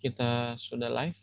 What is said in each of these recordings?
kita sudah live.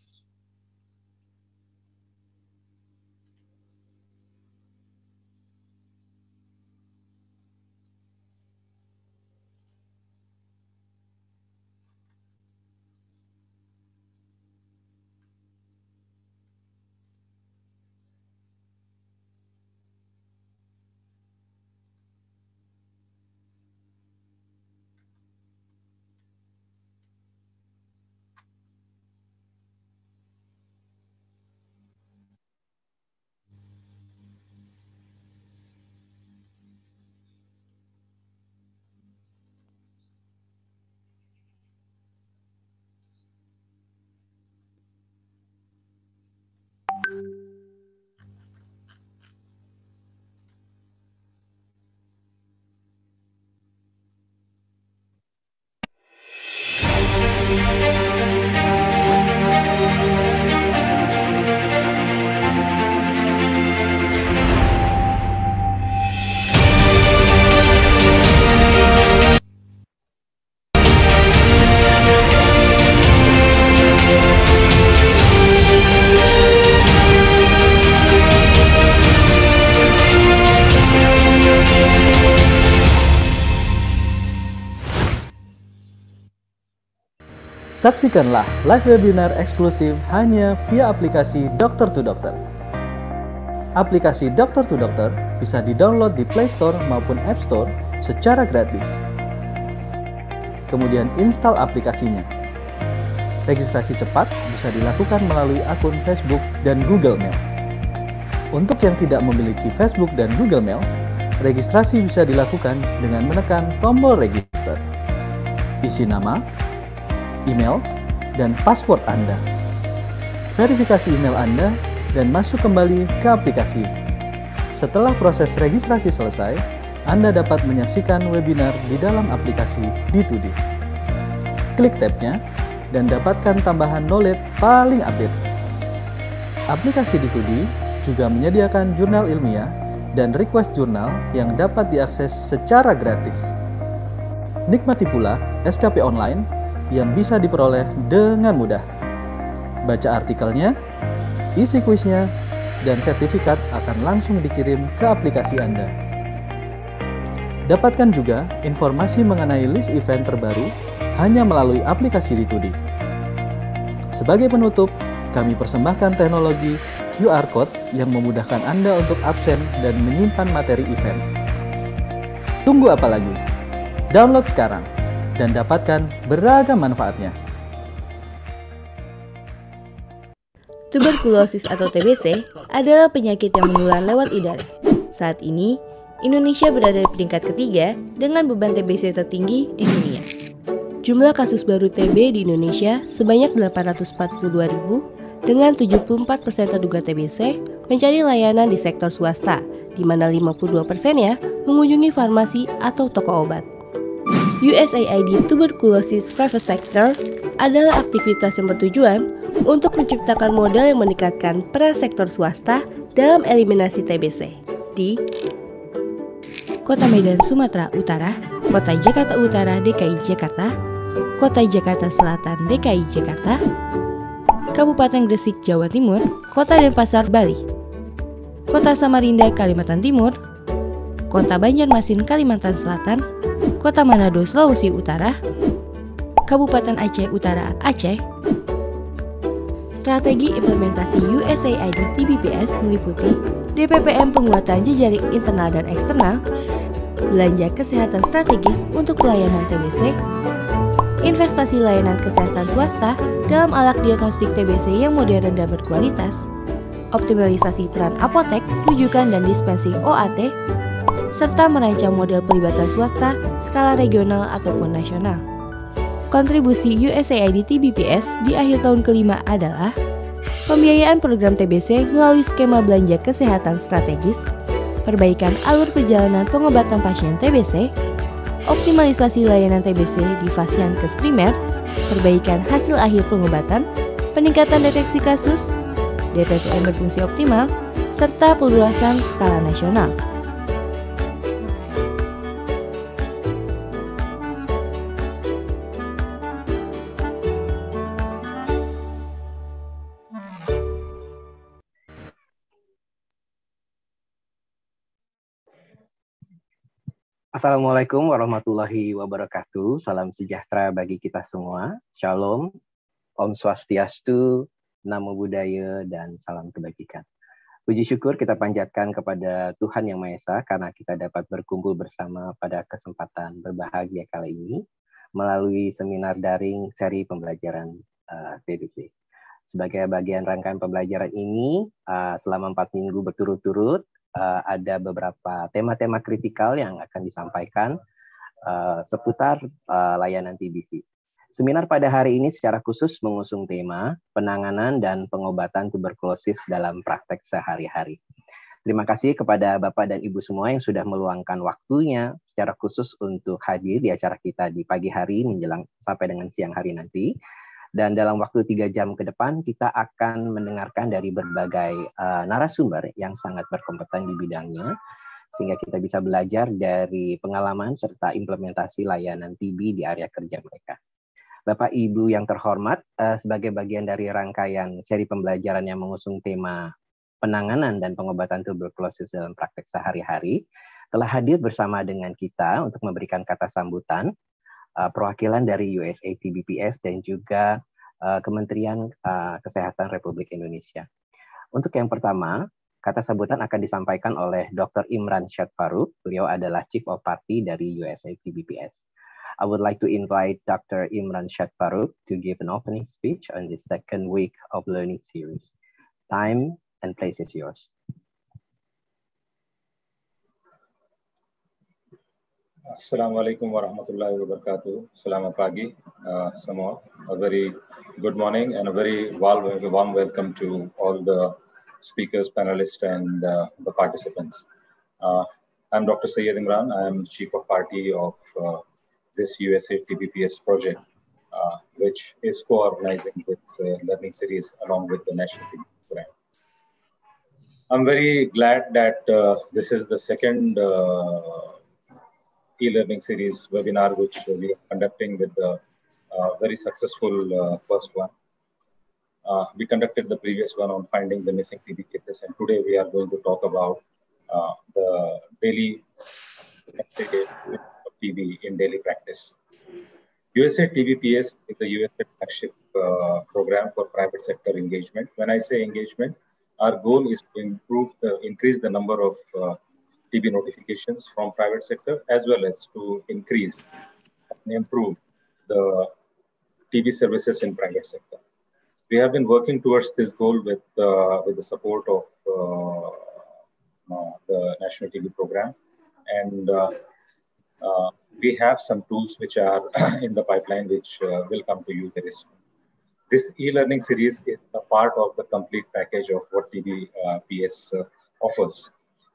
Thank you. Saksikanlah live webinar eksklusif hanya via aplikasi Dokter to Dokter. Aplikasi Dokter to Dokter bisa di di Play Store maupun App Store secara gratis. Kemudian install aplikasinya. Registrasi cepat bisa dilakukan melalui akun Facebook dan Google Mail. Untuk yang tidak memiliki Facebook dan Google Mail, registrasi bisa dilakukan dengan menekan tombol register. Isi nama, email, dan password Anda. Verifikasi email Anda dan masuk kembali ke aplikasi. Setelah proses registrasi selesai, Anda dapat menyaksikan webinar di dalam aplikasi D2D. Klik tabnya dan dapatkan tambahan knowledge paling update. Aplikasi D2D juga menyediakan jurnal ilmiah dan request jurnal yang dapat diakses secara gratis. Nikmati pula SKP online yang bisa diperoleh dengan mudah. Baca artikelnya, isi kuisnya, dan sertifikat akan langsung dikirim ke aplikasi Anda. Dapatkan juga informasi mengenai list event terbaru hanya melalui aplikasi Ritudi. Sebagai penutup, kami persembahkan teknologi QR Code yang memudahkan Anda untuk absen dan menyimpan materi event. Tunggu apa lagi? Download sekarang! dan dapatkan beragam manfaatnya. Tuberkulosis atau TBC adalah penyakit yang menular lewat udara. Saat ini, Indonesia berada di peringkat ketiga dengan beban TBC tertinggi di dunia. Jumlah kasus baru TB di Indonesia sebanyak 842 ribu, dengan 74% persen terduga TBC mencari layanan di sektor swasta, di mana 52 persennya mengunjungi farmasi atau toko obat. USAID Tuberculosis Private Sector adalah aktivitas yang bertujuan untuk menciptakan modal yang meningkatkan peran sektor swasta dalam eliminasi TBC di Kota Medan Sumatera Utara, Kota Jakarta Utara DKI Jakarta, Kota Jakarta Selatan DKI Jakarta, Kabupaten Gresik Jawa Timur, Kota Denpasar Bali, Kota Samarinda Kalimantan Timur, Kota Banjarmasin Kalimantan Selatan, Kota Manado, Sulawesi Utara, Kabupaten Aceh Utara, Aceh. Strategi implementasi USAID TBPS meliputi DPPM penguatan jejaring internal dan eksternal, belanja kesehatan strategis untuk pelayanan TBC, investasi layanan kesehatan swasta dalam alat diagnostik TBC yang modern dan berkualitas, optimalisasi peran apotek, rujukan dan dispensing OAT, serta merancang model pelibatan swasta skala regional ataupun nasional. Kontribusi USAID TBPS di akhir tahun kelima adalah pembiayaan program TBC melalui skema belanja kesehatan strategis, perbaikan alur perjalanan pengobatan pasien TBC, optimalisasi layanan TBC di fasiankes primer, perbaikan hasil akhir pengobatan, peningkatan deteksi kasus, DPPM berfungsi optimal, serta perluasan skala nasional. Assalamualaikum warahmatullahi wabarakatuh. Salam sejahtera bagi kita semua. Shalom, Om Swastiastu, Namo Buddhaya, dan salam kebajikan. Puji syukur kita panjatkan kepada Tuhan Yang Maha Esa karena kita dapat berkumpul bersama pada kesempatan berbahagia kali ini melalui seminar daring seri pembelajaran uh, Sebagai bagian rangkaian pembelajaran ini, uh, selama empat minggu berturut-turut, uh, ada beberapa tema-tema kritikal yang akan disampaikan uh, seputar uh, layanan TBC. Seminar pada hari ini secara khusus mengusung tema penanganan dan pengobatan tuberkulosis dalam praktek sehari-hari. Terima kasih kepada Bapak dan Ibu semua yang sudah meluangkan waktunya secara khusus untuk hadir di acara kita di pagi hari menjelang sampai dengan siang hari nanti. Dan dalam waktu tiga jam ke depan, kita akan mendengarkan dari berbagai uh, narasumber yang sangat berkompeten di bidangnya, sehingga kita bisa belajar dari pengalaman serta implementasi layanan TB di area kerja mereka. Bapak Ibu yang terhormat, eh, sebagai bagian dari rangkaian seri pembelajaran yang mengusung tema penanganan dan pengobatan tuberkulosis dalam praktek sehari-hari, telah hadir bersama dengan kita untuk memberikan kata sambutan uh, perwakilan dari USA BPS dan juga uh, Kementerian uh, Kesehatan Republik Indonesia. Untuk yang pertama, kata sambutan akan disampaikan oleh Dr. Imran Syed Beliau adalah Chief of Party dari USA BPS. I would like to invite Dr. Imran Syed to give an opening speech on the second week of learning series. Time and place is yours. Assalamu alaikum wa rahmatullahi wa barakatuh. Salam apagi, uh, Samoa. A very good morning and a very warm, welcome to all the speakers, panelists, and uh, the participants. Uh, I'm Dr. Sayed Imran. I'm Chief of Party of uh, this USA TBPS project, uh, which is co-organizing this uh, learning series along with the National TV program. I'm very glad that uh, this is the second e-learning series webinar, which we are conducting with the uh, very successful uh, first one. Uh, we conducted the previous one on finding the missing TB cases, and today we are going to talk about the daily TB in daily practice. USA TBPS is the USA flagship uh, program for private sector engagement. When I say engagement, our goal is to improve the increase the number of uh, TB notifications from private sector as well as to increase and improve the TB services in private sector. We have been working towards this goal with, uh, with the support of uh, uh the National TB Program. And uh, uh, we have some tools which are in the pipeline which will come to you very soon this e-learning series is a part of the complete package of what TB uh, PS uh, offers.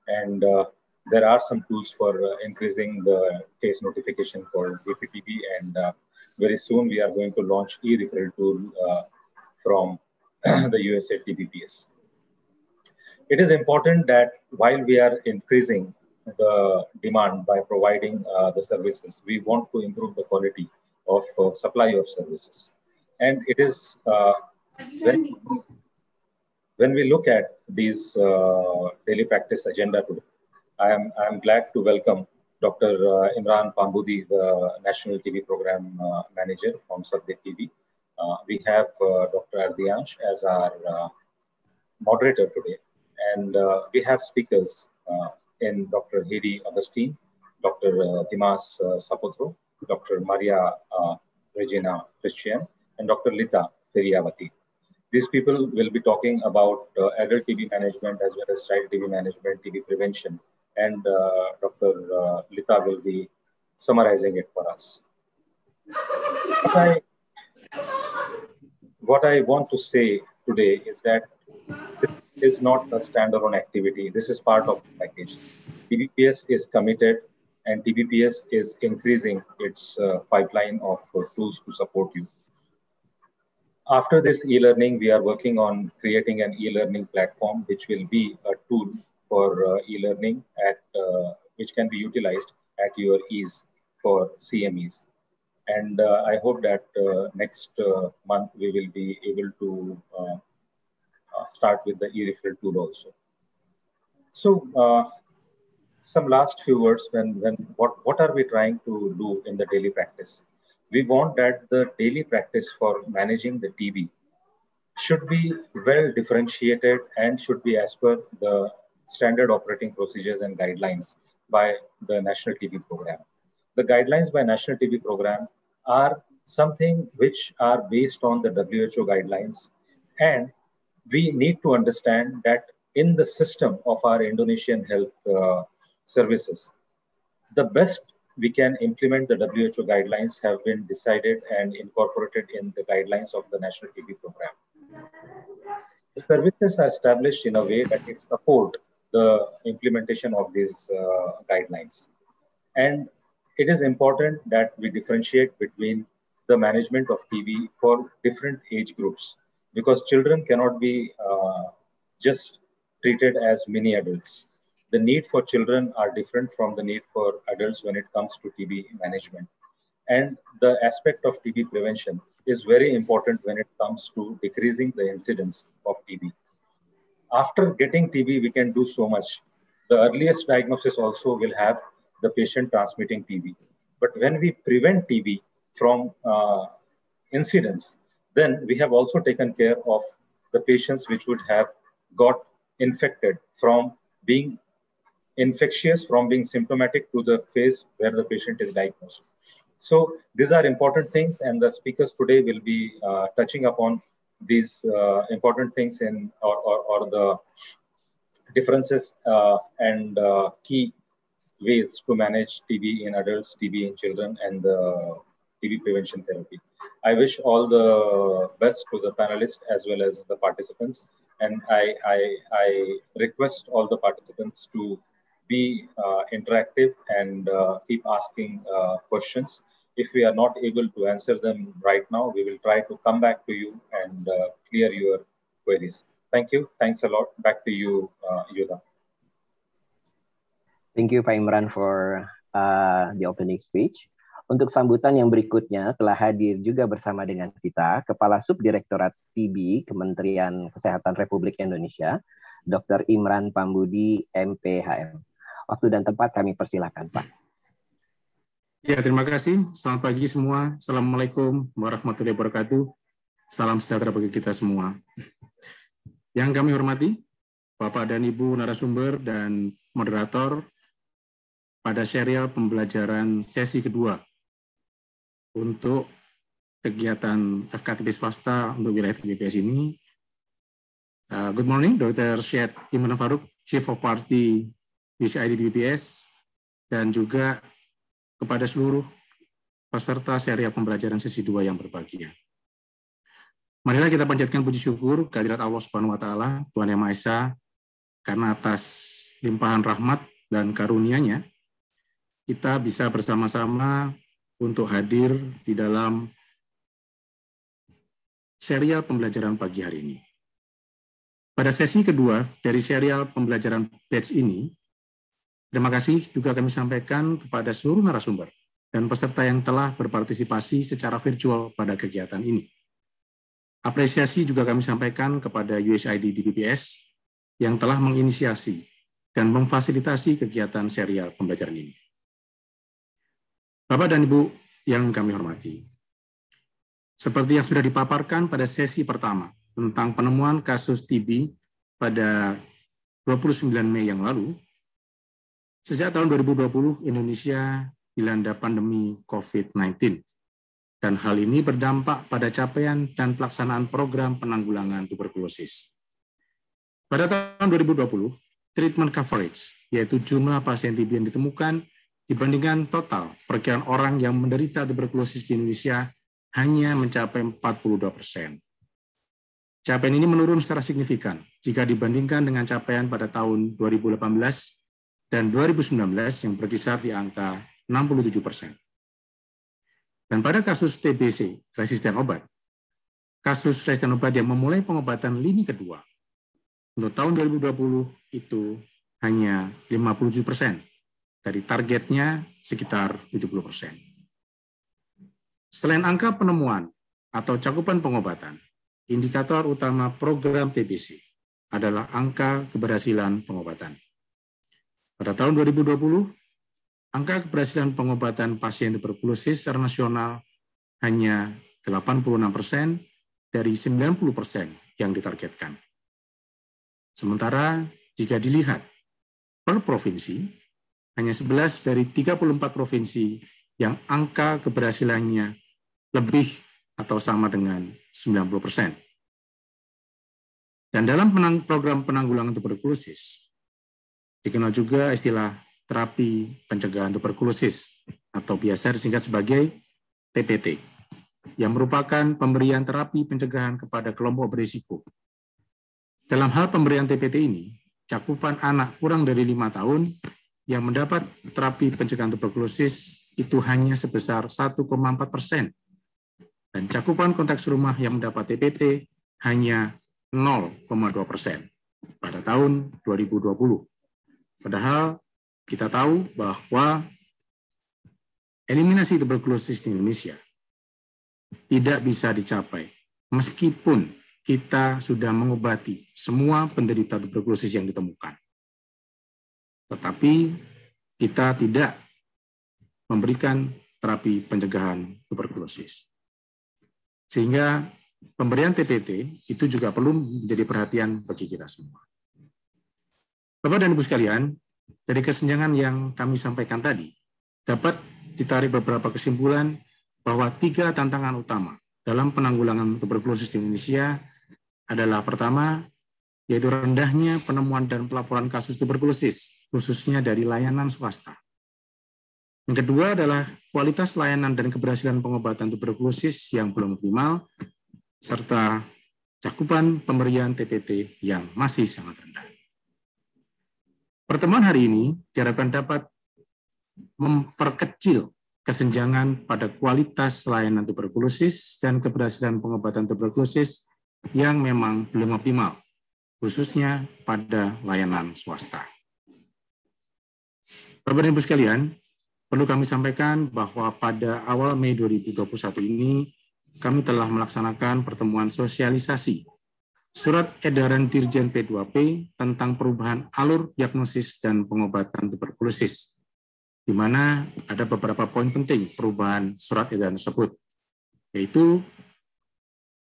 And uh, there are some tools for uh, increasing the case notification for DPTB, and uh, very soon we are going to launch e-referral tool uh, from the USA TBPS. It is important that while we are increasing the demand by providing uh, the services, we want to improve the quality of uh, supply of services. And it is uh, when, when we look at these daily practice agenda today, I am, I am glad to welcome Dr. Uh, Imran Pambudi, the National TV Program uh, Manager from Sadhya TV. Uh, we have Dr. Ardhiyansh as our moderator today. And we have speakers in Dr. Hedi Augustine, Dr. Dimas Saputro, Dr. Maria Regina Christian, and Dr. Lita Feriavati. These people will be talking about uh, adult TB management as well as child TB management, TB prevention, and uh, Dr. Uh, Lita will be summarizing it for us. What I, what I want to say today is that this is not a standalone activity. This is part of the package. TBPS is committed and TBPS is increasing its uh, pipeline of uh, tools to support you. After this e-learning, we are working on creating an e-learning platform, which will be a tool for uh, e-learning at uh, which can be utilized at your ease for CMEs. And uh, I hope that next month we will be able to start with the e-referral tool also. So some last few words when, when what, what are we trying to do in the daily practice? We want that the daily practice for managing the TB should be well differentiated and should be as per the standard operating procedures and guidelines by the National TV program. The guidelines by National TV program are something which are based on the WHO guidelines. And we need to understand that in the system of our Indonesian health uh, services, the best we can implement the WHO guidelines have been decided and incorporated in the guidelines of the National TV program. The services are established in a way that it support the implementation of these uh, guidelines. And it is important that we differentiate between the management of TB for different age groups because children cannot be uh, just treated as mini adults. The need for children are different from the need for adults when it comes to TB management. And the aspect of TB prevention is very important when it comes to decreasing the incidence of TB after getting TB, we can do so much. The earliest diagnosis also will have the patient transmitting TB. But when we prevent TB from uh, incidence, then we have also taken care of the patients which would have got infected from being infectious, from being symptomatic to the phase where the patient is diagnosed. So these are important things, and the speakers today will be uh, touching upon these uh, important things in or, or, or the differences uh, and uh, key ways to manage TB in adults, TB in children, and the uh, TB prevention therapy. I wish all the best to the panelists as well as the participants. And I, I, I request all the participants to be uh, interactive and uh, keep asking questions if we are not able to answer them right now, we will try to come back to you and uh, clear your queries. Thank you. Thanks a lot. Back to you, uh, Yuda. Thank you, Pak Imran, for uh, the opening speech. Untuk sambutan yang berikutnya telah hadir juga bersama dengan kita Kepala Subdirektorat TB Kementerian Kesehatan Republik Indonesia, Dr. Imran Pambudi, MPHM. Waktu dan tempat kami persilahkan Pak. Ya, terima kasih. Selamat pagi semua. Assalamualaikum warahmatullahi wabarakatuh. Salam sejahtera bagi kita semua. Yang kami hormati, Bapak dan Ibu narasumber dan moderator pada serial pembelajaran sesi kedua untuk kegiatan akademis swasta untuk wilayah TBPS ini. Uh, good morning, Dr. Syed Imran Faruk, Chief of Party BCID DBPS, dan juga kepada seluruh peserta serial pembelajaran sesi 2 yang berbahagia. Marilah kita panjatkan puji syukur kehadirat Allah Subhanahu wa taala, Tuhan Yang Maha Esa, karena atas limpahan rahmat dan karunia-Nya kita bisa bersama-sama untuk hadir di dalam serial pembelajaran pagi hari ini. Pada sesi kedua dari serial pembelajaran batch ini, Terima kasih juga kami sampaikan kepada seluruh narasumber dan peserta yang telah berpartisipasi secara virtual pada kegiatan ini. Apresiasi juga kami sampaikan kepada USID DBPS yang telah menginisiasi dan memfasilitasi kegiatan serial pembelajaran ini. Bapak dan Ibu yang kami hormati, seperti yang sudah dipaparkan pada sesi pertama tentang penemuan kasus TB pada 29 Mei yang lalu, Sejak tahun 2020, Indonesia dilanda pandemi COVID-19. Dan hal ini berdampak pada capaian dan pelaksanaan program penanggulangan tuberkulosis. Pada tahun 2020, treatment coverage, yaitu jumlah pasien TB yang ditemukan dibandingkan total perkiraan orang yang menderita tuberkulosis di Indonesia hanya mencapai 42 persen. Capaian ini menurun secara signifikan jika dibandingkan dengan capaian pada tahun 2018 dan 2019 yang berkisar di angka 67 persen. Dan pada kasus TBC, resisten obat, kasus resisten obat yang memulai pengobatan lini kedua untuk tahun 2020 itu hanya 57 persen dari targetnya sekitar 70 persen. Selain angka penemuan atau cakupan pengobatan, indikator utama program TBC adalah angka keberhasilan pengobatan. Pada tahun 2020, angka keberhasilan pengobatan pasien tuberkulosis secara nasional hanya 86 persen dari 90 persen yang ditargetkan. Sementara jika dilihat per provinsi, hanya 11 dari 34 provinsi yang angka keberhasilannya lebih atau sama dengan 90 persen. Dan dalam program penanggulangan tuberkulosis, Dikenal juga istilah terapi pencegahan tuberkulosis atau biasa disingkat sebagai TPT, yang merupakan pemberian terapi pencegahan kepada kelompok berisiko. Dalam hal pemberian TPT ini, cakupan anak kurang dari lima tahun yang mendapat terapi pencegahan tuberkulosis itu hanya sebesar 1,4 persen, dan cakupan konteks rumah yang mendapat TPT hanya 0,2 persen pada tahun 2020 Padahal kita tahu bahwa eliminasi tuberkulosis di Indonesia tidak bisa dicapai meskipun kita sudah mengobati semua penderita tuberkulosis yang ditemukan. Tetapi kita tidak memberikan terapi pencegahan tuberkulosis. Sehingga pemberian TPT itu juga perlu menjadi perhatian bagi kita semua. Bapak dan Ibu sekalian, dari kesenjangan yang kami sampaikan tadi, dapat ditarik beberapa kesimpulan bahwa tiga tantangan utama dalam penanggulangan tuberkulosis di Indonesia adalah pertama, yaitu rendahnya penemuan dan pelaporan kasus tuberkulosis, khususnya dari layanan swasta. Yang kedua adalah kualitas layanan dan keberhasilan pengobatan tuberkulosis yang belum optimal, serta cakupan pemberian TPT yang masih sangat rendah. Pertemuan hari ini diharapkan dapat memperkecil kesenjangan pada kualitas layanan tuberkulosis dan keberhasilan pengobatan tuberkulosis yang memang belum optimal, khususnya pada layanan swasta. Bapak dan Ibu sekalian, perlu kami sampaikan bahwa pada awal Mei 2021 ini, kami telah melaksanakan pertemuan sosialisasi Surat Edaran Dirjen P2P tentang perubahan alur diagnosis dan pengobatan tuberkulosis, di mana ada beberapa poin penting perubahan surat edaran tersebut, yaitu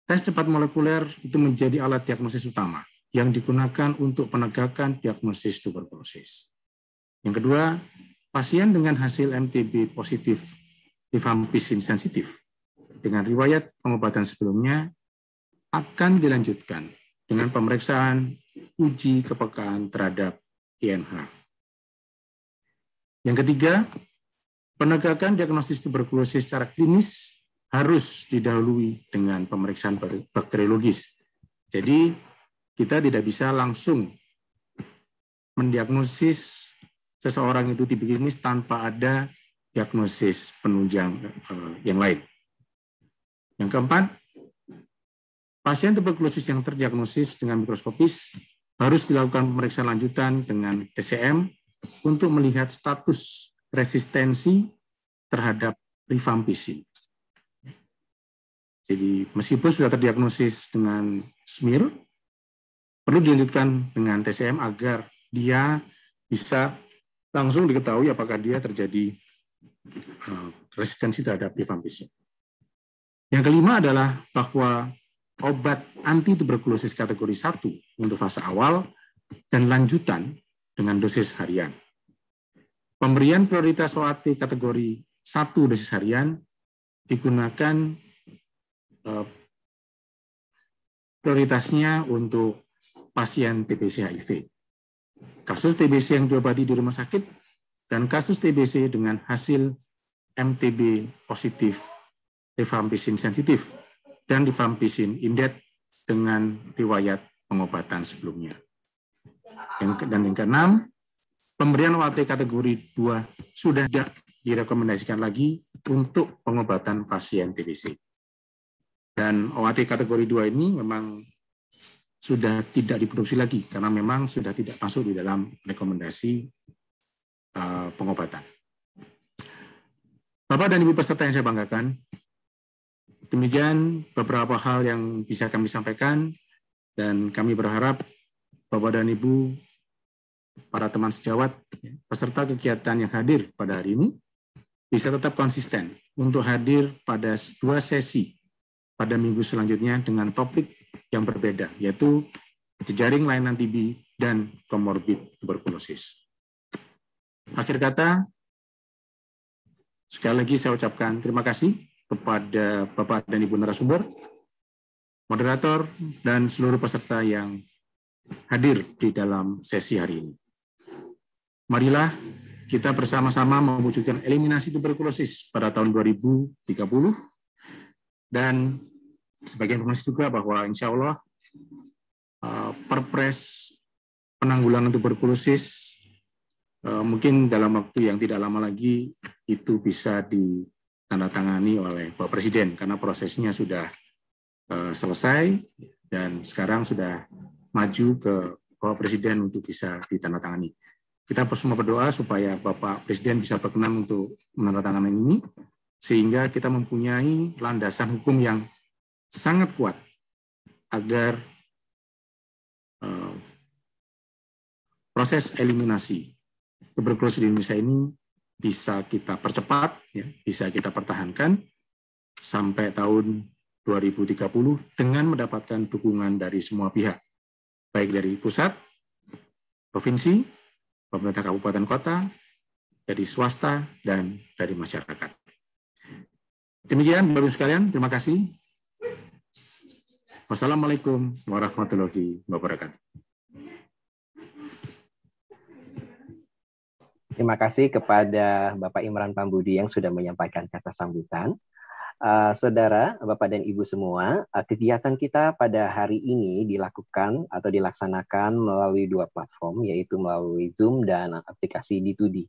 tes cepat molekuler itu menjadi alat diagnosis utama yang digunakan untuk penegakan diagnosis tuberkulosis. Yang kedua, pasien dengan hasil MTB positif difampisin sensitif dengan riwayat pengobatan sebelumnya akan dilanjutkan dengan pemeriksaan uji kepekaan terhadap INH. Yang ketiga, penegakan diagnosis tuberkulosis secara klinis harus didahului dengan pemeriksaan bakteriologis. Jadi kita tidak bisa langsung mendiagnosis seseorang itu tipe klinis tanpa ada diagnosis penunjang eh, yang lain. Yang keempat, Pasien tuberkulosis yang terdiagnosis dengan mikroskopis harus dilakukan pemeriksaan lanjutan dengan TCM untuk melihat status resistensi terhadap rifampisin. Jadi meskipun sudah terdiagnosis dengan SMIR, perlu dilanjutkan dengan TCM agar dia bisa langsung diketahui apakah dia terjadi eh, resistensi terhadap rifampisin. Yang kelima adalah bahwa obat anti tuberkulosis kategori 1 untuk fase awal dan lanjutan dengan dosis harian. Pemberian prioritas OAT kategori 1 dosis harian digunakan eh, prioritasnya untuk pasien TBC HIV. Kasus TBC yang diobati di rumah sakit dan kasus TBC dengan hasil MTB positif rifampisin sensitif dan divampisin indet dengan riwayat pengobatan sebelumnya. dan yang keenam, pemberian OAT kategori 2 sudah tidak direkomendasikan lagi untuk pengobatan pasien TBC. Dan OAT kategori 2 ini memang sudah tidak diproduksi lagi karena memang sudah tidak masuk di dalam rekomendasi eh, pengobatan. Bapak dan Ibu peserta yang saya banggakan, Demikian beberapa hal yang bisa kami sampaikan dan kami berharap Bapak dan Ibu, para teman sejawat, peserta kegiatan yang hadir pada hari ini bisa tetap konsisten untuk hadir pada dua sesi pada minggu selanjutnya dengan topik yang berbeda, yaitu jejaring layanan TB dan komorbid tuberkulosis. Akhir kata, sekali lagi saya ucapkan terima kasih kepada Bapak dan Ibu narasumber, moderator, dan seluruh peserta yang hadir di dalam sesi hari ini. Marilah kita bersama-sama mewujudkan eliminasi tuberkulosis pada tahun 2030 dan sebagai informasi juga bahwa insya Allah eh, Perpres penanggulangan tuberkulosis eh, mungkin dalam waktu yang tidak lama lagi itu bisa di tanda tangani oleh Bapak Presiden karena prosesnya sudah uh, selesai dan sekarang sudah maju ke Bapak Presiden untuk bisa ditandatangani. Kita semua berdoa supaya Bapak Presiden bisa berkenan untuk menandatangani ini sehingga kita mempunyai landasan hukum yang sangat kuat agar uh, proses eliminasi tuberkulosis di Indonesia ini bisa kita percepat, ya, bisa kita pertahankan sampai tahun 2030 dengan mendapatkan dukungan dari semua pihak, baik dari pusat, provinsi, pemerintah kabupaten kota, dari swasta, dan dari masyarakat. Demikian, baru sekalian, terima kasih. Wassalamualaikum warahmatullahi wabarakatuh. Terima kasih kepada Bapak Imran Pambudi yang sudah menyampaikan kata sambutan. Uh, saudara, Bapak dan Ibu semua, uh, kegiatan kita pada hari ini dilakukan atau dilaksanakan melalui dua platform, yaitu melalui Zoom dan aplikasi D2D.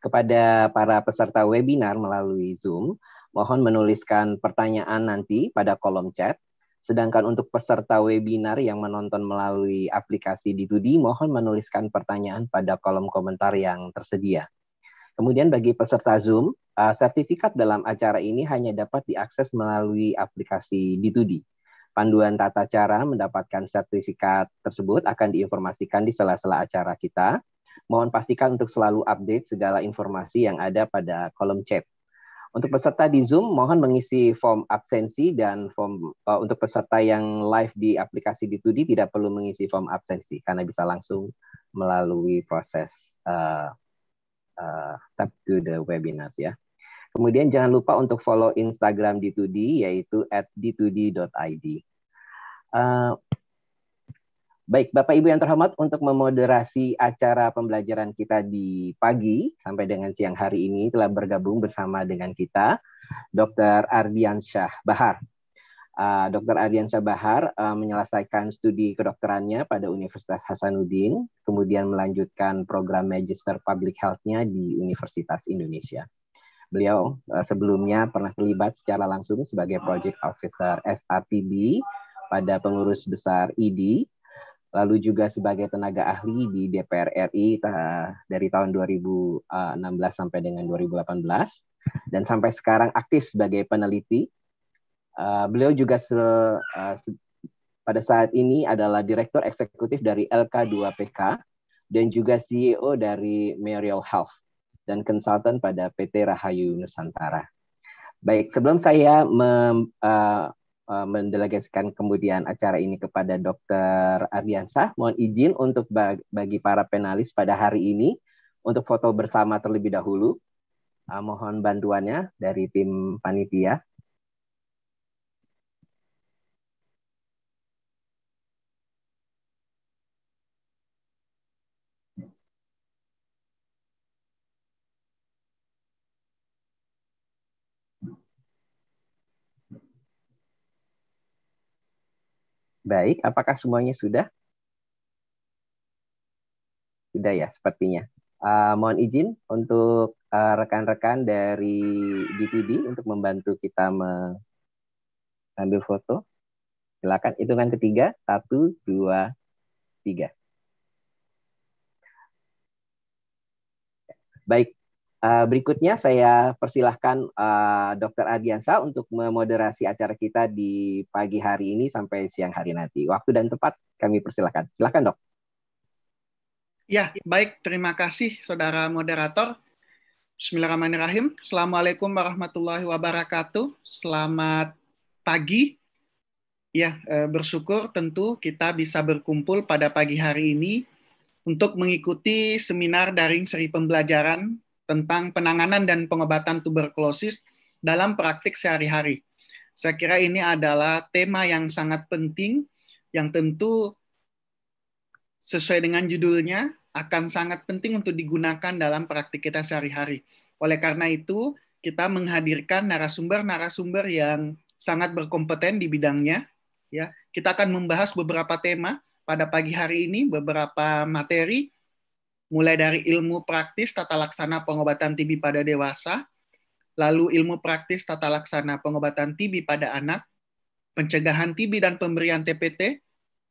Kepada para peserta webinar melalui Zoom, mohon menuliskan pertanyaan nanti pada kolom chat Sedangkan untuk peserta webinar yang menonton melalui aplikasi di Dudi, mohon menuliskan pertanyaan pada kolom komentar yang tersedia. Kemudian bagi peserta Zoom, eh, sertifikat dalam acara ini hanya dapat diakses melalui aplikasi D2D. Panduan tata cara mendapatkan sertifikat tersebut akan diinformasikan di sela-sela acara kita. Mohon pastikan untuk selalu update segala informasi yang ada pada kolom chat. Untuk peserta di Zoom, mohon mengisi form absensi dan form uh, untuk peserta yang live di aplikasi di d tidak perlu mengisi form absensi karena bisa langsung melalui proses uh, eh, uh, eh, tab to the webinar ya. Kemudian jangan lupa untuk follow Instagram di d yaitu d d2d.id. Uh, Baik, Bapak Ibu yang terhormat, untuk memoderasi acara pembelajaran kita di pagi sampai dengan siang hari ini telah bergabung bersama dengan kita Dr. Ardiansyah Bahar. Ah, Dr. Ardiansyah Bahar ah, menyelesaikan studi kedokterannya pada Universitas Hasanuddin, kemudian melanjutkan program Magister Public Health-nya di Universitas Indonesia. Beliau ah, sebelumnya pernah terlibat secara langsung sebagai Project Officer SRPB pada pengurus besar ID lalu juga sebagai tenaga ahli di DPR RI dari tahun 2016 eh, sampai dengan 2018 dan sampai sekarang aktif sebagai peneliti. Eh, beliau juga eh, se, pada saat ini adalah direktur eksekutif dari LK2PK dan juga CEO dari Merial Health dan konsultan pada PT Rahayu Nusantara. Baik, sebelum saya mem, uh, Eh, mendelegasikan kemudian acara ini kepada Dr. Ardiansah. Mohon izin untuk bagi para panelis pada hari ini untuk foto bersama terlebih dahulu. Eh, mohon bantuannya dari tim panitia. baik. Apakah semuanya sudah? Sudah ya, sepertinya. Uh, mohon izin untuk rekan ah, rekan-rekan dari DTD untuk membantu kita mengambil foto. Silakan hitungan ketiga, satu, dua, tiga. Baik, Eh, berikutnya saya persilahkan uh, eh, Dr. Adiansa untuk memoderasi acara kita di pagi hari ini sampai siang hari nanti. Waktu dan tempat kami persilahkan. silahkan dok. Ya, baik. Terima kasih saudara moderator. Bismillahirrahmanirrahim. Assalamualaikum warahmatullahi wabarakatuh. Selamat pagi. Ya, eh, bersyukur tentu kita bisa berkumpul pada pagi hari ini untuk mengikuti seminar daring seri pembelajaran tentang penanganan dan pengobatan tuberkulosis dalam praktik sehari-hari. Saya kira ini adalah tema yang sangat penting yang tentu sesuai dengan judulnya akan sangat penting untuk digunakan dalam praktik kita sehari-hari. Oleh karena itu, kita menghadirkan narasumber-narasumber yang sangat berkompeten di bidangnya. Ya, kita akan membahas beberapa tema pada pagi hari ini, beberapa materi mulai dari ilmu praktis tata laksana pengobatan TB pada dewasa, lalu ilmu praktis tata laksana pengobatan TB pada anak, pencegahan TB dan pemberian TPT,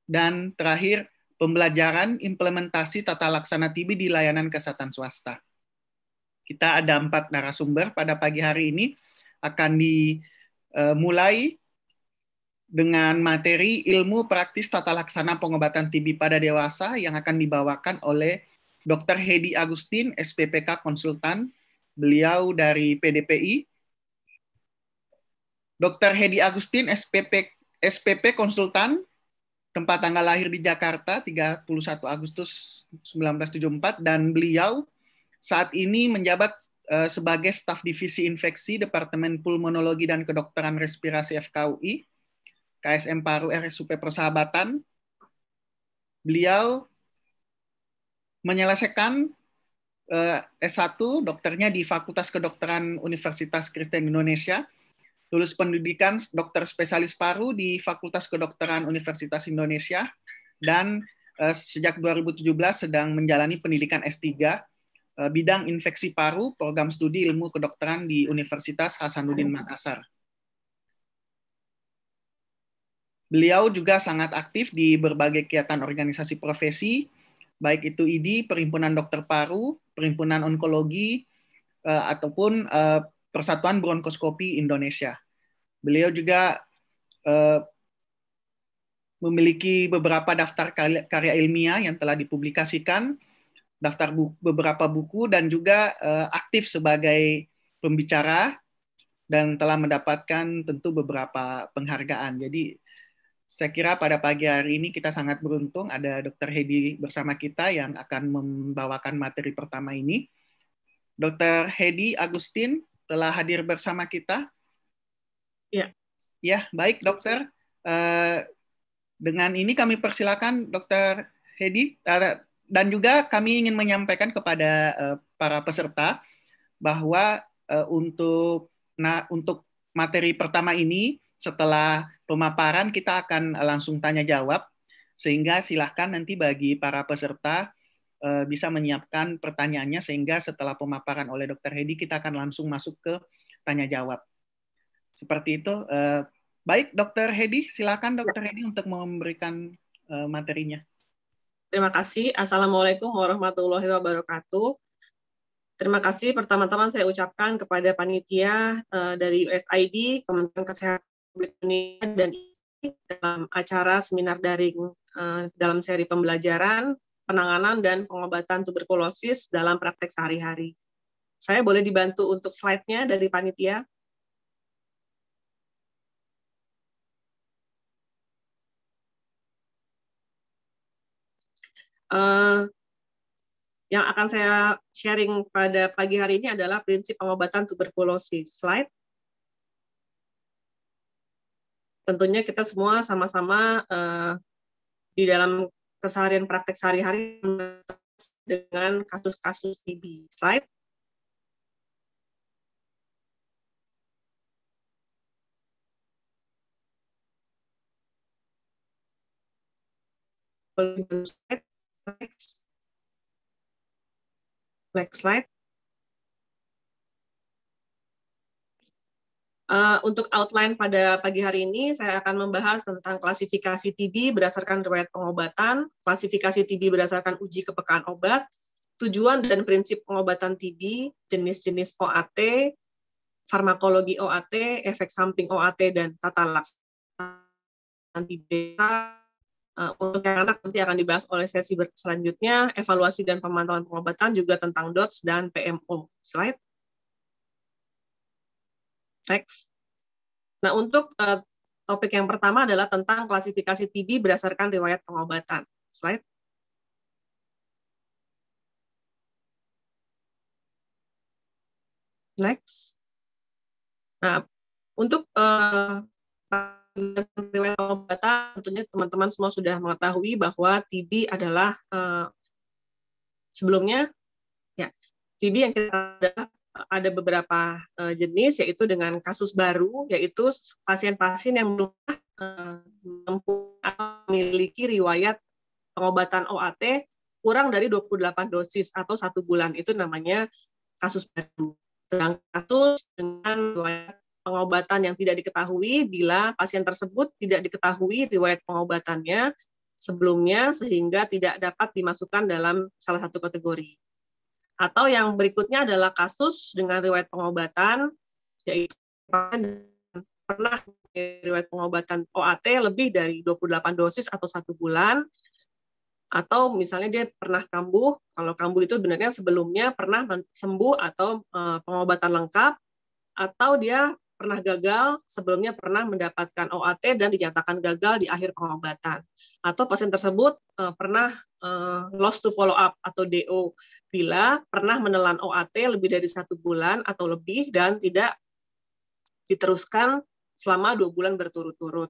dan terakhir pembelajaran implementasi tata laksana TB di layanan kesehatan swasta. Kita ada empat narasumber pada pagi hari ini akan dimulai eh, dengan materi ilmu praktis tata laksana pengobatan TB pada dewasa yang akan dibawakan oleh Dr. Hedi Agustin, SPPK konsultan, beliau dari PDPI. Dr. Hedi Agustin, SPP, SPP konsultan, tempat tanggal lahir di Jakarta, 31 Agustus 1974, dan beliau saat ini menjabat eh, sebagai staf divisi infeksi Departemen Pulmonologi dan Kedokteran Respirasi FKUI, KSM Paru RSUP Persahabatan. Beliau menyelesaikan eh, S1 dokternya di Fakultas Kedokteran Universitas Kristen Indonesia, lulus pendidikan dokter spesialis paru di Fakultas Kedokteran Universitas Indonesia, dan eh, sejak 2017 sedang menjalani pendidikan S3 eh, bidang infeksi paru, program studi ilmu kedokteran di Universitas Hasanuddin Makassar. Beliau juga sangat aktif di berbagai kegiatan organisasi profesi, baik itu ID, Perhimpunan Dokter Paru, Perhimpunan Onkologi, uh, ataupun uh, Persatuan Bronkoskopi Indonesia. Beliau juga uh, memiliki beberapa daftar karya ilmiah yang telah dipublikasikan, daftar buku, beberapa buku, dan juga uh, aktif sebagai pembicara dan telah mendapatkan tentu beberapa penghargaan. Jadi saya kira pada pagi hari ini kita sangat beruntung ada Dr. Hedi bersama kita yang akan membawakan materi pertama ini. Dr. Hedi Agustin telah hadir bersama kita. Ya. Ya, baik dokter. Eh, dengan ini kami persilakan Dr. Hedi eh, dan juga kami ingin menyampaikan kepada eh, para peserta bahwa untuk nah untuk materi pertama ini setelah pemaparan kita akan eh, langsung tanya jawab sehingga silahkan nanti bagi para peserta eh, bisa menyiapkan pertanyaannya sehingga setelah pemaparan oleh Dr. Hedi kita akan langsung masuk ke tanya jawab. Seperti itu. Eh, baik, Dr. Hedi, silakan Dr. Hedi untuk memberikan materinya. Terima kasih. Assalamualaikum warahmatullahi wabarakatuh. Terima kasih pertama-tama saya ucapkan kepada panitia dari USID Kementerian Kesehatan Indonesia dan dalam acara seminar daring eh, dalam seri pembelajaran penanganan dan pengobatan tuberkulosis dalam praktek sehari-hari. Saya boleh dibantu untuk slide-nya dari panitia? Uh, yang akan saya sharing pada pagi hari ini adalah prinsip pengobatan tuberkulosis. Slide tentunya kita semua sama-sama uh, di dalam keseharian praktek sehari-hari dengan kasus-kasus TB. Slide. Next slide. slide. Uh, untuk outline pada pagi hari ini, saya akan membahas tentang klasifikasi TB berdasarkan riwayat pengobatan, klasifikasi TB berdasarkan uji kepekaan obat, tujuan dan prinsip pengobatan TB, jenis-jenis OAT, farmakologi OAT, efek samping OAT, dan tata laksana TB. Uh, eh, untuk yang anak nanti akan dibahas oleh sesi selanjutnya, evaluasi dan pemantauan pengobatan juga tentang DOTS dan PMO. Slide seks. Nah, untuk uh, topik yang pertama adalah tentang klasifikasi TB berdasarkan riwayat pengobatan. Slide. Next. Nah, untuk uh, riwayat pengobatan, tentunya teman-teman semua sudah mengetahui bahwa TB adalah uh, sebelumnya, ya, TB yang kita adalah ada beberapa uh, jenis yaitu dengan kasus baru yaitu pasien-pasien yang belum eh, memiliki riwayat pengobatan OAT kurang dari 28 dosis atau satu bulan itu namanya kasus baru. Sedang kasus dengan riwayat pengobatan yang tidak diketahui bila pasien tersebut tidak diketahui riwayat pengobatannya sebelumnya sehingga tidak dapat dimasukkan dalam salah satu kategori. Atau yang berikutnya adalah kasus dengan riwayat pengobatan, yaitu pernah riwayat pengobatan OAT lebih dari 28 dosis atau satu bulan, atau misalnya dia pernah kambuh, kalau kambuh itu sebenarnya sebelumnya pernah sembuh atau eh, pengobatan lengkap, atau dia pernah gagal, sebelumnya pernah mendapatkan OAT dan dinyatakan gagal di akhir pengobatan. Atau pasien tersebut uh, pernah uh, eh, lost to follow up atau DO bila pernah menelan OAT lebih dari satu bulan atau lebih dan tidak diteruskan selama dua bulan berturut-turut.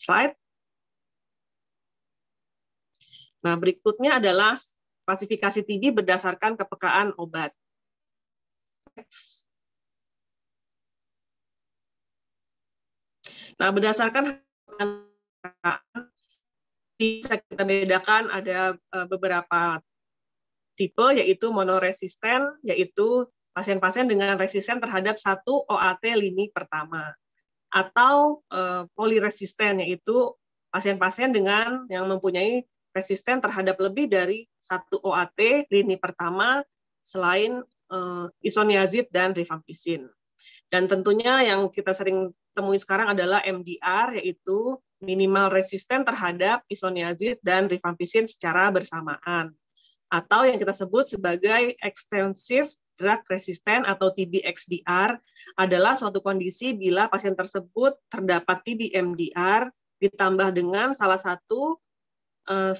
Slide. Nah, berikutnya adalah klasifikasi TB berdasarkan kepekaan obat. Next. Nah, berdasarkan bisa kita bedakan ada eh, beberapa tipe yaitu monoresisten yaitu pasien-pasien dengan resisten terhadap satu OAT lini pertama atau eh, poliresisten yaitu pasien-pasien dengan yang mempunyai resisten terhadap lebih dari satu OAT lini pertama selain eh, isoniazid dan rifampisin dan tentunya yang kita sering temui sekarang adalah MDR, yaitu minimal resisten terhadap isoniazid dan rifampisin secara bersamaan. Atau yang kita sebut sebagai extensive drug resistant atau tb adalah suatu kondisi bila pasien tersebut terdapat TBMDR ditambah dengan salah satu uh,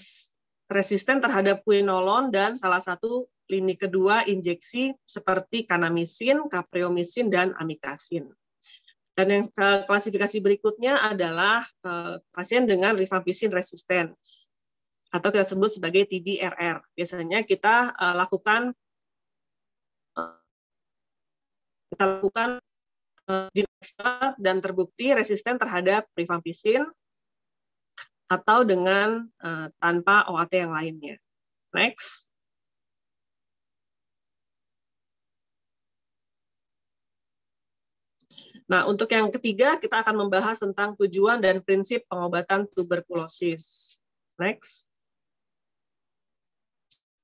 resisten terhadap quinolon dan salah satu lini kedua injeksi seperti kanamisin, kapriomisin, dan amikasin. Dan yang ke eh, klasifikasi berikutnya adalah uh, pasien dengan rifampisin resisten atau kita sebut sebagai TBRR. Biasanya kita uh, lakukan kita lakukan uh, dan terbukti resisten terhadap rifampisin atau dengan tanpa OAT yang lainnya. Next. Nah, untuk yang ketiga kita akan membahas tentang tujuan dan prinsip pengobatan tuberkulosis. Next.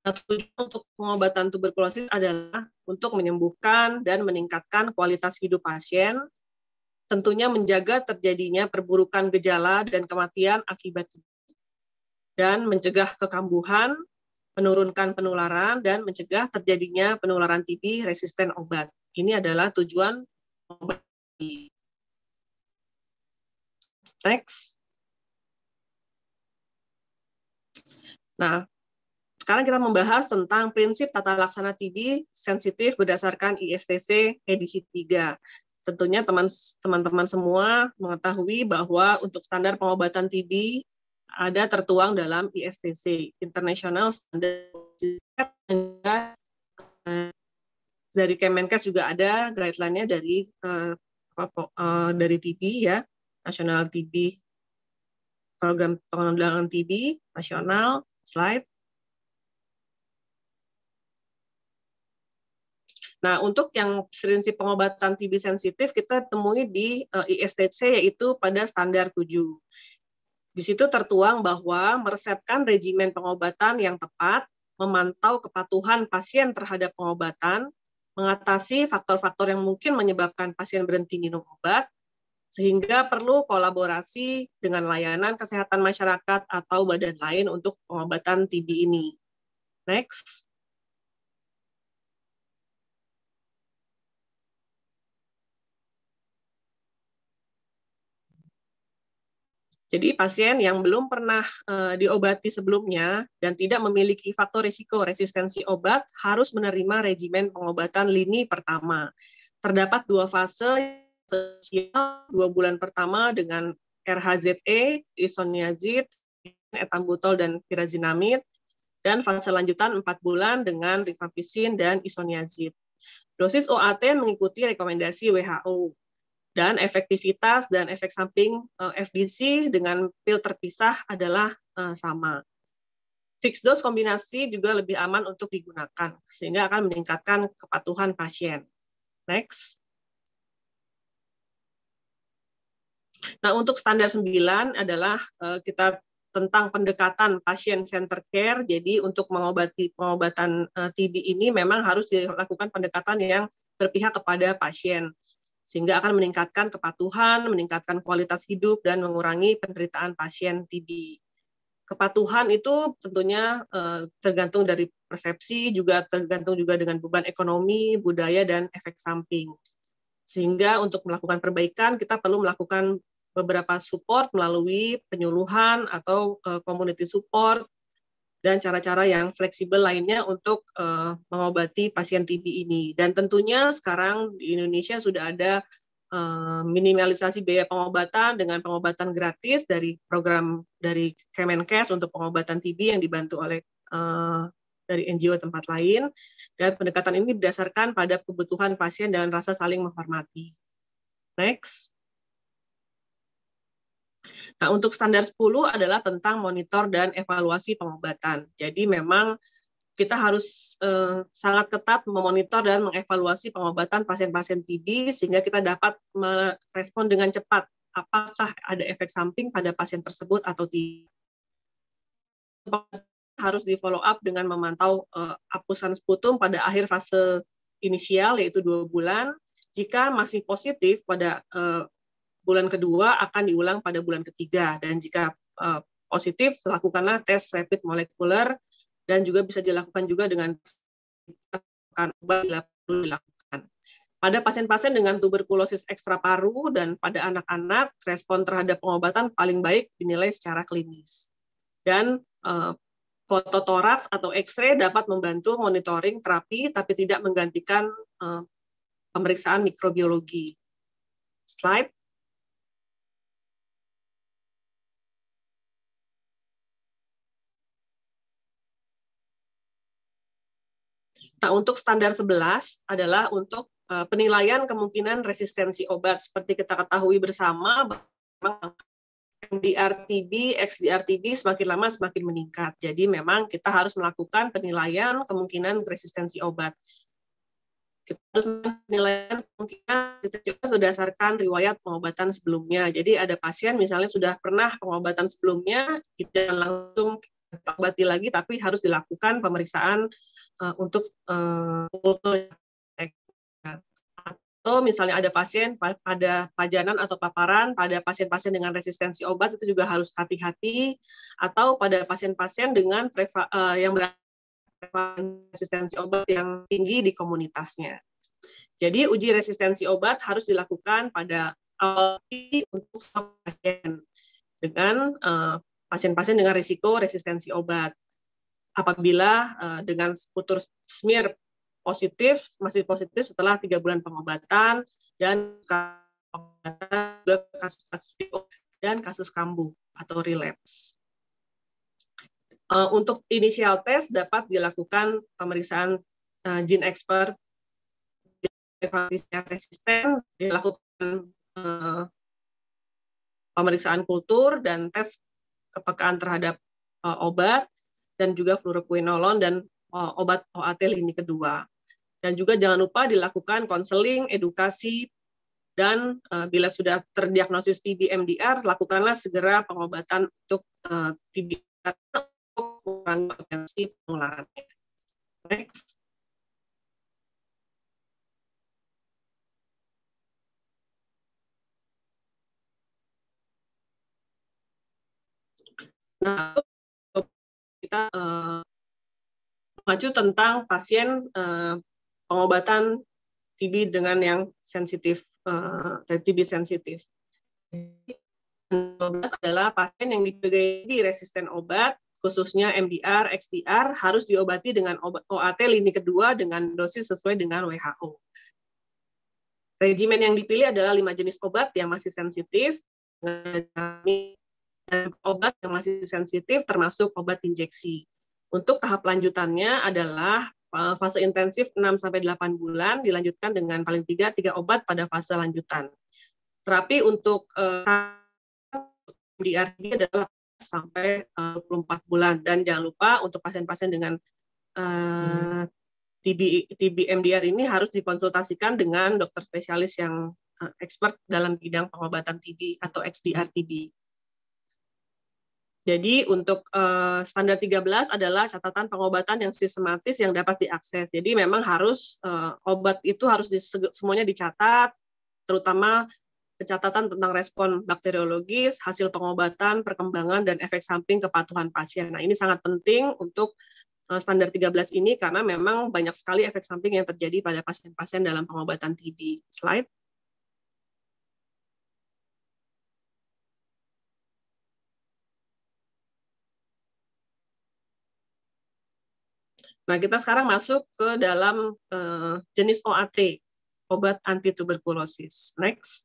Nah, tujuan untuk pengobatan tuberkulosis adalah untuk menyembuhkan dan meningkatkan kualitas hidup pasien, tentunya menjaga terjadinya perburukan gejala dan kematian akibat dan mencegah kekambuhan, menurunkan penularan, dan mencegah terjadinya penularan TB resisten obat. Ini adalah tujuan obat Next. Nah, sekarang kita membahas tentang prinsip tata laksana TB sensitif berdasarkan ISTC edisi 3. Tentunya teman-teman semua mengetahui bahwa untuk standar pengobatan TB ada tertuang dalam ISTC International Standard eh, dari Kemenkes juga ada guideline-nya dari eh, uh, dari TV ya, nasional TV program penanggulangan TV nasional slide. Nah, untuk yang prinsip pengobatan TB sensitif kita temui di eh, ISTC yaitu pada standar 7. Di situ tertuang bahwa meresepkan regimen pengobatan yang tepat, memantau kepatuhan pasien terhadap pengobatan, mengatasi faktor-faktor yang mungkin menyebabkan pasien berhenti minum obat, sehingga perlu kolaborasi dengan layanan kesehatan masyarakat atau badan lain untuk pengobatan TB ini. Next. Jadi pasien yang belum pernah uh, diobati sebelumnya dan tidak memiliki faktor risiko resistensi obat harus menerima regimen pengobatan lini pertama. Terdapat dua fase sosial dua bulan pertama dengan RHZE, isoniazid, etambutol dan pirazinamid, dan fase lanjutan empat bulan dengan rifampisin dan isoniazid. Dosis OAT mengikuti rekomendasi WHO dan efektivitas dan efek samping eh, FDC dengan pil terpisah adalah eh, sama. Fixed dose kombinasi juga lebih aman untuk digunakan sehingga akan meningkatkan kepatuhan pasien. Next. Nah, untuk standar 9 adalah eh, kita tentang pendekatan pasien center care. Jadi untuk mengobati pengobatan TB ini memang harus dilakukan pendekatan yang berpihak kepada pasien sehingga akan meningkatkan kepatuhan, meningkatkan kualitas hidup, dan mengurangi penderitaan pasien TB. Kepatuhan itu tentunya eh, tergantung dari persepsi, juga tergantung juga dengan beban ekonomi, budaya, dan efek samping. Sehingga untuk melakukan perbaikan, kita perlu melakukan beberapa support melalui penyuluhan atau eh, community support, dan cara-cara yang fleksibel lainnya untuk uh, mengobati pasien TB ini. Dan tentunya sekarang di Indonesia sudah ada uh, minimalisasi biaya pengobatan dengan pengobatan gratis dari program dari Kemenkes untuk pengobatan TB yang dibantu oleh uh, dari NGO tempat lain. Dan pendekatan ini berdasarkan pada kebutuhan pasien dan rasa saling menghormati. Next. Nah, untuk standar 10 adalah tentang monitor dan evaluasi pengobatan. Jadi memang kita harus eh, sangat ketat memonitor dan mengevaluasi pengobatan pasien-pasien TB sehingga kita dapat merespon dengan cepat apakah ada efek samping pada pasien tersebut atau tidak. Harus di follow up dengan memantau eh, apusan sputum pada akhir fase inisial yaitu dua bulan. Jika masih positif pada eh, bulan kedua akan diulang pada bulan ketiga dan jika eh, positif lakukanlah tes rapid molekuler dan juga bisa dilakukan juga dengan dilakukan. Pada pasien-pasien dengan tuberkulosis ekstra paru dan pada anak-anak, respon terhadap pengobatan paling baik dinilai secara klinis. Dan uh, foto toraks atau X-ray dapat membantu monitoring terapi, tapi tidak menggantikan uh, pemeriksaan mikrobiologi. Slide. Nah, untuk standar 11 adalah untuk eh, penilaian kemungkinan resistensi obat seperti kita ketahui bersama memang MDR-TB, XDR-TB semakin lama semakin meningkat. Jadi memang kita harus melakukan penilaian kemungkinan resistensi obat. Kita harus penilaian kemungkinan resistensi obat berdasarkan riwayat pengobatan sebelumnya. Jadi ada pasien misalnya sudah pernah pengobatan sebelumnya, kita langsung obati lagi tapi harus dilakukan pemeriksaan uh, untuk eh, kultur uh, atau misalnya ada pasien pada pajanan atau paparan pada pasien-pasien dengan resistensi obat itu juga harus hati-hati atau pada pasien-pasien dengan preva, uh, eh, yang resistensi obat yang tinggi di komunitasnya. Jadi uji resistensi obat harus dilakukan pada awal untuk pasien dengan uh, pasien-pasien dengan risiko resistensi obat. Apabila uh, dengan putus smear positif, masih positif setelah tiga bulan pengobatan dan kasus-kasus dan kasus kambuh atau relapse. Eh, untuk inisial tes dapat dilakukan pemeriksaan uh, gene expert resisten dilakukan pemeriksaan kultur dan tes kepekaan terhadap uh, obat dan juga fluoroquinolon dan uh, obat OAT lini kedua. Dan juga jangan lupa dilakukan konseling, edukasi, dan uh, bila sudah terdiagnosis TB MDR, lakukanlah segera pengobatan untuk uh, TB penularan potensi penularannya. Next. Nah, kita uh, mengacu tentang pasien uh, pengobatan TB dengan yang sensitif, uh, eh, TB sensitif. 12 adalah pasien yang di resisten obat, khususnya MDR, XDR, harus diobati dengan obat OAT lini kedua dengan dosis sesuai dengan WHO. Regimen yang dipilih adalah lima jenis obat yang masih sensitif, obat yang masih sensitif termasuk obat injeksi. Untuk tahap lanjutannya adalah eh, fase intensif 6 sampai 8 bulan dilanjutkan dengan paling tiga tiga obat pada fase lanjutan. Terapi untuk uh, eh, DRD adalah sampai eh, uh, 24 bulan dan jangan lupa untuk pasien-pasien dengan uh, TB TB MDR ini harus dikonsultasikan dengan dokter spesialis yang expert dalam bidang pengobatan TB atau XDR TB. Jadi untuk uh, standar 13 adalah catatan pengobatan yang sistematis yang dapat diakses. Jadi memang harus uh, obat itu harus semuanya dicatat, terutama catatan tentang respon bakteriologis, hasil pengobatan, perkembangan, dan efek samping kepatuhan pasien. Nah ini sangat penting untuk uh, standar 13 ini karena memang banyak sekali efek samping yang terjadi pada pasien-pasien dalam pengobatan TB. Slide. Nah, kita sekarang masuk ke dalam uh, jenis OAT, obat anti tuberkulosis. Next.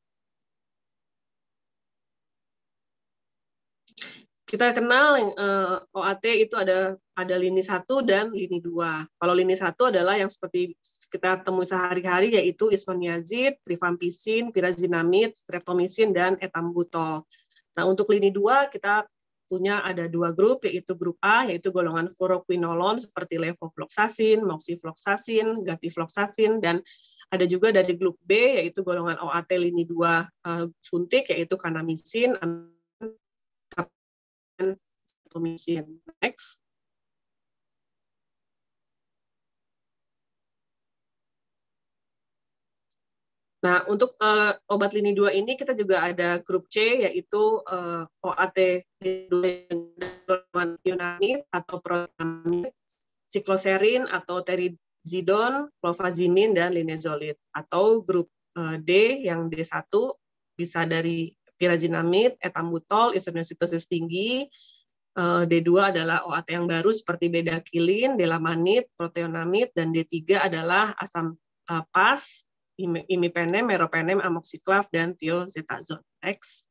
Kita kenal uh, eh, OAT itu ada ada lini satu dan lini dua. Kalau lini satu adalah yang seperti kita temui sehari-hari yaitu isoniazid, rifampisin, pirazinamid, streptomisin dan etambutol. Nah, untuk lini dua kita punya ada dua grup yaitu grup A yaitu golongan fluoroquinolon seperti levofloxacin, moxifloxacin, gatifloxacin dan ada juga dari grup B yaitu golongan OAT lini 2 uh, eh, suntik yaitu kanamisin, amisin. Next. Nah, untuk uh, obat lini 2 ini kita juga ada grup C yaitu uh, eh, OAT Yunani atau protamin, cikloserin atau terizidon, clofazimin dan linezolid atau grup uh, D yang D1 bisa dari pirazinamid, etambutol, insulinositosis tinggi. Uh, D2 adalah OAT yang baru seperti bedakilin, delamanit, proteonamid dan D3 adalah asam pas imipenem, meropenem, amoxiklav, dan tiozetazon. Next.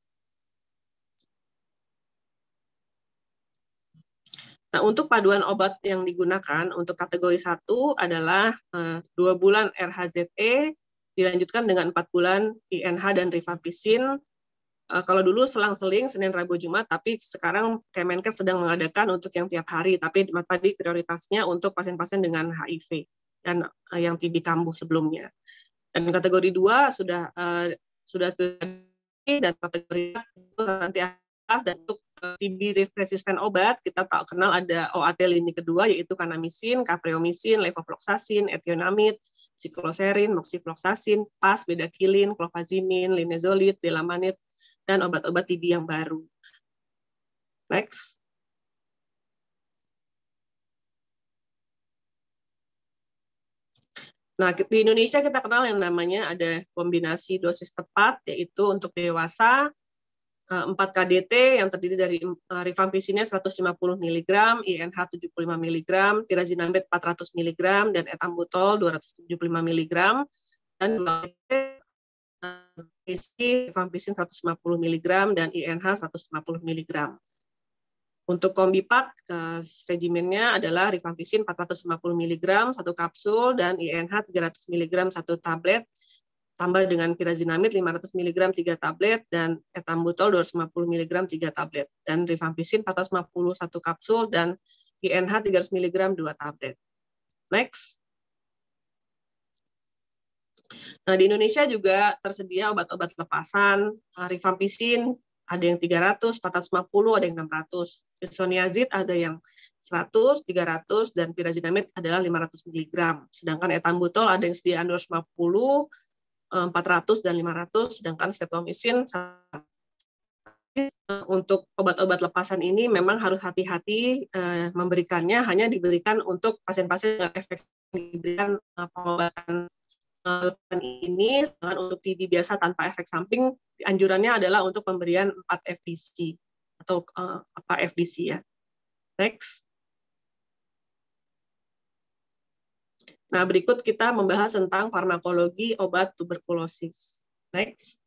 Nah, untuk paduan obat yang digunakan untuk kategori 1 adalah eh, dua bulan RHZE, dilanjutkan dengan empat bulan INH dan Eh, Kalau dulu selang-seling Senin, Rabu, Jumat, tapi sekarang Kemenkes sedang mengadakan untuk yang tiap hari, tapi tadi prioritasnya untuk pasien-pasien dengan HIV dan eh, yang TB kambuh sebelumnya. Dan kategori dua sudah uh, sudah dan kategori nanti atas dan untuk eh, TB resisten obat kita tak kenal ada OAT lini kedua yaitu kanamisin, kapreomisin, levofloxacin, etionamid, cikloserin, moxifloxacin, PAS, bedakilin, clofazimin, linezolid, delamanid, dan obat-obat TB yang baru. Next. Nah, di Indonesia kita kenal yang namanya ada kombinasi dosis tepat, yaitu untuk dewasa 4 eh, KDT yang terdiri dari rifampisinnya 150 mg, INH 75 mg, tirazinamide 400 mg, dan etambutol 275 mg, dan rifampisin 150 mg dan INH 150 mg. Untuk Kombipak, eh, regimennya adalah rifampisin 450 mg satu kapsul dan INH 300 mg satu tablet, tambah dengan pirazinamid 500 mg tiga tablet, dan etambutol 250 mg tiga tablet, dan rifampisin 450 satu kapsul, dan INH 300 mg dua tablet. Next. Nah, di Indonesia juga tersedia obat-obat lepasan, eh, rifampisin ada yang 300, 450, ada yang 600. Isoniazid ada yang 100, 300, dan pirazinamid adalah 500 mg. Sedangkan etambutol ada yang sediaan 250, 400, eh, dan 500, sedangkan streptomisin untuk obat-obat lepasan ini memang harus hati-hati eh, memberikannya hanya diberikan untuk pasien-pasien dengan efek diberikan eh, pengobatan ini, sedangkan untuk TB biasa tanpa efek samping anjurannya adalah untuk pemberian 4 FDC atau uh, apa FDC ya. Next. Nah, berikut kita membahas tentang farmakologi obat tuberkulosis. Next.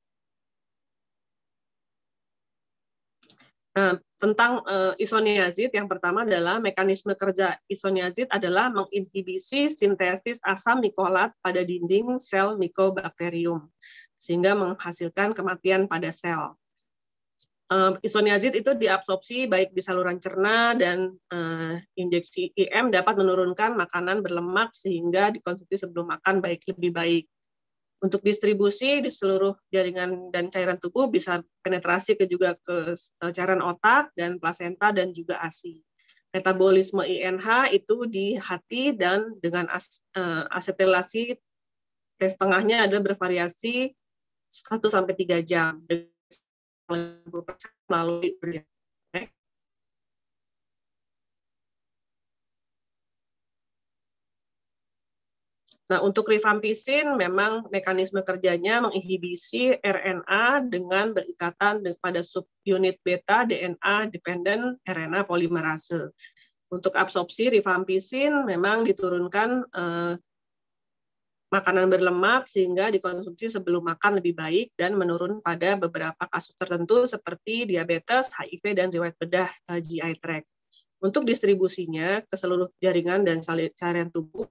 Nah, tentang uh, isoniazid yang pertama adalah mekanisme kerja isoniazid adalah menginhibisi sintesis asam mikolat pada dinding sel mikobakterium sehingga menghasilkan kematian pada sel. isoniazid itu diabsorpsi baik di saluran cerna dan eh, injeksi IM dapat menurunkan makanan berlemak sehingga dikonsumsi sebelum makan baik lebih baik. Untuk distribusi di seluruh jaringan dan cairan tubuh bisa penetrasi ke juga ke eh, cairan otak dan plasenta dan juga ASI. Metabolisme INH itu di hati dan dengan as, uh, asetilasi tes tengahnya ada bervariasi 1 sampai 3 jam melalui Nah, untuk rifampisin memang mekanisme kerjanya menginhibisi RNA dengan berikatan pada subunit beta DNA dependent RNA polimerase. Untuk absorpsi rifampisin memang diturunkan eh, makanan berlemak sehingga dikonsumsi sebelum makan lebih baik dan menurun pada beberapa kasus tertentu seperti diabetes, HIV, dan riwayat bedah eh, GI tract. Untuk distribusinya ke seluruh jaringan dan saluran tubuh,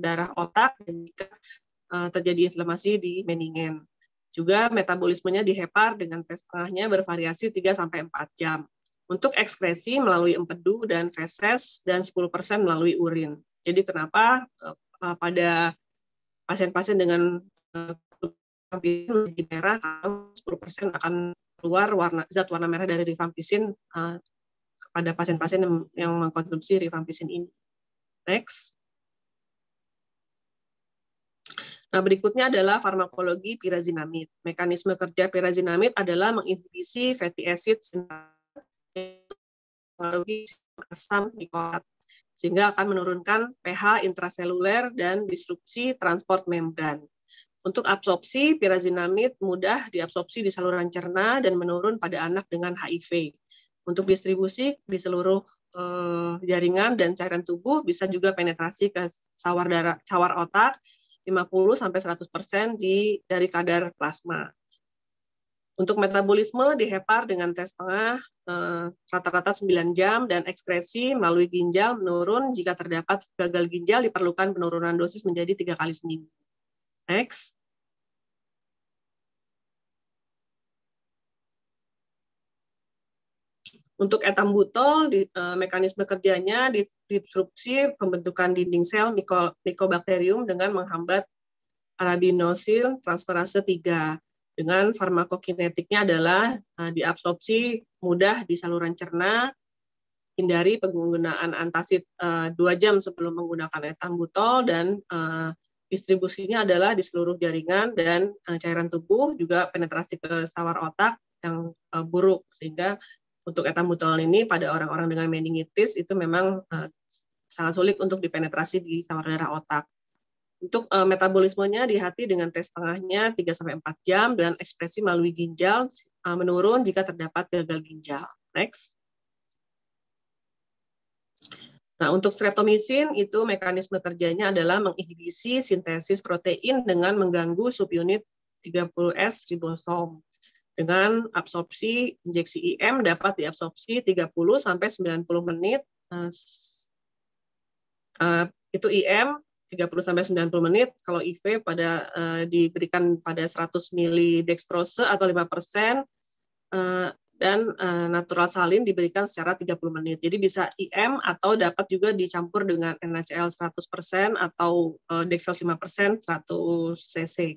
darah otak, dan jika eh, terjadi inflamasi di meningen. Juga metabolismenya dihepar dengan tes tengahnya bervariasi 3-4 jam. Untuk ekskresi melalui empedu dan feses dan 10% melalui urin. Jadi kenapa eh, uh, pada pasien-pasien dengan eh, di merah 10% akan keluar warna zat warna merah dari rifampisin uh, eh, kepada pasien-pasien yang, yang mengkonsumsi rifampisin ini. Next. Nah, berikutnya adalah farmakologi pirazinamid. Mekanisme kerja pirazinamid adalah menginhibisi fatty acid asam nikotat sehingga akan menurunkan pH intraseluler dan disrupsi transport membran. Untuk absorpsi, pirazinamid mudah diabsorpsi di saluran cerna dan menurun pada anak dengan HIV. Untuk distribusi di seluruh eh, jaringan dan cairan tubuh bisa juga penetrasi ke sawar darah, sawar otak 50 sampai 100% di dari kadar plasma. Untuk metabolisme dihepar dengan tes tengah eh, rata-rata eh, 9 jam dan ekskresi melalui ginjal menurun jika terdapat gagal ginjal diperlukan penurunan dosis menjadi tiga kali seminggu. Next. Untuk etambutol, di, eh, mekanisme kerjanya disrupsi pembentukan dinding sel mikobakterium dengan menghambat arabinosil transferase 3 dengan farmakokinetiknya adalah eh, diabsorpsi mudah di saluran cerna, hindari penggunaan antasid eh, dua jam sebelum menggunakan etambutol dan eh, distribusinya adalah di seluruh jaringan dan cairan tubuh juga penetrasi ke sawar otak yang buruk sehingga untuk etambutol ini pada orang-orang dengan meningitis itu memang sangat sulit untuk dipenetrasi di sawar darah otak untuk uh, metabolismenya di hati dengan tes tengahnya 3 sampai 4 jam dan ekspresi melalui ginjal uh, menurun jika terdapat gagal ginjal. Next. Nah, untuk streptomisin itu mekanisme kerjanya adalah menginhibisi sintesis protein dengan mengganggu subunit 30S ribosom. Dengan absorpsi injeksi IM dapat diabsorpsi 30 sampai 90 menit uh, uh, itu IM 30 sampai 90 menit. Kalau IV pada uh, diberikan pada 100 mili dextrose atau 5 persen uh, dan uh, natural salin diberikan secara 30 menit. Jadi bisa IM atau dapat juga dicampur dengan NaCl 100 persen atau uh, dextrose 5 persen 100 cc.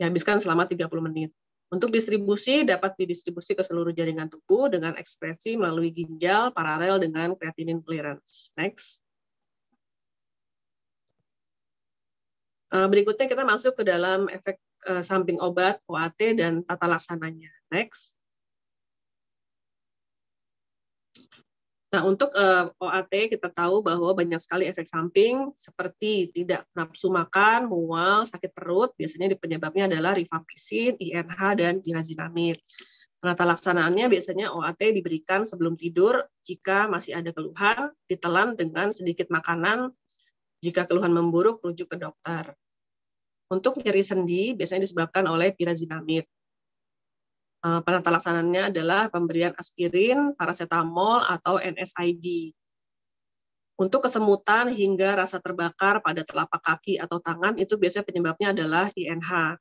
Dihabiskan selama 30 menit. Untuk distribusi dapat didistribusi ke seluruh jaringan tubuh dengan ekspresi melalui ginjal paralel dengan creatinine clearance. Next. Eh, berikutnya kita masuk ke dalam efek eh, samping obat, OAT, dan tata laksananya. Next. Nah, untuk eh, OAT kita tahu bahwa banyak sekali efek samping seperti tidak nafsu makan, mual, sakit perut, biasanya penyebabnya adalah rifampisin, INH, dan pirazinamid. Penata nah, laksanaannya biasanya OAT diberikan sebelum tidur jika masih ada keluhan, ditelan dengan sedikit makanan, jika keluhan memburuk, rujuk ke dokter. Untuk nyeri sendi biasanya disebabkan oleh pirazinamid. Eh, penata laksananya adalah pemberian aspirin, paracetamol, atau NSAID. Untuk kesemutan hingga rasa terbakar pada telapak kaki atau tangan, itu biasanya penyebabnya adalah INH.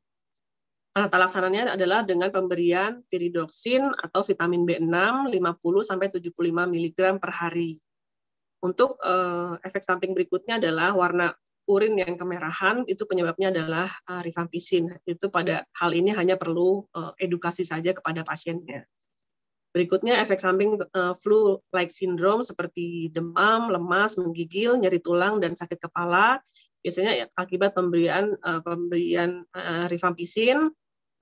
Penata laksananya adalah dengan pemberian piridoksin atau vitamin B6 50-75 mg per hari. Untuk eh, efek samping berikutnya adalah warna urin yang kemerahan itu penyebabnya adalah eh, rifampisin. Itu pada hal ini hanya perlu eh, edukasi saja kepada pasiennya. Berikutnya efek samping eh, flu-like syndrome seperti demam, lemas, menggigil, nyeri tulang dan sakit kepala biasanya ya, akibat pemberian pemberian rifampisin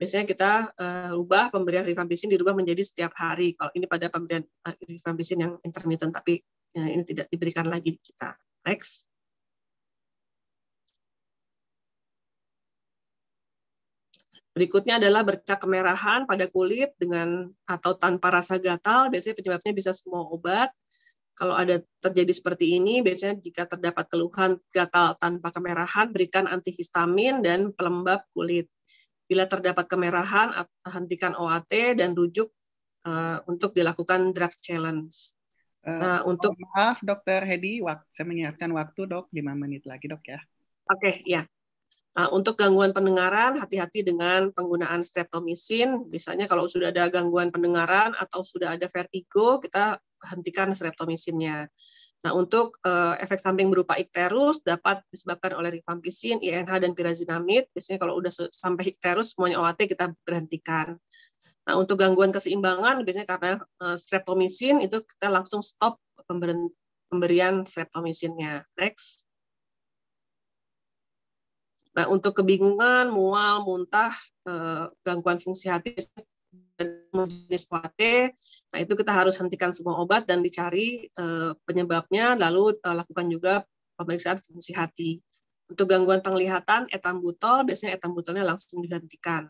biasanya kita uh, ubah pemberian rifampisin dirubah menjadi setiap hari. Kalau ini pada pemberian rifampisin yang intermittent tapi ini tidak diberikan lagi kita. Next. Berikutnya adalah bercak kemerahan pada kulit dengan atau tanpa rasa gatal. Biasanya penyebabnya bisa semua obat. Kalau ada terjadi seperti ini, biasanya jika terdapat keluhan gatal tanpa kemerahan, berikan antihistamin dan pelembab kulit. Bila terdapat kemerahan, hentikan OAT dan rujuk uh, untuk dilakukan drug challenge. Eh, nah, uh, untuk maaf dokter Hedi, saya menyiapkan waktu dok 5 menit lagi dok ya. Oke, okay, ya. Ah, untuk gangguan pendengaran, hati-hati dengan penggunaan streptomisin. Biasanya kalau sudah ada gangguan pendengaran atau sudah ada vertigo, kita hentikan streptomisinnya. Nah, untuk uh, efek samping berupa ikterus dapat disebabkan oleh rifampisin, INH, dan pirazinamid. Biasanya kalau sudah sampai ikterus, semuanya OAT kita berhentikan. Nah, untuk gangguan keseimbangan, biasanya karena uh, eh, streptomisin, itu kita langsung stop pemberian streptomisinnya. Next. Nah, untuk kebingungan, mual, muntah, eh, gangguan fungsi hati, dan jenis plate, nah itu kita harus hentikan semua obat dan dicari eh, penyebabnya, lalu eh, lakukan juga pemeriksaan fungsi hati. Untuk gangguan penglihatan, etambutol, biasanya etambutolnya langsung dihentikan.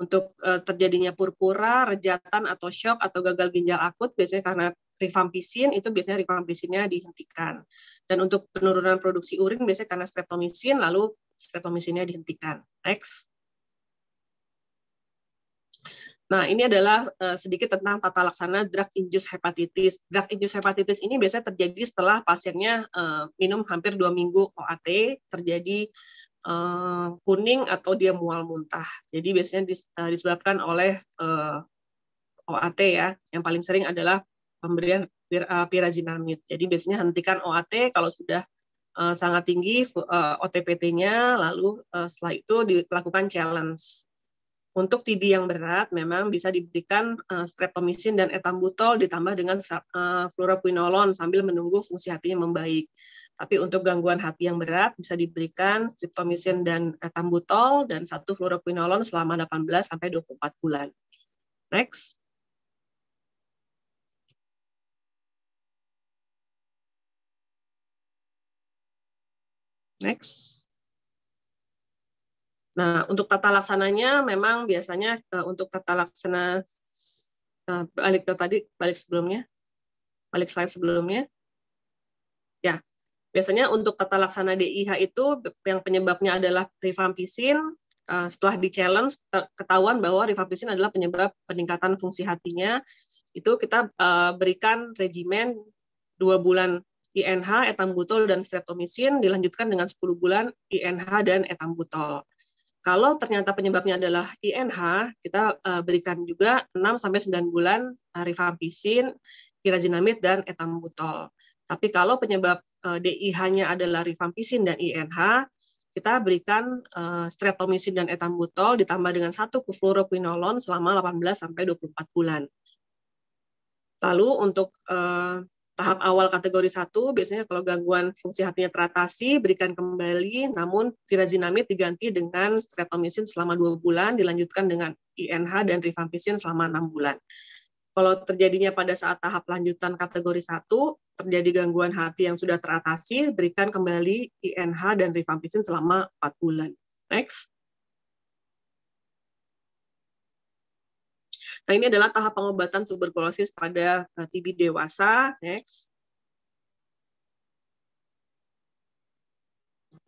Untuk terjadinya purpura, rejatan atau shock atau gagal ginjal akut, biasanya karena rifampisin itu biasanya rifampisinnya dihentikan. Dan untuk penurunan produksi urin biasanya karena streptomisin lalu streptomisinnya dihentikan. Next. Nah, ini adalah eh, sedikit tentang tata laksana drug induced hepatitis. Drug induced hepatitis ini biasanya terjadi setelah pasiennya eh, minum hampir dua minggu OAT, terjadi eh, kuning atau dia mual muntah. Jadi biasanya disebabkan oleh OAT ya. Yang paling sering adalah pemberian pirazinamid. Jadi biasanya hentikan OAT kalau sudah uh, sangat tinggi uh, eh, OTPT-nya, lalu uh, setelah itu dilakukan challenge. Untuk TB yang berat memang bisa diberikan uh, streptomisin dan etambutol ditambah dengan uh, fluoroquinolon sambil menunggu fungsi hatinya membaik. Tapi untuk gangguan hati yang berat bisa diberikan streptomisin dan etambutol dan satu fluoroquinolon selama 18 sampai 24 bulan. Next. Next. Nah, untuk tata laksananya memang biasanya eh, untuk tata laksana eh, balik ke tadi, balik sebelumnya, balik slide sebelumnya. Ya, biasanya untuk tata laksana DIH itu yang penyebabnya adalah rifampisin. Eh, setelah di challenge ketahuan bahwa rifampisin adalah penyebab peningkatan fungsi hatinya, itu kita berikan regimen dua bulan INH, etambutol, dan streptomisin, dilanjutkan dengan 10 bulan INH dan etambutol. Kalau ternyata penyebabnya adalah INH, kita eh, berikan juga 6-9 bulan eh, rifampisin, pirazinamid, dan etambutol. Tapi kalau penyebab eh, DIH-nya adalah rifampisin dan INH, kita berikan streptomisin dan etambutol ditambah dengan satu kufluoroquinolon selama 18-24 bulan. Lalu untuk tahap awal kategori 1 biasanya kalau gangguan fungsi hatinya teratasi berikan kembali namun tirazinamid diganti dengan streptomisin selama 2 bulan dilanjutkan dengan INH dan rifampisin selama 6 bulan. Kalau terjadinya pada saat tahap lanjutan kategori 1 terjadi gangguan hati yang sudah teratasi berikan kembali INH dan rifampisin selama 4 bulan. Next. Nah, ini adalah tahap pengobatan tuberkulosis pada eh, TB dewasa. Next.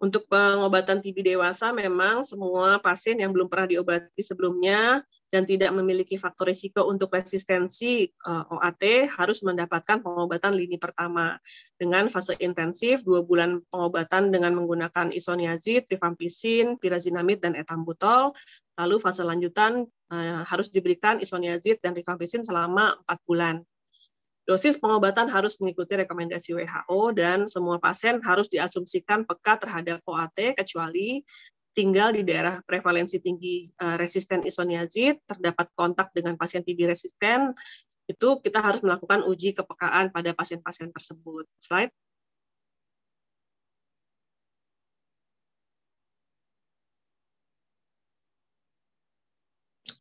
Untuk pengobatan TB dewasa memang semua pasien yang belum pernah diobati sebelumnya dan tidak memiliki faktor risiko untuk resistensi eh, OAT harus mendapatkan pengobatan lini pertama dengan fase intensif dua bulan pengobatan dengan menggunakan isoniazid, rifampisin, pirazinamid, dan etambutol Lalu fase lanjutan eh, harus diberikan isoniazid dan rifampisin selama 4 bulan. Dosis pengobatan harus mengikuti rekomendasi WHO dan semua pasien harus diasumsikan peka terhadap OAT kecuali tinggal di daerah prevalensi tinggi eh, resisten isoniazid, terdapat kontak dengan pasien TB resisten, itu kita harus melakukan uji kepekaan pada pasien-pasien tersebut. Slide.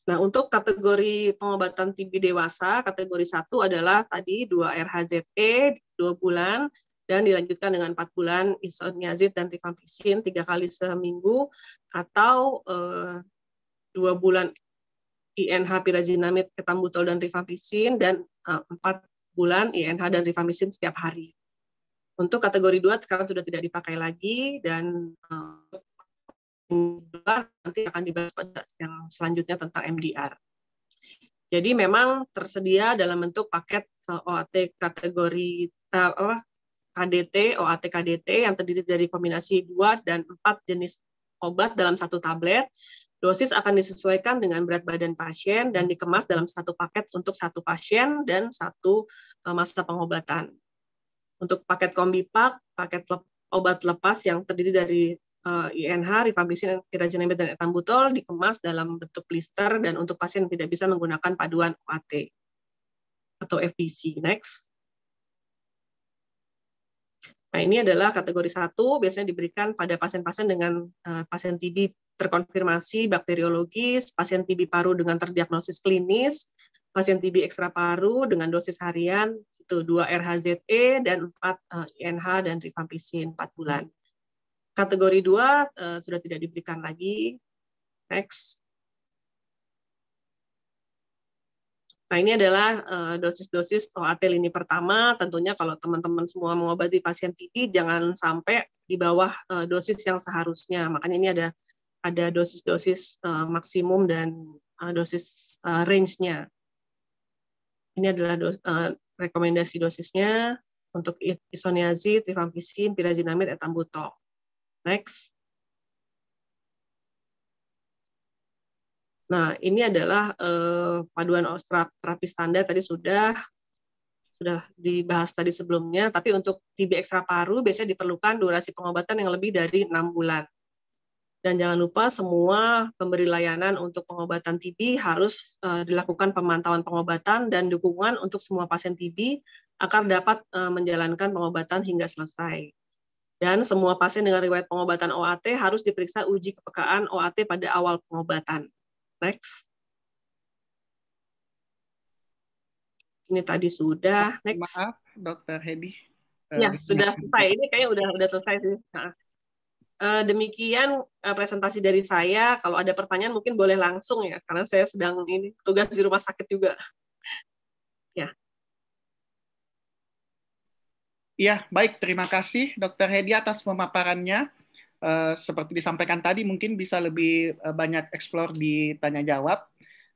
Nah, untuk kategori pengobatan TB dewasa, kategori satu adalah tadi 2 RHZE 2 bulan dan dilanjutkan dengan 4 bulan isoniazid dan rifampisin 3 kali seminggu atau eh, dua 2 bulan INH pirazinamid, ketambutol dan rifampisin dan eh, 4 bulan INH dan rifampisin setiap hari. Untuk kategori 2 sekarang sudah tidak dipakai lagi dan uh, nanti akan dibahas pada yang selanjutnya tentang MDR. Jadi memang tersedia dalam bentuk paket eh, OAT kategori eh, apa, KDT, OAT KDT yang terdiri dari kombinasi dua dan empat jenis obat dalam satu tablet. Dosis akan disesuaikan dengan berat badan pasien dan dikemas dalam satu paket untuk satu pasien dan satu eh, masa pengobatan. Untuk paket kombipak, paket obat lepas yang terdiri dari uh, eh, INH, rifampisin pirazinamid, dan etambutol dikemas dalam bentuk blister dan untuk pasien tidak bisa menggunakan paduan OAT atau FBC. Next. Nah, ini adalah kategori satu biasanya diberikan pada pasien-pasien dengan uh, pasien TB terkonfirmasi bakteriologis, pasien TB paru dengan terdiagnosis klinis, pasien TB ekstra paru dengan dosis harian, itu 2 RHZE dan 4 uh, eh, INH dan rifampisin 4 bulan. Kategori 2 uh, eh, sudah tidak diberikan lagi. Next. Nah, ini adalah eh, dosis-dosis OAT lini pertama. Tentunya kalau teman-teman semua mengobati pasien TB, jangan sampai di bawah eh, dosis yang seharusnya. Makanya ini ada ada dosis-dosis maksimum dan dosis range-nya. Ini adalah dos, rekomendasi dosisnya untuk isoniazid, rifampisin, pirazinamid, etambutol. Next. Nah, ini adalah eh, paduan terapi standar tadi sudah sudah dibahas tadi sebelumnya, tapi untuk TB ekstra paru biasanya diperlukan durasi pengobatan yang lebih dari enam bulan. Dan jangan lupa semua pemberi layanan untuk pengobatan TB harus eh, dilakukan pemantauan pengobatan dan dukungan untuk semua pasien TB agar dapat eh, menjalankan pengobatan hingga selesai. Dan semua pasien dengan riwayat pengobatan OAT harus diperiksa uji kepekaan OAT pada awal pengobatan. Next. Ini tadi sudah. Next. Maaf, Dokter Hedi. Eh, ya, sudah selesai. Ini kayaknya udah udah selesai sih. Nah. Demikian eh, presentasi dari saya. Kalau ada pertanyaan mungkin boleh langsung ya, karena saya sedang ini tugas di rumah sakit juga. Ya, baik. Terima kasih Dr. Hedi atas pemaparannya. Uh, seperti disampaikan tadi, mungkin bisa lebih eh, banyak eksplor di tanya jawab.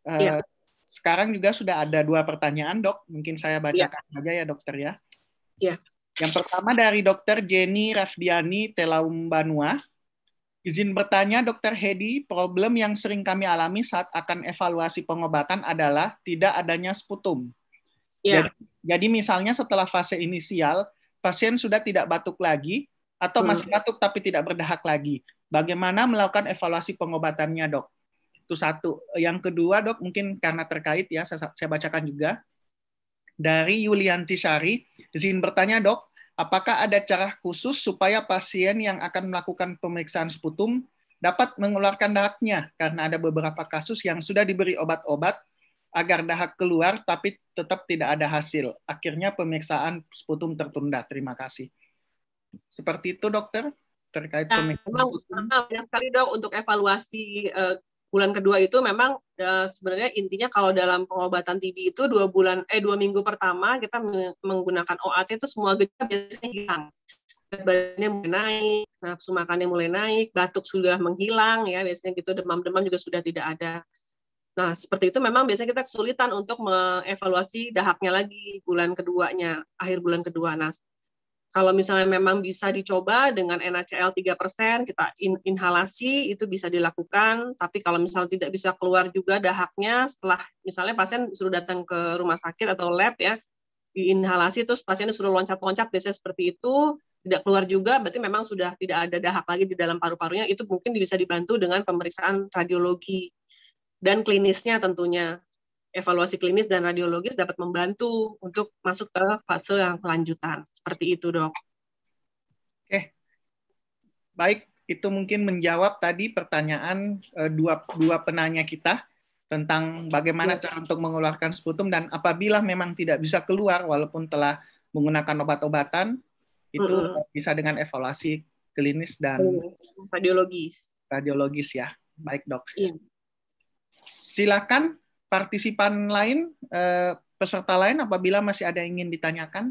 Uh, eh, ya. Sekarang juga sudah ada dua pertanyaan, dok. Mungkin saya iya. bacakan ya. saja ya, dokter ya. Ya. Yang pertama dari Dr. Jenny Rafdiani Telaumbanua. Izin bertanya, Dokter Hedi, problem yang sering kami alami saat akan evaluasi pengobatan adalah tidak adanya sputum. Ya. Jadi, jadi misalnya setelah fase inisial, pasien sudah tidak batuk lagi atau hmm. masih batuk tapi tidak berdahak lagi. Bagaimana melakukan evaluasi pengobatannya, Dok? Itu satu. Yang kedua, Dok, mungkin karena terkait ya saya, saya bacakan juga dari Yulianti Sari izin bertanya, Dok, apakah ada cara khusus supaya pasien yang akan melakukan pemeriksaan sputum dapat mengeluarkan dahaknya karena ada beberapa kasus yang sudah diberi obat-obat agar dahak keluar tapi tetap tidak ada hasil. Akhirnya pemeriksaan sputum tertunda. Terima kasih. Seperti itu dokter terkait ya, pemeriksaan. Memang, yang banyak sekali dok untuk evaluasi uh, bulan kedua itu memang uh, sebenarnya intinya kalau dalam pengobatan TB itu dua bulan eh dua minggu pertama kita menggunakan OAT itu semua gejala biasanya hilang badannya mulai naik, nafsu makannya mulai naik, batuk sudah menghilang ya biasanya gitu demam-demam juga sudah tidak ada. Nah, seperti itu memang biasanya kita kesulitan untuk mengevaluasi dahaknya lagi bulan keduanya, akhir bulan kedua. Nah, kalau misalnya memang bisa dicoba dengan NaCl 3%, kita in inhalasi itu bisa dilakukan, tapi kalau misalnya tidak bisa keluar juga dahaknya setelah misalnya pasien suruh datang ke rumah sakit atau lab ya, diinhalasi terus pasien suruh loncat-loncat biasanya seperti itu, tidak keluar juga berarti memang sudah tidak ada dahak lagi di dalam paru-parunya, itu mungkin bisa dibantu dengan pemeriksaan radiologi dan klinisnya tentunya evaluasi klinis dan radiologis dapat membantu untuk masuk ke fase yang kelanjutan Seperti itu, Dok. Oke. Baik, itu mungkin menjawab tadi pertanyaan eh, dua dua penanya kita tentang bagaimana ya. cara untuk mengeluarkan sputum dan apabila memang tidak bisa keluar walaupun telah menggunakan obat-obatan itu eh, bisa dengan evaluasi klinis dan radiologis. Radiologis ya. Baik, Dok. Iya. Silakan partisipan lain, eh, peserta lain apabila masih ada yang ingin ditanyakan.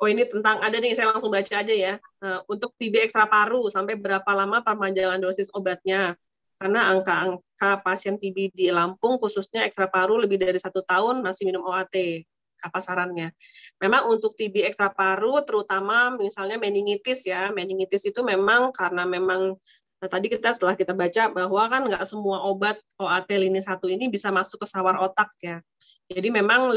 Oh ini tentang ada nih saya langsung baca aja ya. Eh, untuk TB ekstra paru sampai berapa lama perpanjangan dosis obatnya? Karena angka-angka pasien TB di Lampung khususnya ekstra paru lebih dari satu tahun masih minum OAT apa sarannya? Memang untuk TB ekstra paru terutama misalnya meningitis ya. Meningitis itu memang karena memang Nah, tadi kita setelah kita baca bahwa kan nggak semua obat OAT lini satu ini bisa masuk ke sawar otak ya. Jadi memang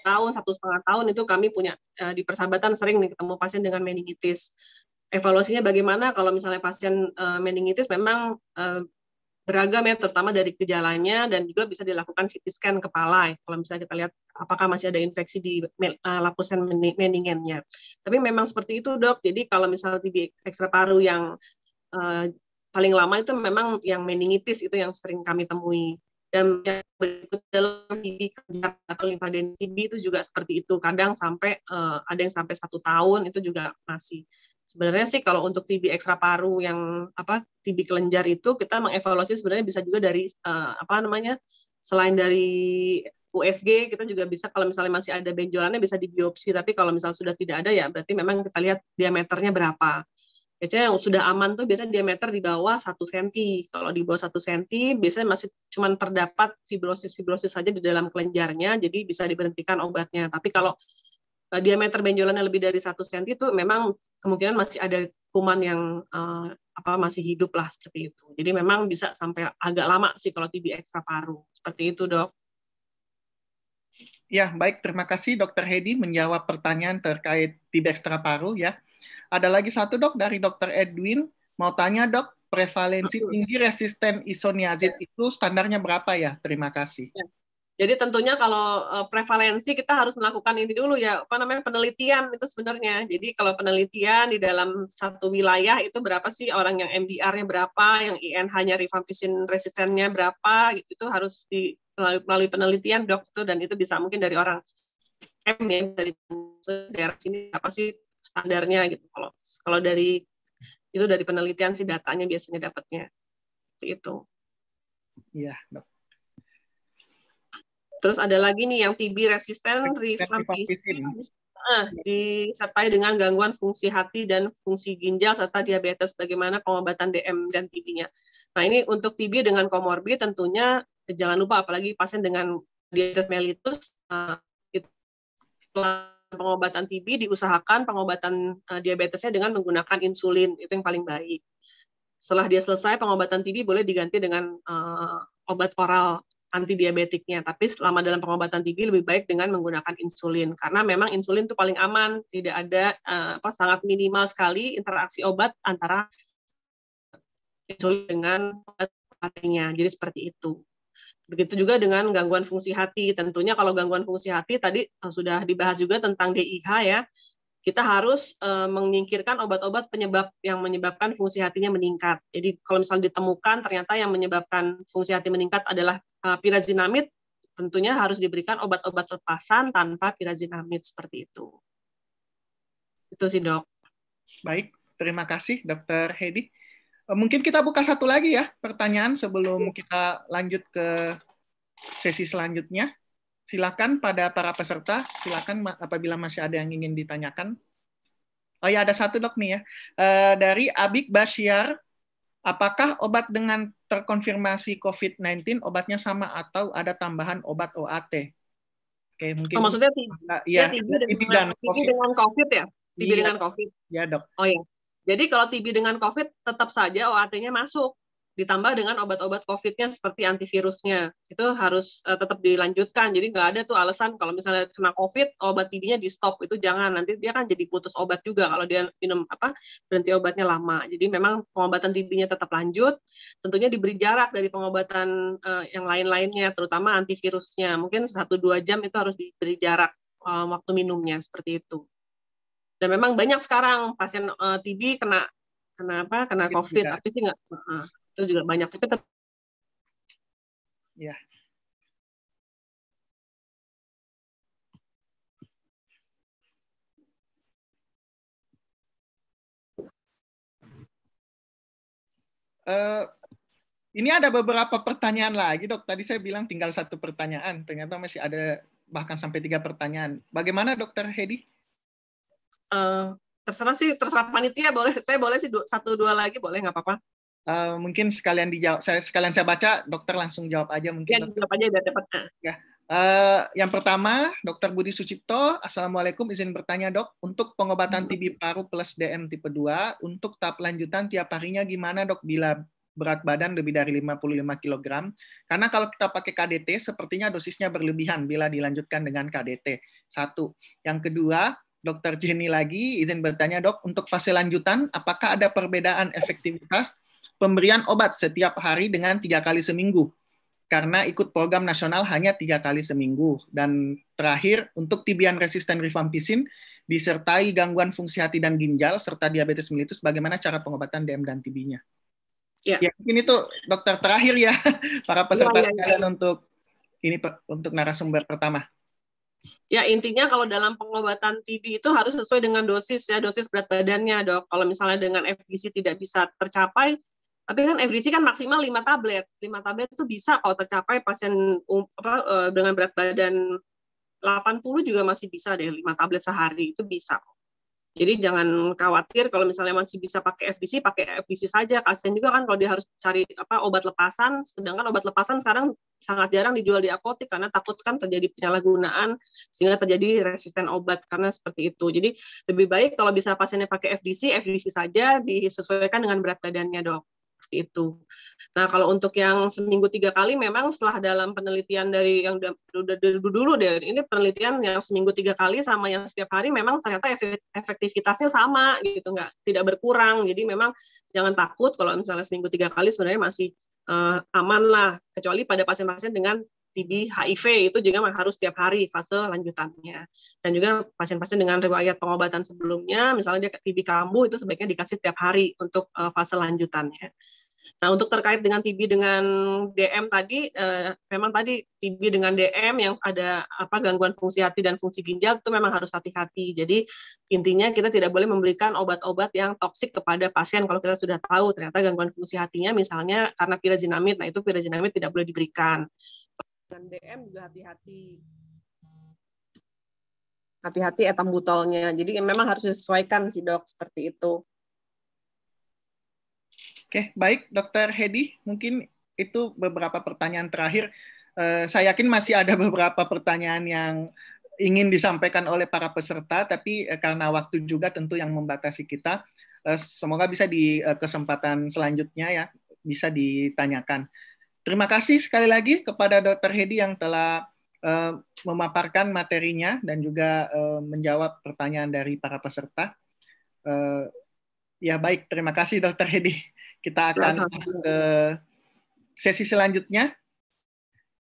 tahun satu setengah tahun itu kami punya eh, di persahabatan sering nih, ketemu pasien dengan meningitis. Evaluasinya bagaimana kalau misalnya pasien eh, meningitis memang beragam ya, terutama dari gejalanya dan juga bisa dilakukan CT scan kepala. Ya, kalau misalnya kita lihat apakah masih ada infeksi di uh, eh, lapisan meningennya. Tapi memang seperti itu dok. Jadi kalau misalnya di ekstra paru yang uh, paling lama itu memang yang meningitis itu yang sering kami temui. Dan yang berikut dalam TB atau limfaden itu juga seperti itu. Kadang sampai uh, ada yang sampai satu tahun itu juga masih. Sebenarnya sih kalau untuk TB ekstra paru yang apa TB kelenjar itu kita mengevaluasi sebenarnya bisa juga dari uh, apa namanya selain dari USG kita juga bisa kalau misalnya masih ada benjolannya bisa di biopsi tapi kalau misalnya sudah tidak ada ya berarti memang kita lihat diameternya berapa biasanya yang sudah aman tuh biasanya diameter di bawah satu cm. Kalau di bawah satu cm biasanya masih cuma terdapat fibrosis-fibrosis saja di dalam kelenjarnya, jadi bisa diberhentikan obatnya. Tapi kalau Eh, diameter benjolannya lebih dari satu cm itu memang kemungkinan masih ada kuman yang uh, apa masih hidup lah seperti itu. Jadi memang bisa sampai agak lama sih kalau TB ekstra paru. Seperti itu, Dok. Ya, baik. Terima kasih Dokter Hedi menjawab pertanyaan terkait TB ekstra paru ya. Ada lagi satu, Dok, dari Dokter Edwin. Mau tanya, Dok, prevalensi tinggi resisten isoniazid ya. itu standarnya berapa ya? Terima kasih. Ya. Jadi tentunya kalau eh, prevalensi kita harus melakukan ini dulu ya, apa namanya penelitian itu sebenarnya. Jadi kalau penelitian di dalam satu wilayah itu berapa sih orang yang MDR-nya berapa, yang INH-nya rifampicin resistennya berapa, gitu itu harus di melalui, melalui penelitian dokter dan itu bisa mungkin dari orang M ya dari daerah sini apa sih standarnya gitu. Kalau kalau dari itu dari penelitian sih datanya biasanya dapatnya. Itu. Iya, dok. Terus ada lagi nih yang TB resisten rifampisin nah, disertai dengan gangguan fungsi hati dan fungsi ginjal serta diabetes bagaimana pengobatan DM dan TB-nya. Nah, ini untuk TB dengan komorbid tentunya eh, jangan lupa apalagi pasien dengan diabetes mellitus uh, pengobatan TB diusahakan pengobatan uh, diabetesnya dengan menggunakan insulin itu yang paling baik. Setelah dia selesai pengobatan TB boleh diganti dengan obat oral antidiabetiknya. Tapi selama dalam pengobatan TB lebih baik dengan menggunakan insulin karena memang insulin itu paling aman, tidak ada eh, apa sangat minimal sekali interaksi obat antara insulin dengan obat hatinya. Jadi seperti itu. Begitu juga dengan gangguan fungsi hati. Tentunya kalau gangguan fungsi hati tadi eh, sudah dibahas juga tentang DIH ya kita harus uh, menyingkirkan obat-obat penyebab yang menyebabkan fungsi hatinya meningkat. Jadi kalau misalnya ditemukan ternyata yang menyebabkan fungsi hati meningkat adalah uh, eh, pirazinamid, tentunya harus diberikan obat-obat lepasan tanpa pirazinamid seperti itu. Itu sih dok. Baik, terima kasih dokter Hedi. Eh, mungkin kita buka satu lagi ya pertanyaan sebelum kita lanjut ke sesi selanjutnya. Silakan pada para peserta, silakan apabila masih ada yang ingin ditanyakan. Oh ya, ada satu dok nih ya. Eh, dari Abik Basyar, apakah obat dengan terkonfirmasi COVID-19 obatnya sama atau ada tambahan obat OAT? Oke, mungkin. Oh, maksudnya iya, tiba, ya, ya, dengan, COVID. dengan COVID ya? Tiba iya. dengan COVID. Ya dok. Oh ya. Jadi kalau TB dengan COVID tetap saja OAT-nya masuk ditambah dengan obat-obat COVID-nya seperti antivirusnya itu harus uh, tetap dilanjutkan jadi nggak ada tuh alasan kalau misalnya kena COVID obat TB-nya di stop itu jangan nanti dia kan jadi putus obat juga kalau dia minum apa berhenti obatnya lama jadi memang pengobatan TB-nya tetap lanjut tentunya diberi jarak dari pengobatan uh, yang lain-lainnya terutama antivirusnya mungkin satu dua jam itu harus diberi jarak uh, waktu minumnya seperti itu dan memang banyak sekarang pasien uh, TB kena kenapa kena COVID tapi sih nggak uh, itu juga banyak tapi tetap ya Uh, ini ada beberapa pertanyaan lagi, dok. Tadi saya bilang tinggal satu pertanyaan, ternyata masih ada bahkan sampai tiga pertanyaan. Bagaimana, dokter Hedi? Uh, terserah sih, terserah panitia boleh. Saya boleh sih satu dua lagi boleh nggak apa-apa. Uh, mungkin sekalian dijawab saya sekalian saya baca dokter langsung jawab aja mungkin ya, jawab aja udah dapat ya uh, yang pertama dokter Budi Sucipto assalamualaikum izin bertanya dok untuk pengobatan hmm. TB paru plus DM tipe 2 untuk tahap lanjutan tiap harinya gimana dok bila berat badan lebih dari 55 kg karena kalau kita pakai KDT sepertinya dosisnya berlebihan bila dilanjutkan dengan KDT satu yang kedua Dokter Jenny lagi izin bertanya dok untuk fase lanjutan apakah ada perbedaan efektivitas pemberian obat setiap hari dengan tiga kali seminggu karena ikut program nasional hanya tiga kali seminggu. Dan terakhir, untuk tibian resisten rifampisin disertai gangguan fungsi hati dan ginjal serta diabetes melitus, bagaimana cara pengobatan DM dan TB-nya? Ya. ya, mungkin itu dokter terakhir ya para iya, peserta ya, ya, ya. untuk ini untuk narasumber pertama. Ya intinya kalau dalam pengobatan TB itu harus sesuai dengan dosis ya dosis berat badannya dok. Kalau misalnya dengan FGC tidak bisa tercapai, tapi kan FDC kan maksimal 5 tablet. 5 tablet itu bisa kalau tercapai pasien um, apa, eh, dengan berat badan 80 juga masih bisa deh 5 tablet sehari itu bisa. Jadi jangan khawatir kalau misalnya masih bisa pakai FDC, pakai FDC saja. Kasian juga kan kalau dia harus cari apa obat lepasan, sedangkan obat lepasan sekarang sangat jarang dijual di apotek karena takut kan terjadi penyalahgunaan sehingga terjadi resisten obat karena seperti itu. Jadi lebih baik kalau bisa pasiennya pakai FDC, FDC saja disesuaikan dengan berat badannya, Dok seperti itu. Nah kalau untuk yang seminggu tiga kali memang setelah dalam penelitian dari yang dulu dulu deh ini penelitian yang seminggu tiga kali sama yang setiap hari memang ternyata efektivitasnya sama gitu nggak tidak berkurang. Jadi memang jangan takut kalau misalnya seminggu tiga kali sebenarnya masih eh, aman lah kecuali pada pasien-pasien dengan TB, HIV itu juga harus setiap hari fase lanjutannya. Dan juga pasien-pasien dengan riwayat pengobatan sebelumnya, misalnya dia TB kambuh itu sebaiknya dikasih setiap hari untuk eh, fase lanjutannya. Nah, untuk terkait dengan TB dengan DM tadi, eh, memang tadi TB dengan DM yang ada apa gangguan fungsi hati dan fungsi ginjal itu memang harus hati-hati. Jadi intinya kita tidak boleh memberikan obat-obat yang toksik kepada pasien kalau kita sudah tahu ternyata gangguan fungsi hatinya misalnya karena pirazinamid, nah itu pirazinamid tidak boleh diberikan dengan DM, juga hati-hati hati-hati etam ya butolnya. Jadi memang harus disesuaikan sih dok seperti itu. Oke baik dokter Hedi mungkin itu beberapa pertanyaan terakhir. Eh, saya yakin masih ada beberapa pertanyaan yang ingin disampaikan oleh para peserta tapi eh, karena waktu juga tentu yang membatasi kita. Eh, semoga bisa di kesempatan selanjutnya ya bisa ditanyakan. Terima kasih sekali lagi kepada Dr. Hedi yang telah uh, memaparkan materinya dan juga uh, menjawab pertanyaan dari para peserta. Uh, ya baik, terima kasih Dr. Hedi. Kita akan ke sesi selanjutnya.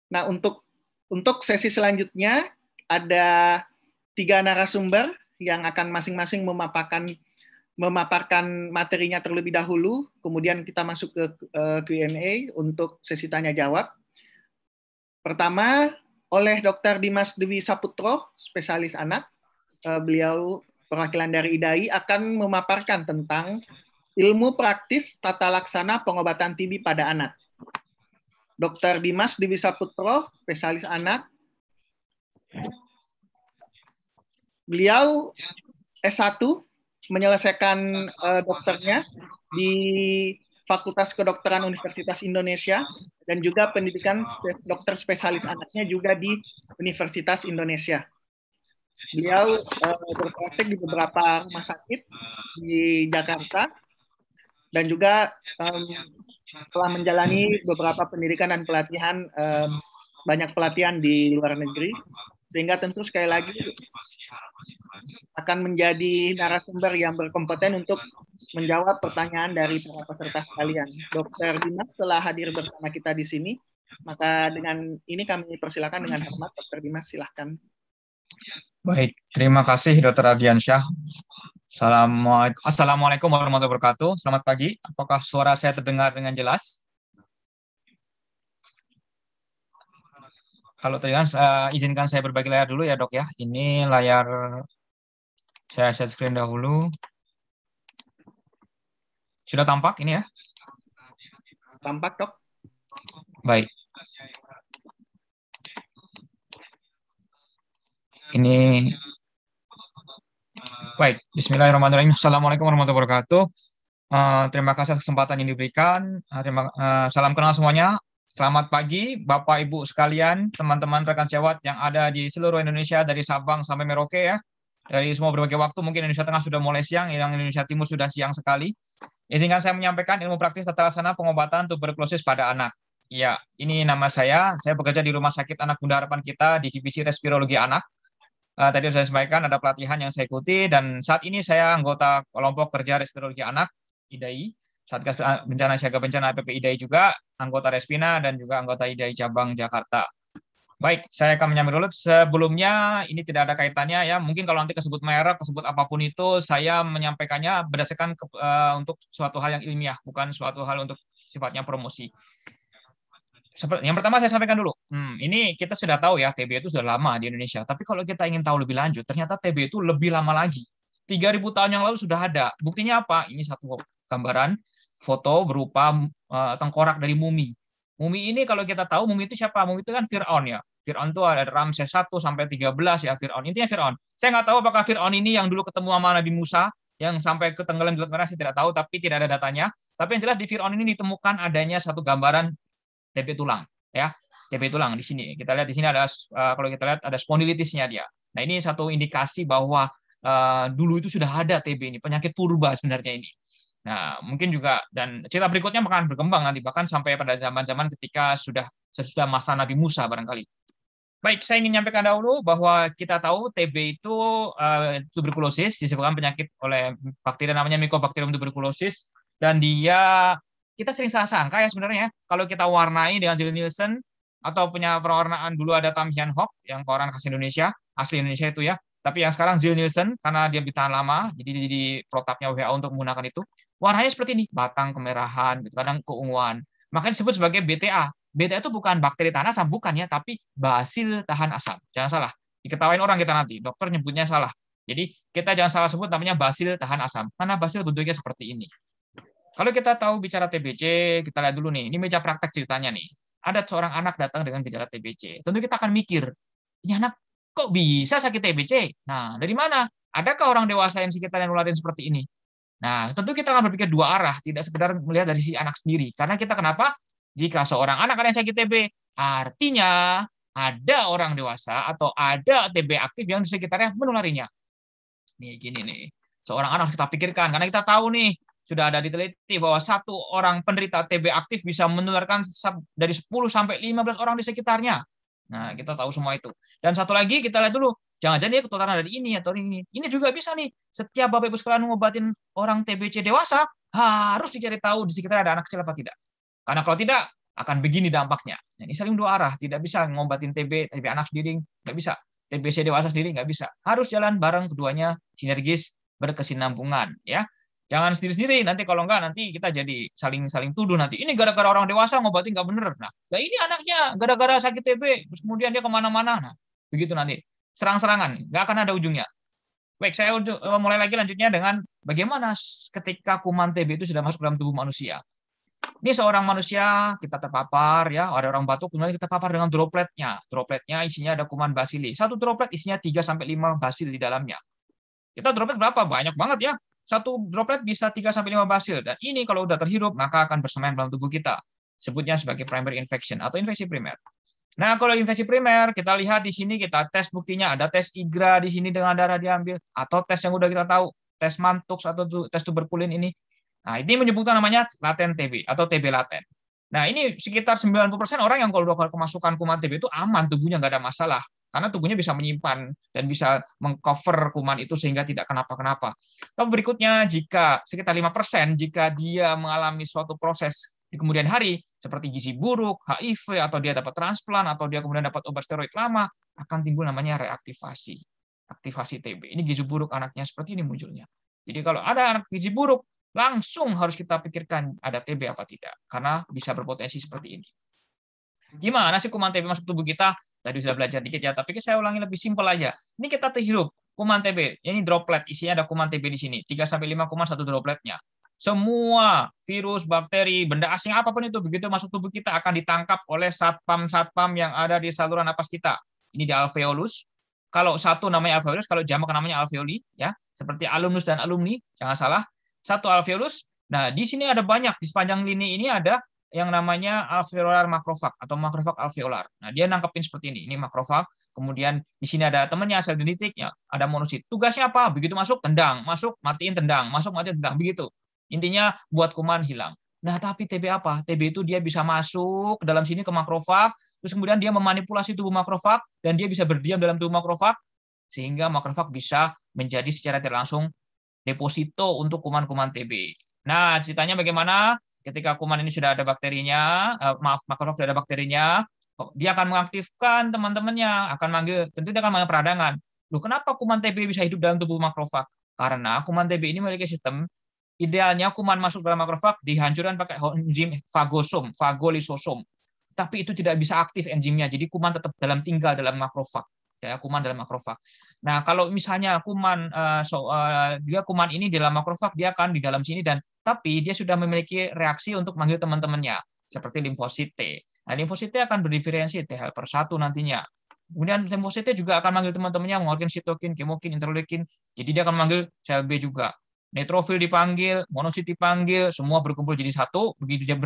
Nah, untuk untuk sesi selanjutnya ada tiga narasumber yang akan masing-masing memaparkan memaparkan materinya terlebih dahulu, kemudian kita masuk ke eh, Q&A untuk sesi tanya jawab. Pertama oleh Dr. Dimas Dewi Saputro, spesialis anak. Eh, beliau perwakilan dari IDAI akan memaparkan tentang ilmu praktis tata laksana pengobatan TB pada anak. Dr. Dimas Dewi Saputro, spesialis anak. Beliau S1 menyelesaikan uh, dokternya di Fakultas Kedokteran Universitas Indonesia dan juga pendidikan spe dokter spesialis anaknya juga di Universitas Indonesia. Beliau uh, berpraktek di beberapa rumah sakit di Jakarta dan juga um, telah menjalani beberapa pendidikan dan pelatihan um, banyak pelatihan di luar negeri sehingga tentu sekali lagi nah, iya, akan menjadi narasumber yang berkompeten untuk menjawab pertanyaan dari para peserta sekalian. Dokter Dimas telah hadir bersama kita di sini, maka dengan ini kami persilakan dengan hormat Dokter Dimas silahkan. Baik, terima kasih Dokter Ardiansyah. Assalamualaikum warahmatullahi wabarakatuh. Selamat pagi. Apakah suara saya terdengar dengan jelas? Halo Trians, uh, eh, izinkan saya berbagi layar dulu ya dok ya. Ini layar saya share screen dahulu. Sudah tampak ini ya? Tampak dok. Baik. Ini baik. Bismillahirrahmanirrahim. Assalamualaikum warahmatullahi wabarakatuh. Uh, terima kasih kesempatan yang diberikan. Uh, terima, uh, salam kenal semuanya. Selamat pagi, Bapak Ibu sekalian, teman-teman rekan sejawat yang ada di seluruh Indonesia dari Sabang sampai Merauke ya. Dari semua berbagai waktu mungkin Indonesia Tengah sudah mulai siang, yang Indonesia Timur sudah siang sekali. Izinkan saya menyampaikan ilmu praktis tata laksana pengobatan tuberkulosis pada anak. Ya, ini nama saya. Saya bekerja di Rumah Sakit Anak Bunda Harapan kita di Divisi Respirologi Anak. Uh, tadi saya sampaikan ada pelatihan yang saya ikuti dan saat ini saya anggota kelompok kerja respirologi anak IDAI Satgas ah, Bencana Siaga Bencana IDAI juga, anggota Respina dan juga anggota IDAI Cabang Jakarta. Baik, saya akan menyambil dulu. Sebelumnya ini tidak ada kaitannya ya. Mungkin kalau nanti kesebut merek, kesebut apapun itu, saya menyampaikannya berdasarkan ke, uh, untuk suatu hal yang ilmiah, bukan suatu hal untuk sifatnya promosi. Seperti, yang pertama saya sampaikan dulu. Hmm, ini kita sudah tahu ya, TB itu sudah lama di Indonesia. Tapi kalau kita ingin tahu lebih lanjut, ternyata TB itu lebih lama lagi. 3000 tahun yang lalu sudah ada. Buktinya apa? Ini satu gambaran foto berupa uh, tengkorak dari mumi. Mumi ini kalau kita tahu mumi itu siapa? Mumi itu kan Firaun ya. Firaun itu ada Ramses 1 sampai 13 ya Firaun. Intinya Firaun. Saya nggak tahu apakah Firaun ini yang dulu ketemu sama Nabi Musa yang sampai ke tenggelam di laut merah saya tidak tahu tapi tidak ada datanya. Tapi yang jelas di Firaun ini ditemukan adanya satu gambaran TP tulang ya. TP tulang di sini. Kita lihat di sini ada eh, kalau kita lihat ada spondilitisnya dia. Nah, ini satu indikasi bahwa uh, dulu itu sudah ada TB ini, penyakit purba sebenarnya ini. Nah, mungkin juga dan cerita berikutnya akan berkembang nanti bahkan sampai pada zaman-zaman ketika sudah sesudah masa Nabi Musa barangkali. Baik, saya ingin menyampaikan dahulu bahwa kita tahu TB itu uh, tuberkulosis disebabkan penyakit oleh bakteri namanya Mycobacterium tuberculosis dan dia kita sering salah sangka ya sebenarnya kalau kita warnai dengan Jill Nielsen atau punya perwarnaan dulu ada Tam Hian Hock yang koran khas Indonesia, asli Indonesia itu ya. Tapi yang sekarang Jill Nielsen karena dia bertahan lama, jadi jadi protapnya WHO untuk menggunakan itu warnanya seperti ini, batang kemerahan, gitu, kadang keunguan. Makanya disebut sebagai BTA. BTA itu bukan bakteri tanah asam, bukan ya, tapi basil tahan asam. Jangan salah, diketawain orang kita nanti, dokter nyebutnya salah. Jadi kita jangan salah sebut namanya basil tahan asam, karena basil bentuknya seperti ini. Kalau kita tahu bicara TBC, kita lihat dulu nih, ini meja praktek ceritanya nih. Ada seorang anak datang dengan gejala TBC. Tentu kita akan mikir, ini anak kok bisa sakit TBC? Nah, dari mana? Adakah orang dewasa yang sekitar yang nularin seperti ini? Nah, tentu kita akan berpikir dua arah, tidak sekedar melihat dari si anak sendiri. Karena kita kenapa? Jika seorang anak ada yang sakit TB, artinya ada orang dewasa atau ada TB aktif yang di sekitarnya menularinya. Nih, gini nih. Seorang anak harus kita pikirkan, karena kita tahu nih, sudah ada diteliti bahwa satu orang penderita TB aktif bisa menularkan dari 10 sampai 15 orang di sekitarnya. Nah, kita tahu semua itu. Dan satu lagi kita lihat dulu Jangan-jangan dia ketularan dari ini atau ini. Ini juga bisa nih. Setiap Bapak Ibu sekalian ngobatin orang TBC dewasa, harus dicari tahu di sekitar ada anak kecil apa tidak. Karena kalau tidak, akan begini dampaknya. Nah, ini saling dua arah. Tidak bisa ngobatin TB, TB anak sendiri, nggak bisa. TBC dewasa sendiri nggak bisa. Harus jalan bareng keduanya, sinergis, berkesinambungan. ya. Jangan sendiri-sendiri, nanti kalau enggak nanti kita jadi saling-saling tuduh nanti. Ini gara-gara orang dewasa ngobatin nggak bener. Nah, ini anaknya gara-gara sakit TB, terus kemudian dia kemana-mana. Nah, begitu nanti serang-serangan, nggak akan ada ujungnya. Baik, saya eh, mulai lagi lanjutnya dengan bagaimana ketika kuman TB itu sudah masuk dalam tubuh manusia. Ini seorang manusia kita terpapar ya, ada orang batuk kemudian kita terpapar dengan dropletnya. Dropletnya isinya ada kuman basili. Satu droplet isinya 3 sampai 5 basil di dalamnya. Kita droplet berapa? Banyak banget ya. Satu droplet bisa 3 sampai 5 basil dan ini kalau udah terhirup maka akan bersemayam dalam tubuh kita. Sebutnya sebagai primary infection atau infeksi primer. Nah, kalau infeksi primer, kita lihat di sini kita tes buktinya ada tes IGRA di sini dengan darah diambil atau tes yang udah kita tahu, tes mantuk atau tes tuberkulin ini. Nah, ini menyebutkan namanya laten TB atau TB laten. Nah, ini sekitar 90% orang yang kalau udah kemasukan kuman TB itu aman tubuhnya nggak ada masalah karena tubuhnya bisa menyimpan dan bisa mengcover kuman itu sehingga tidak kenapa-kenapa. Kemudian berikutnya jika sekitar 5% jika dia mengalami suatu proses di kemudian hari seperti gizi buruk, HIV atau dia dapat transplant atau dia kemudian dapat obat steroid lama akan timbul namanya reaktivasi. Aktivasi TB. Ini gizi buruk anaknya seperti ini munculnya. Jadi kalau ada anak gizi buruk, langsung harus kita pikirkan ada TB apa tidak karena bisa berpotensi seperti ini. Gimana sih kuman TB masuk tubuh kita? Tadi sudah belajar dikit ya, tapi saya ulangi lebih simpel aja. Ini kita terhirup kuman TB. Ini droplet, isinya ada kuman TB di sini. 3 sampai 5 kuman satu dropletnya. Semua virus, bakteri, benda asing apapun itu begitu masuk tubuh kita akan ditangkap oleh satpam-satpam yang ada di saluran napas kita. Ini di alveolus. Kalau satu namanya alveolus, kalau jamak namanya alveoli, ya seperti alumnus dan alumni, jangan salah. Satu alveolus. Nah, di sini ada banyak di sepanjang lini ini ada yang namanya alveolar makrofag atau makrofag alveolar. Nah, dia nangkepin seperti ini. Ini makrofag. Kemudian di sini ada temannya sel dendritiknya, ada monosit. Tugasnya apa? Begitu masuk tendang, masuk matiin tendang, masuk matiin tendang begitu. Intinya buat kuman hilang. Nah, tapi TB apa? TB itu dia bisa masuk ke dalam sini ke makrofag, terus kemudian dia memanipulasi tubuh makrofag dan dia bisa berdiam dalam tubuh makrofag sehingga makrofag bisa menjadi secara tidak langsung deposito untuk kuman-kuman TB. Nah, ceritanya bagaimana? Ketika kuman ini sudah ada bakterinya, eh, maaf, makrofag sudah ada bakterinya, dia akan mengaktifkan teman-temannya, akan manggil, tentu dia akan manggil peradangan. Loh, kenapa kuman TB bisa hidup dalam tubuh makrofag? Karena kuman TB ini memiliki sistem Idealnya kuman masuk dalam makrofag dihancurkan pakai enzim fagosom, fagolisosom. Tapi itu tidak bisa aktif enzimnya, jadi kuman tetap dalam tinggal dalam makrofag. Ya, kuman dalam makrofag. Nah, kalau misalnya kuman eh, so, uh, dia kuman ini di dalam makrofag dia akan di dalam sini dan tapi dia sudah memiliki reaksi untuk manggil teman-temannya seperti limfosit T. Nah, limfosit T akan berdiferensi T helper 1 nantinya. Kemudian limfosit T juga akan manggil teman-temannya mengeluarkan sitokin, kemokin, interleukin. Jadi dia akan manggil sel B juga neutrofil dipanggil, monosit dipanggil, semua berkumpul jadi satu, begitu dia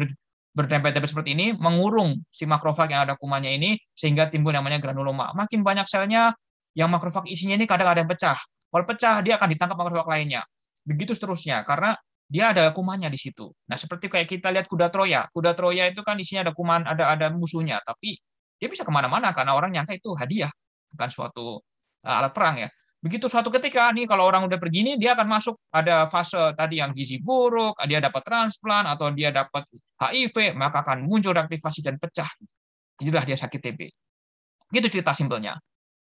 bertempel-tempel seperti ini, mengurung si makrofag yang ada kumannya ini, sehingga timbul namanya granuloma. Makin banyak selnya, yang makrofag isinya ini kadang ada yang pecah. Kalau pecah, dia akan ditangkap makrofag lainnya. Begitu seterusnya, karena dia ada kumannya di situ. Nah, seperti kayak kita lihat kuda Troya. Kuda Troya itu kan isinya ada kuman, ada ada musuhnya, tapi dia bisa kemana-mana karena orang nyangka itu hadiah, bukan suatu eh, alat perang ya. Begitu suatu ketika nih kalau orang udah pergi nih dia akan masuk ada fase tadi yang gizi buruk, dia dapat transplant atau dia dapat HIV, maka akan muncul reaktivasi dan pecah. Jadilah dia sakit TB. Gitu cerita simpelnya.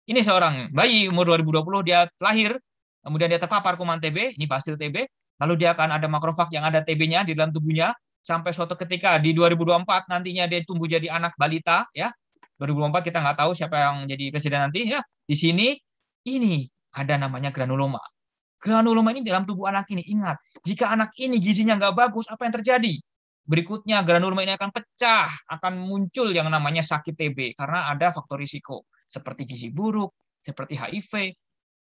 Ini seorang bayi umur 2020 dia lahir, kemudian dia terpapar kuman TB, ini basil TB, lalu dia akan ada makrofag yang ada TB-nya di dalam tubuhnya sampai suatu ketika di 2024 nantinya dia tumbuh jadi anak balita ya. 2024 kita nggak tahu siapa yang jadi presiden nanti ya. Di sini ini ada namanya granuloma. Granuloma ini dalam tubuh anak ini. Ingat, jika anak ini gizinya nggak bagus, apa yang terjadi? Berikutnya, granuloma ini akan pecah, akan muncul yang namanya sakit TB karena ada faktor risiko seperti gizi buruk, seperti HIV,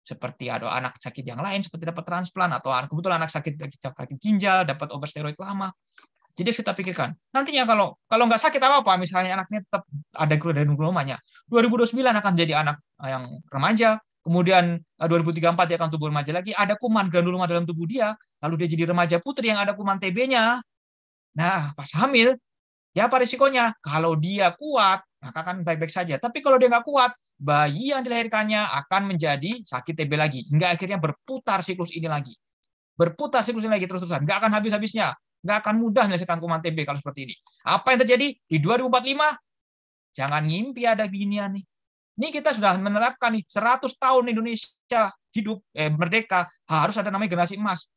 seperti ada anak sakit yang lain seperti dapat transplant atau kebetulan anak sakit sakit ginjal dapat obat steroid lama. Jadi kita pikirkan. Nantinya kalau kalau nggak sakit apa apa, misalnya anaknya tetap ada granulomanya, 2029 akan jadi anak eh, yang remaja, kemudian 2034 eh, dia akan tumbuh remaja lagi, ada kuman granuloma dalam tubuh dia, lalu dia jadi remaja putri yang ada kuman TB-nya. Nah, pas hamil, ya apa risikonya? Kalau dia kuat, maka akan baik-baik saja. Tapi kalau dia nggak kuat, bayi yang dilahirkannya akan menjadi sakit TB lagi. Hingga akhirnya berputar siklus ini lagi. Berputar siklus ini lagi terus-terusan. Nggak akan habis-habisnya. Nggak akan mudah menyelesaikan kuman TB kalau seperti ini. Apa yang terjadi? Di 2045, jangan ngimpi ada ginian nih ini kita sudah menerapkan nih 100 tahun Indonesia hidup eh, merdeka harus ada namanya generasi emas.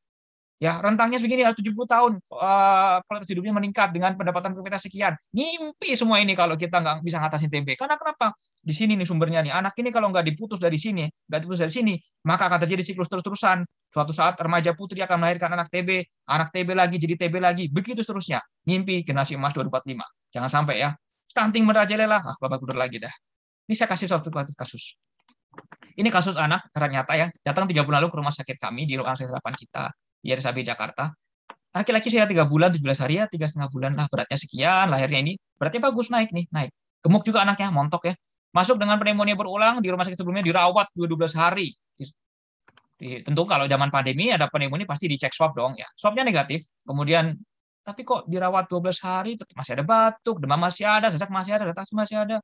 Ya, rentangnya begini harus 70 tahun uh, hidupnya meningkat dengan pendapatan per kapita sekian. Ngimpi semua ini kalau kita nggak bisa ngatasin tempe. Karena kenapa? Di sini nih sumbernya nih. Anak ini kalau nggak diputus dari sini, nggak diputus dari sini, maka akan terjadi siklus terus-terusan. Suatu saat remaja putri akan melahirkan anak TB, anak TB lagi jadi TB lagi, begitu seterusnya. Ngimpi generasi emas 2045. Jangan sampai ya. Stunting merajalela, ah Bapak belur lagi dah. Ini saya kasih satu kasus. Ini kasus anak, karena nyata ya, datang tiga bulan lalu ke rumah sakit kami, di ruang sakit harapan kita, di RSAB Jakarta. Laki-laki saya tiga bulan, belas hari ya, tiga setengah bulan lah, beratnya sekian, lahirnya ini, beratnya bagus, naik nih, naik. Gemuk juga anaknya, montok ya. Masuk dengan pneumonia berulang, di rumah sakit sebelumnya dirawat dua belas hari. Tentu kalau zaman pandemi ada pneumonia pasti dicek swab dong ya. Swabnya negatif, kemudian tapi kok dirawat 12 hari masih ada batuk, demam masih ada, sesak masih ada, datasi masih ada.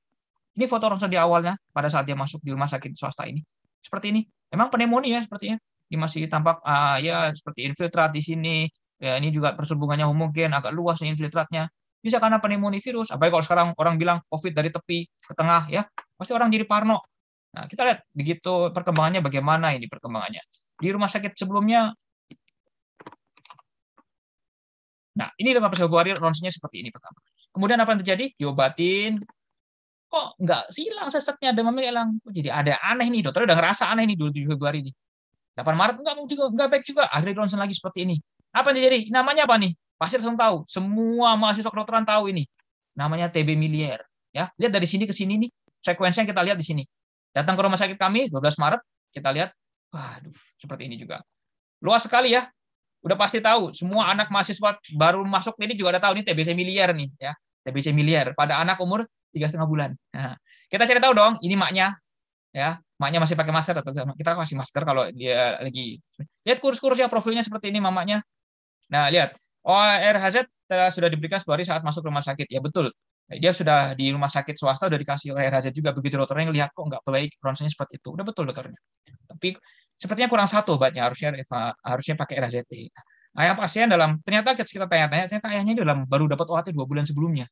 Ini foto ronsen di awalnya pada saat dia masuk di rumah sakit swasta ini. Seperti ini. Emang pneumonia ya sepertinya. Ini masih tampak uh, ya seperti infiltrat di sini. Ya, ini juga persubungannya mungkin agak luas nih infiltratnya. Bisa karena pneumonia virus. Apalagi kalau sekarang orang bilang COVID dari tepi ke tengah ya. Pasti orang jadi parno. Nah, kita lihat begitu perkembangannya bagaimana ini perkembangannya. Di rumah sakit sebelumnya Nah, ini 15 Februari ronsennya seperti ini pertama. Kemudian apa yang terjadi? Diobatin, kok nggak silang seseknya demamnya hilang oh, jadi ada aneh nih dokter udah ngerasa aneh nih dulu di Februari ini 8 Maret nggak mau juga nggak baik juga akhirnya ronsen lagi seperti ini apa yang terjadi namanya apa nih pasti langsung tahu semua mahasiswa kedokteran tahu ini namanya TB miliar ya lihat dari sini ke sini nih sekuensinya kita lihat di sini datang ke rumah sakit kami 12 Maret kita lihat waduh seperti ini juga luas sekali ya udah pasti tahu semua anak mahasiswa baru masuk ini juga ada tahu nih TBC miliar nih ya TBC miliar pada anak umur tiga setengah bulan. Nah, kita cari tahu dong, ini maknya, ya, maknya masih pakai masker atau kita kasih masker kalau dia lagi lihat kurus-kurus profilnya seperti ini mamanya. Nah lihat, ORHZ sudah diberikan sebari saat masuk rumah sakit, ya betul. Dia sudah di rumah sakit swasta udah dikasih ORHZ juga begitu dokternya lihat kok nggak baik ronsennya seperti itu, udah betul dokternya. Tapi sepertinya kurang satu obatnya harusnya harusnya pakai RHZT. Nah, ayah pasien dalam ternyata kita tanya-tanya ternyata ayahnya ini dalam baru dapat OHT dua bulan sebelumnya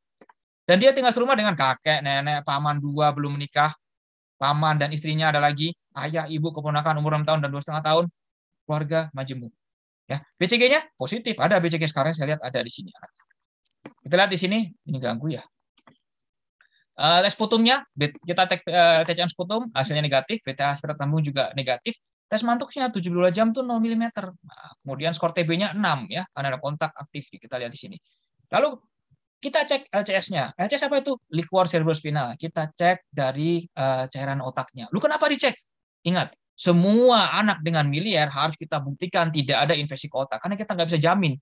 dan dia tinggal serumah dengan kakek nenek paman dua belum menikah paman dan istrinya ada lagi ayah ibu keponakan umur enam tahun dan dua setengah tahun keluarga majemuk ya BCG-nya positif ada BCG sekarang saya lihat ada di sini kita lihat di sini ini ganggu ya Uh, tes putumnya, kita tes uh, eh, sputum hasilnya negatif, VTH aspirat lambung juga negatif, Tes mantuknya 72 jam tuh 0 mm. Nah, kemudian skor TB-nya 6 ya, karena ada kontak aktif kita lihat di sini. Lalu kita cek LCS-nya. LCS apa itu? Liquor cerebrospinal. Kita cek dari uh, cairan otaknya. Lu kenapa dicek? Ingat, semua anak dengan miliar harus kita buktikan tidak ada infeksi ke otak. Karena kita nggak bisa jamin.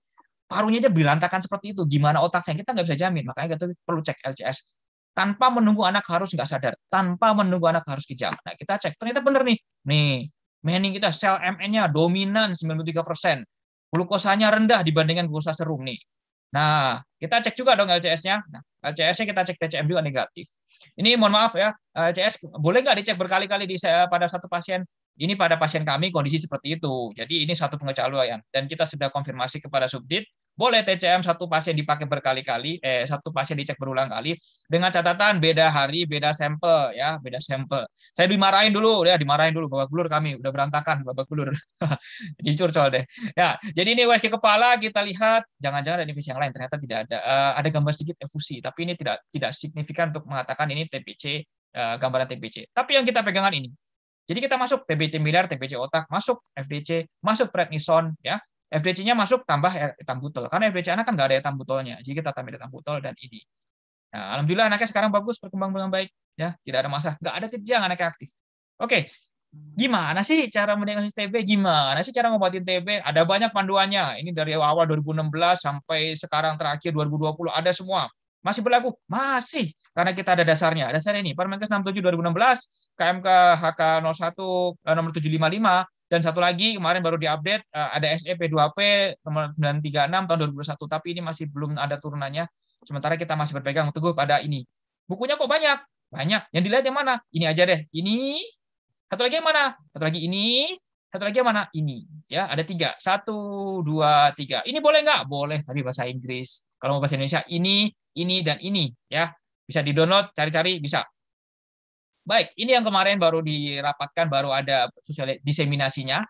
Parunya aja berantakan seperti itu. Gimana otaknya? Kita nggak bisa jamin. Makanya kita perlu cek LCS. Tanpa menunggu anak harus nggak sadar. Tanpa menunggu anak harus kejam. Nah, kita cek. Ternyata benar nih. Nih, Manning kita sel MN-nya dominan 93%. persen Glukosanya rendah dibandingkan glukosa serum nih. Nah, kita cek juga dong LCS-nya. Nah, LCS-nya kita cek TCM juga negatif. Ini mohon maaf ya, eh, LCS boleh nggak dicek berkali-kali di pada satu pasien? Ini pada pasien kami kondisi seperti itu. Jadi ini satu pengecualian dan kita sudah konfirmasi kepada subdit boleh TCM satu pasien dipakai berkali-kali, eh satu pasien dicek berulang kali dengan catatan beda hari, beda sampel ya, beda sampel. Saya dimarahin dulu ya, dimarahin dulu babak belur kami udah berantakan babak belur. jadi curcol deh. Ya, jadi ini USG kepala kita lihat jangan-jangan ada infeksi yang lain ternyata tidak ada. Uh, ada gambar sedikit efusi, tapi ini tidak tidak signifikan untuk mengatakan ini TPC uh, eh, gambaran TPC. Tapi yang kita pegangan ini jadi kita masuk TBC miliar, TBC otak, masuk FDC, masuk prednison, ya, FDC-nya masuk tambah eh, butol. karena FDC anak kan nggak ada butolnya. jadi kita tambah butol dan ini nah, alhamdulillah anaknya sekarang bagus berkembang dengan baik ya tidak ada masalah nggak ada kejang anaknya aktif oke gimana sih cara mendiagnosis TB gimana sih cara ngobatin TB ada banyak panduannya ini dari awal 2016 sampai sekarang terakhir 2020 ada semua masih berlaku masih karena kita ada dasarnya dasarnya ini Permenkes 67 2016 KMK HK01 eh, nomor 755 dan satu lagi kemarin baru diupdate eh, ada SEP2P nomor 936 tahun 2021 tapi ini masih belum ada turunannya sementara kita masih berpegang teguh pada ini. Bukunya kok banyak? Banyak. Yang dilihat yang mana? Ini aja deh. Ini. Satu lagi yang mana? Satu lagi ini. Satu lagi yang mana? Ini. Ya, ada tiga. Satu, dua, tiga. Ini boleh nggak? Boleh, tapi bahasa Inggris. Kalau mau bahasa Indonesia, ini, ini, dan ini. Ya, bisa di-download, cari-cari, bisa. Baik, ini yang kemarin baru dirapatkan, baru ada sosial diseminasinya.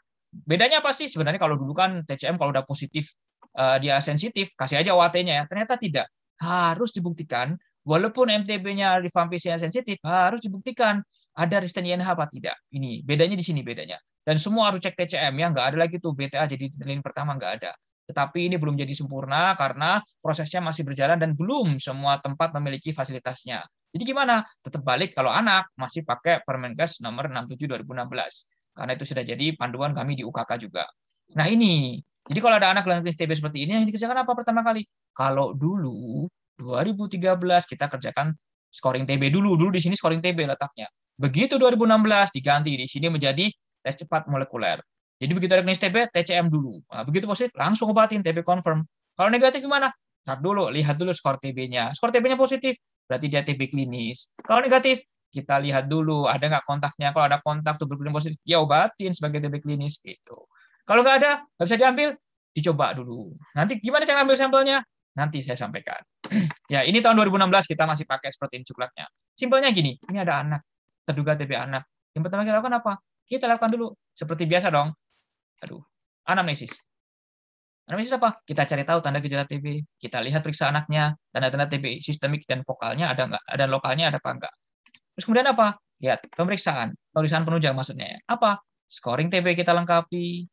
Bedanya apa sih sebenarnya kalau dulu kan TCM kalau udah positif eh, dia sensitif, kasih aja oat nya ya. Ternyata tidak. Harus dibuktikan walaupun MTB-nya rifampisinnya sensitif, harus dibuktikan ada resisten INH apa tidak. Ini bedanya di sini bedanya. Dan semua harus cek TCM ya, nggak ada lagi tuh BTA jadi lini pertama nggak ada tetapi ini belum jadi sempurna karena prosesnya masih berjalan dan belum semua tempat memiliki fasilitasnya. Jadi gimana? Tetap balik kalau anak masih pakai Permenkes nomor 67 2016. Karena itu sudah jadi panduan kami di UKK juga. Nah ini, jadi kalau ada anak dengan klinis TB seperti ini, yang dikerjakan apa pertama kali? Kalau dulu, 2013 kita kerjakan scoring TB dulu. Dulu di sini scoring TB letaknya. Begitu 2016 diganti di sini menjadi tes cepat molekuler. Jadi begitu ada klinis TB, TCM dulu. Nah, begitu positif, langsung obatin TB confirm. Kalau negatif gimana? Ntar dulu, lihat dulu skor TB-nya. Skor TB-nya positif, berarti dia TB klinis. Kalau negatif, kita lihat dulu ada nggak kontaknya. Kalau ada kontak tuberkulin positif, ya obatin sebagai TB klinis itu Kalau nggak ada, nggak bisa diambil, dicoba dulu. Nanti gimana saya ambil sampelnya? Nanti saya sampaikan. ya, ini tahun 2016 kita masih pakai seperti ini coklatnya Simpelnya gini, ini ada anak, terduga TB anak. Yang pertama kita lakukan apa? Kita lakukan dulu seperti biasa dong. Aduh, anamnesis. Anamnesis apa? Kita cari tahu tanda gejala TB, kita lihat periksa anaknya, tanda-tanda TB sistemik dan vokalnya ada nggak, ada lokalnya ada apa nggak. Terus kemudian apa? Lihat ya, pemeriksaan, pemeriksaan penunjang maksudnya. Apa? Scoring TB kita lengkapi,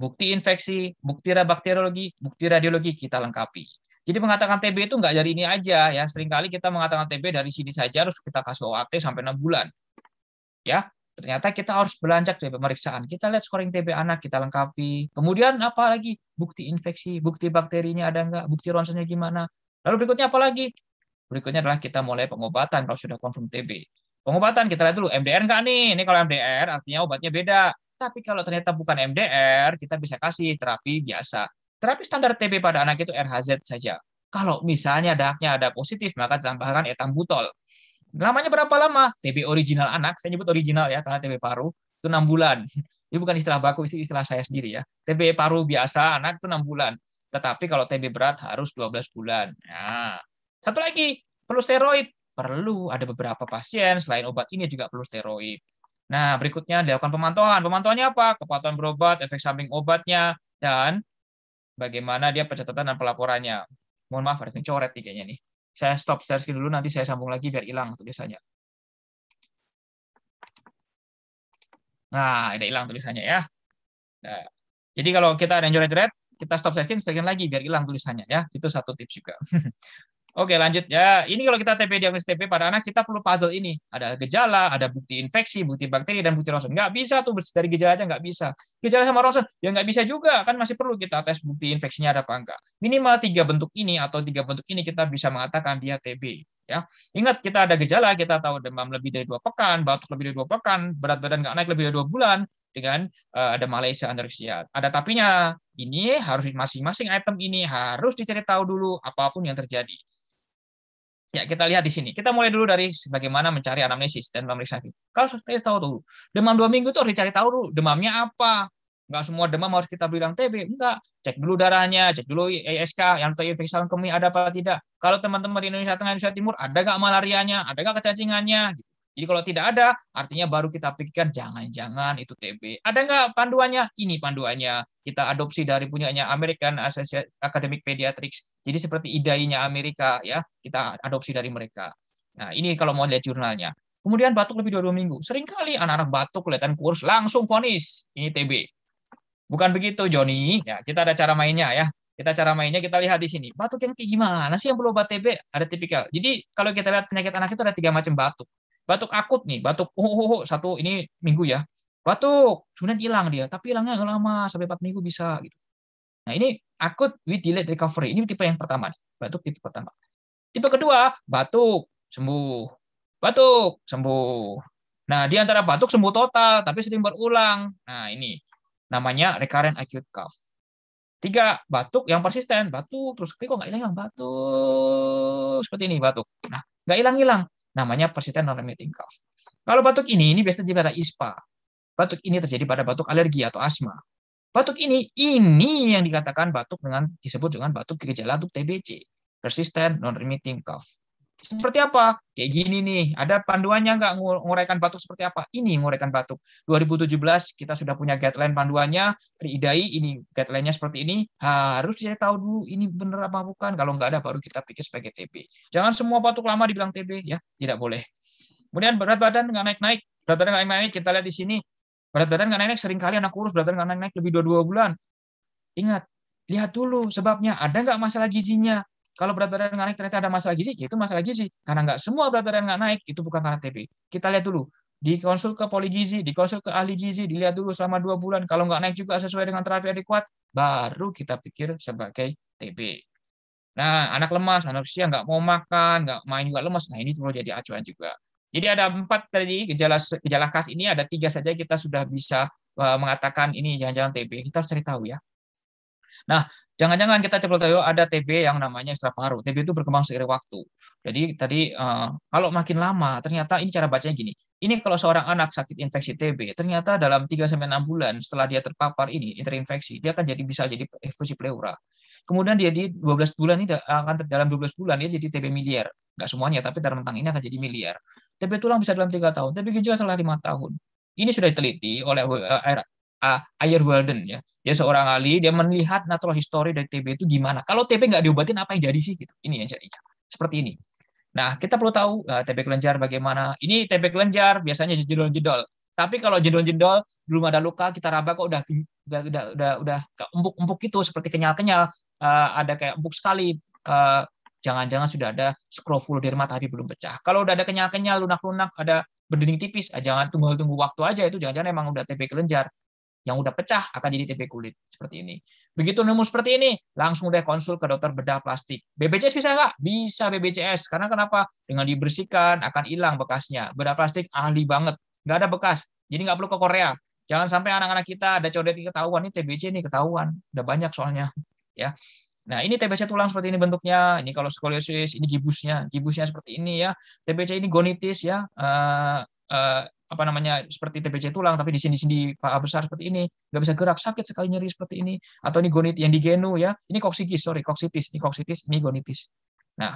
bukti infeksi, bukti bakteriologi, bukti radiologi kita lengkapi. Jadi mengatakan TB itu nggak dari ini aja ya. Seringkali kita mengatakan TB dari sini saja harus kita kasih OAT sampai 6 bulan. Ya, Ternyata kita harus belanjak dari pemeriksaan. Kita lihat scoring TB anak, kita lengkapi. Kemudian apa lagi? Bukti infeksi, bukti bakterinya ada nggak, bukti ronsennya gimana. Lalu berikutnya apa lagi? Berikutnya adalah kita mulai pengobatan kalau sudah konfirm TB. Pengobatan kita lihat dulu MDR nggak nih? Ini kalau MDR artinya obatnya beda. Tapi kalau ternyata bukan MDR, kita bisa kasih terapi biasa. Terapi standar TB pada anak itu RHZ saja. Kalau misalnya dahaknya ada positif, maka tambahkan etambutol. Lamanya berapa lama? TB original anak, saya nyebut original ya, karena TB paru, itu 6 bulan. Ini bukan istilah baku, istilah saya sendiri ya. TB paru biasa anak itu 6 bulan. Tetapi kalau TB berat harus 12 bulan. Nah, satu lagi, perlu steroid. Perlu, ada beberapa pasien selain obat ini juga perlu steroid. Nah, berikutnya dilakukan pemantauan. Pemantauannya apa? Kepatuhan berobat, efek samping obatnya, dan bagaimana dia pencatatan dan pelaporannya. Mohon maaf, ada yang coret nih kayaknya nih. Saya stop share screen dulu, nanti saya sambung lagi biar hilang tulisannya. Nah, ada hilang tulisannya ya. Nah, jadi kalau kita ada yang coret-coret, kita stop share screen, screen lagi biar hilang tulisannya ya. Itu satu tips juga. Oke lanjut ya. Ini kalau kita TP diagnosis TP pada anak kita perlu puzzle ini. Ada gejala, ada bukti infeksi, bukti bakteri dan bukti ronsen. Nggak bisa tuh dari gejala aja nggak bisa. Gejala sama ronsen ya nggak bisa juga kan masih perlu kita tes bukti infeksinya ada apa enggak. Minimal tiga bentuk ini atau tiga bentuk ini kita bisa mengatakan dia TB. Ya. Ingat kita ada gejala, kita tahu demam lebih dari dua pekan, batuk lebih dari dua pekan, berat badan nggak naik lebih dari dua bulan, dengan uh, ada Malaysia Indonesia. Ada tapinya, ini harus masing-masing item ini harus dicari tahu dulu apapun yang terjadi. Ya, kita lihat di sini. Kita mulai dulu dari bagaimana mencari anamnesis dan pemeriksaan Kalau saya tahu dulu demam dua minggu itu harus dicari tahu dulu demamnya apa. Enggak semua demam harus kita bilang TB. Enggak. Cek dulu darahnya, cek dulu ASK, yang terinfeksi saluran kemih ada apa tidak. Kalau teman-teman di Indonesia Tengah, Indonesia Timur, ada malaria malarianya, ada gak kecacingannya. Gitu. Jadi kalau tidak ada, artinya baru kita pikirkan jangan-jangan itu TB. Ada nggak panduannya? Ini panduannya. Kita adopsi dari punyanya American Association Academic Pediatrics. Jadi seperti idainya Amerika ya, kita adopsi dari mereka. Nah, ini kalau mau lihat jurnalnya. Kemudian batuk lebih dari dua minggu. Seringkali anak-anak batuk kelihatan kurus, langsung vonis ini TB. Bukan begitu, Joni. Ya, kita ada cara mainnya ya. Kita cara mainnya kita lihat di sini. Batuk yang kayak gimana sih yang perlu obat TB? Ada tipikal. Jadi kalau kita lihat penyakit anak itu ada tiga macam batuk batuk akut nih, batuk oh, oh, oh, satu ini minggu ya, batuk, kemudian hilang dia, tapi hilangnya lama sampai 4 minggu bisa gitu. Nah ini akut with delayed recovery, ini tipe yang pertama nih, batuk tipe pertama. Tipe kedua, batuk sembuh, batuk sembuh. Nah di antara batuk sembuh total, tapi sering berulang. Nah ini namanya recurrent acute cough. Tiga, batuk yang persisten, batuk terus tapi kok nggak hilang batuk seperti ini batuk. Nah nggak hilang-hilang namanya persistent non-remitting cough. Kalau batuk ini, ini biasanya terjadi pada ISPA. Batuk ini terjadi pada batuk alergi atau asma. Batuk ini, ini yang dikatakan batuk dengan disebut dengan batuk gejala batuk TBC, persistent non-remitting cough seperti apa? Kayak gini nih, ada panduannya nggak nguraikan batuk seperti apa? Ini nguraikan batuk. 2017 kita sudah punya guideline panduannya dari IDAI, ini guideline-nya seperti ini. Harus saya tahu dulu ini benar apa bukan. Kalau nggak ada baru kita pikir sebagai TB. Jangan semua batuk lama dibilang TB ya, tidak boleh. Kemudian berat badan nggak naik-naik. Berat badan nggak naik-naik, kita lihat di sini. Berat badan nggak naik-naik, sering kali anak kurus berat badan nggak naik-naik lebih dua dua bulan. Ingat, lihat dulu sebabnya. Ada nggak masalah gizinya? Kalau berat badan nggak naik ternyata ada masalah gizi, ya itu masalah gizi. Karena nggak semua berat badan nggak naik, itu bukan karena TB. Kita lihat dulu. Dikonsul ke poligizi, dikonsul ke ahli gizi, dilihat dulu selama dua bulan. Kalau nggak naik juga sesuai dengan terapi adekuat, baru kita pikir sebagai TB. Nah, anak lemas, anak usia nggak mau makan, nggak main juga lemas. Nah, ini perlu jadi acuan juga. Jadi ada empat tadi gejala gejala khas ini ada tiga saja kita sudah bisa eh, mengatakan ini jangan-jangan TB. Kita harus cari tahu ya Nah, jangan-jangan kita tahu ada TB yang namanya ekstra paru. TB itu berkembang seiring waktu. Jadi tadi uh, kalau makin lama, ternyata ini cara bacanya gini. Ini kalau seorang anak sakit infeksi TB, ternyata dalam 3-6 bulan setelah dia terpapar ini, interinfeksi, dia akan jadi bisa jadi efusi pleura. Kemudian dia di 12 bulan ini akan dalam 12 bulan dia jadi TB miliar. Gak semuanya, tapi dalam tentang ini akan jadi miliar. TB tulang bisa dalam tiga tahun, TB ginjal setelah lima tahun. Ini sudah diteliti oleh eh, uh, ah, Ayerwalden ya. Dia seorang ahli, dia melihat natural history dari TB itu gimana. Kalau TB nggak diobatin apa yang jadi sih gitu. Ini yang jadinya. Seperti ini. Nah, kita perlu tahu uh, ah, TB kelenjar bagaimana. Ini TB kelenjar biasanya jedol-jedol. Tapi kalau jedol-jedol belum ada luka, kita raba kok udah udah udah udah, udah empuk-empuk gitu seperti kenyal-kenyal, uh, ada kayak empuk sekali. Uh, jangan-jangan sudah ada skrofuloderma tapi belum pecah. Kalau udah ada kenyal-kenyal, lunak-lunak, ada berdinding tipis, jangan tunggu-tunggu waktu aja itu jangan-jangan emang udah TB kelenjar yang udah pecah akan jadi tipe kulit seperti ini. Begitu nemu seperti ini, langsung udah konsul ke dokter bedah plastik. BPJS bisa nggak? Bisa BPJS. Karena kenapa? Dengan dibersihkan akan hilang bekasnya. Bedah plastik ahli banget, nggak ada bekas. Jadi nggak perlu ke Korea. Jangan sampai anak-anak kita ada codet ini ketahuan, ini TBC ini ketahuan. Udah banyak soalnya. ya. Nah, ini TBC tulang seperti ini bentuknya. Ini kalau skoliosis, ini gibusnya. Gibusnya seperti ini ya. TBC ini gonitis ya. uh, apa namanya seperti TBC tulang tapi di sini sini paha besar seperti ini nggak bisa gerak sakit sekali nyeri seperti ini atau ini gonit yang di genu ya ini koksikis sorry koksitis ini koksitis ini gonitis nah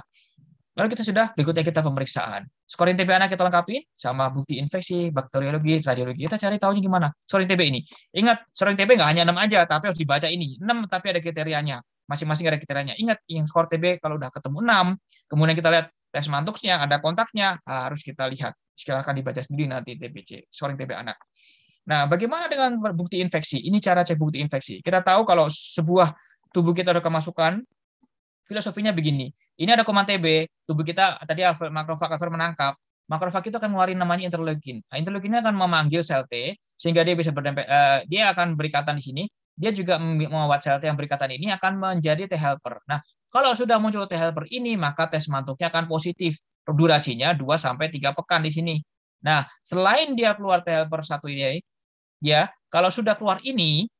lalu kita sudah berikutnya kita pemeriksaan skorin TB anak kita lengkapi sama bukti infeksi bakteriologi radiologi kita cari tahunya gimana skorin TB ini ingat skorin TB nggak hanya enam aja tapi harus dibaca ini enam tapi ada kriterianya masing-masing ada kriterianya ingat yang skor TB kalau udah ketemu enam kemudian kita lihat tes mantuknya, ada kontaknya, ah, harus kita lihat. Silahkan dibaca sendiri nanti TBC, scoring TB anak. Nah, bagaimana dengan bukti infeksi? Ini cara cek bukti infeksi. Kita tahu kalau sebuah tubuh kita ada kemasukan, filosofinya begini. Ini ada koma TB, tubuh kita tadi makrofag akan menangkap, makrofag itu akan ngeluarin namanya interleukin. Nah, interleukinnya akan memanggil sel T sehingga dia bisa berdempet, uh, dia akan berikatan di sini. Dia juga membuat sel T yang berikatan ini akan menjadi T helper. Nah, kalau sudah muncul T helper ini, maka tes mantuknya akan positif. Durasinya 2 sampai 3 pekan di sini. Nah, selain dia keluar T helper satu ini, ya, kalau sudah keluar ini,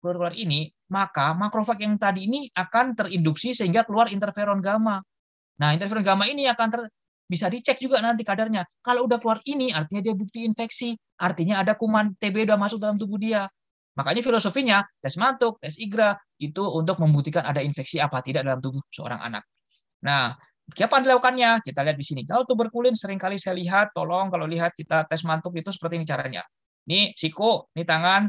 keluar, keluar ini, maka makrofag yang tadi ini akan terinduksi sehingga keluar interferon gamma. Nah, interferon gamma ini akan ter, bisa dicek juga nanti kadarnya. Kalau udah keluar ini, artinya dia bukti infeksi. Artinya ada kuman TB udah masuk dalam tubuh dia. Makanya filosofinya tes mantuk, tes igra itu untuk membuktikan ada infeksi apa tidak dalam tubuh seorang anak. Nah, kapan dilakukannya? Kita lihat di sini. Kalau tuberkulin seringkali saya lihat, tolong kalau lihat kita tes mantuk itu seperti ini caranya. Ini siku, ini tangan,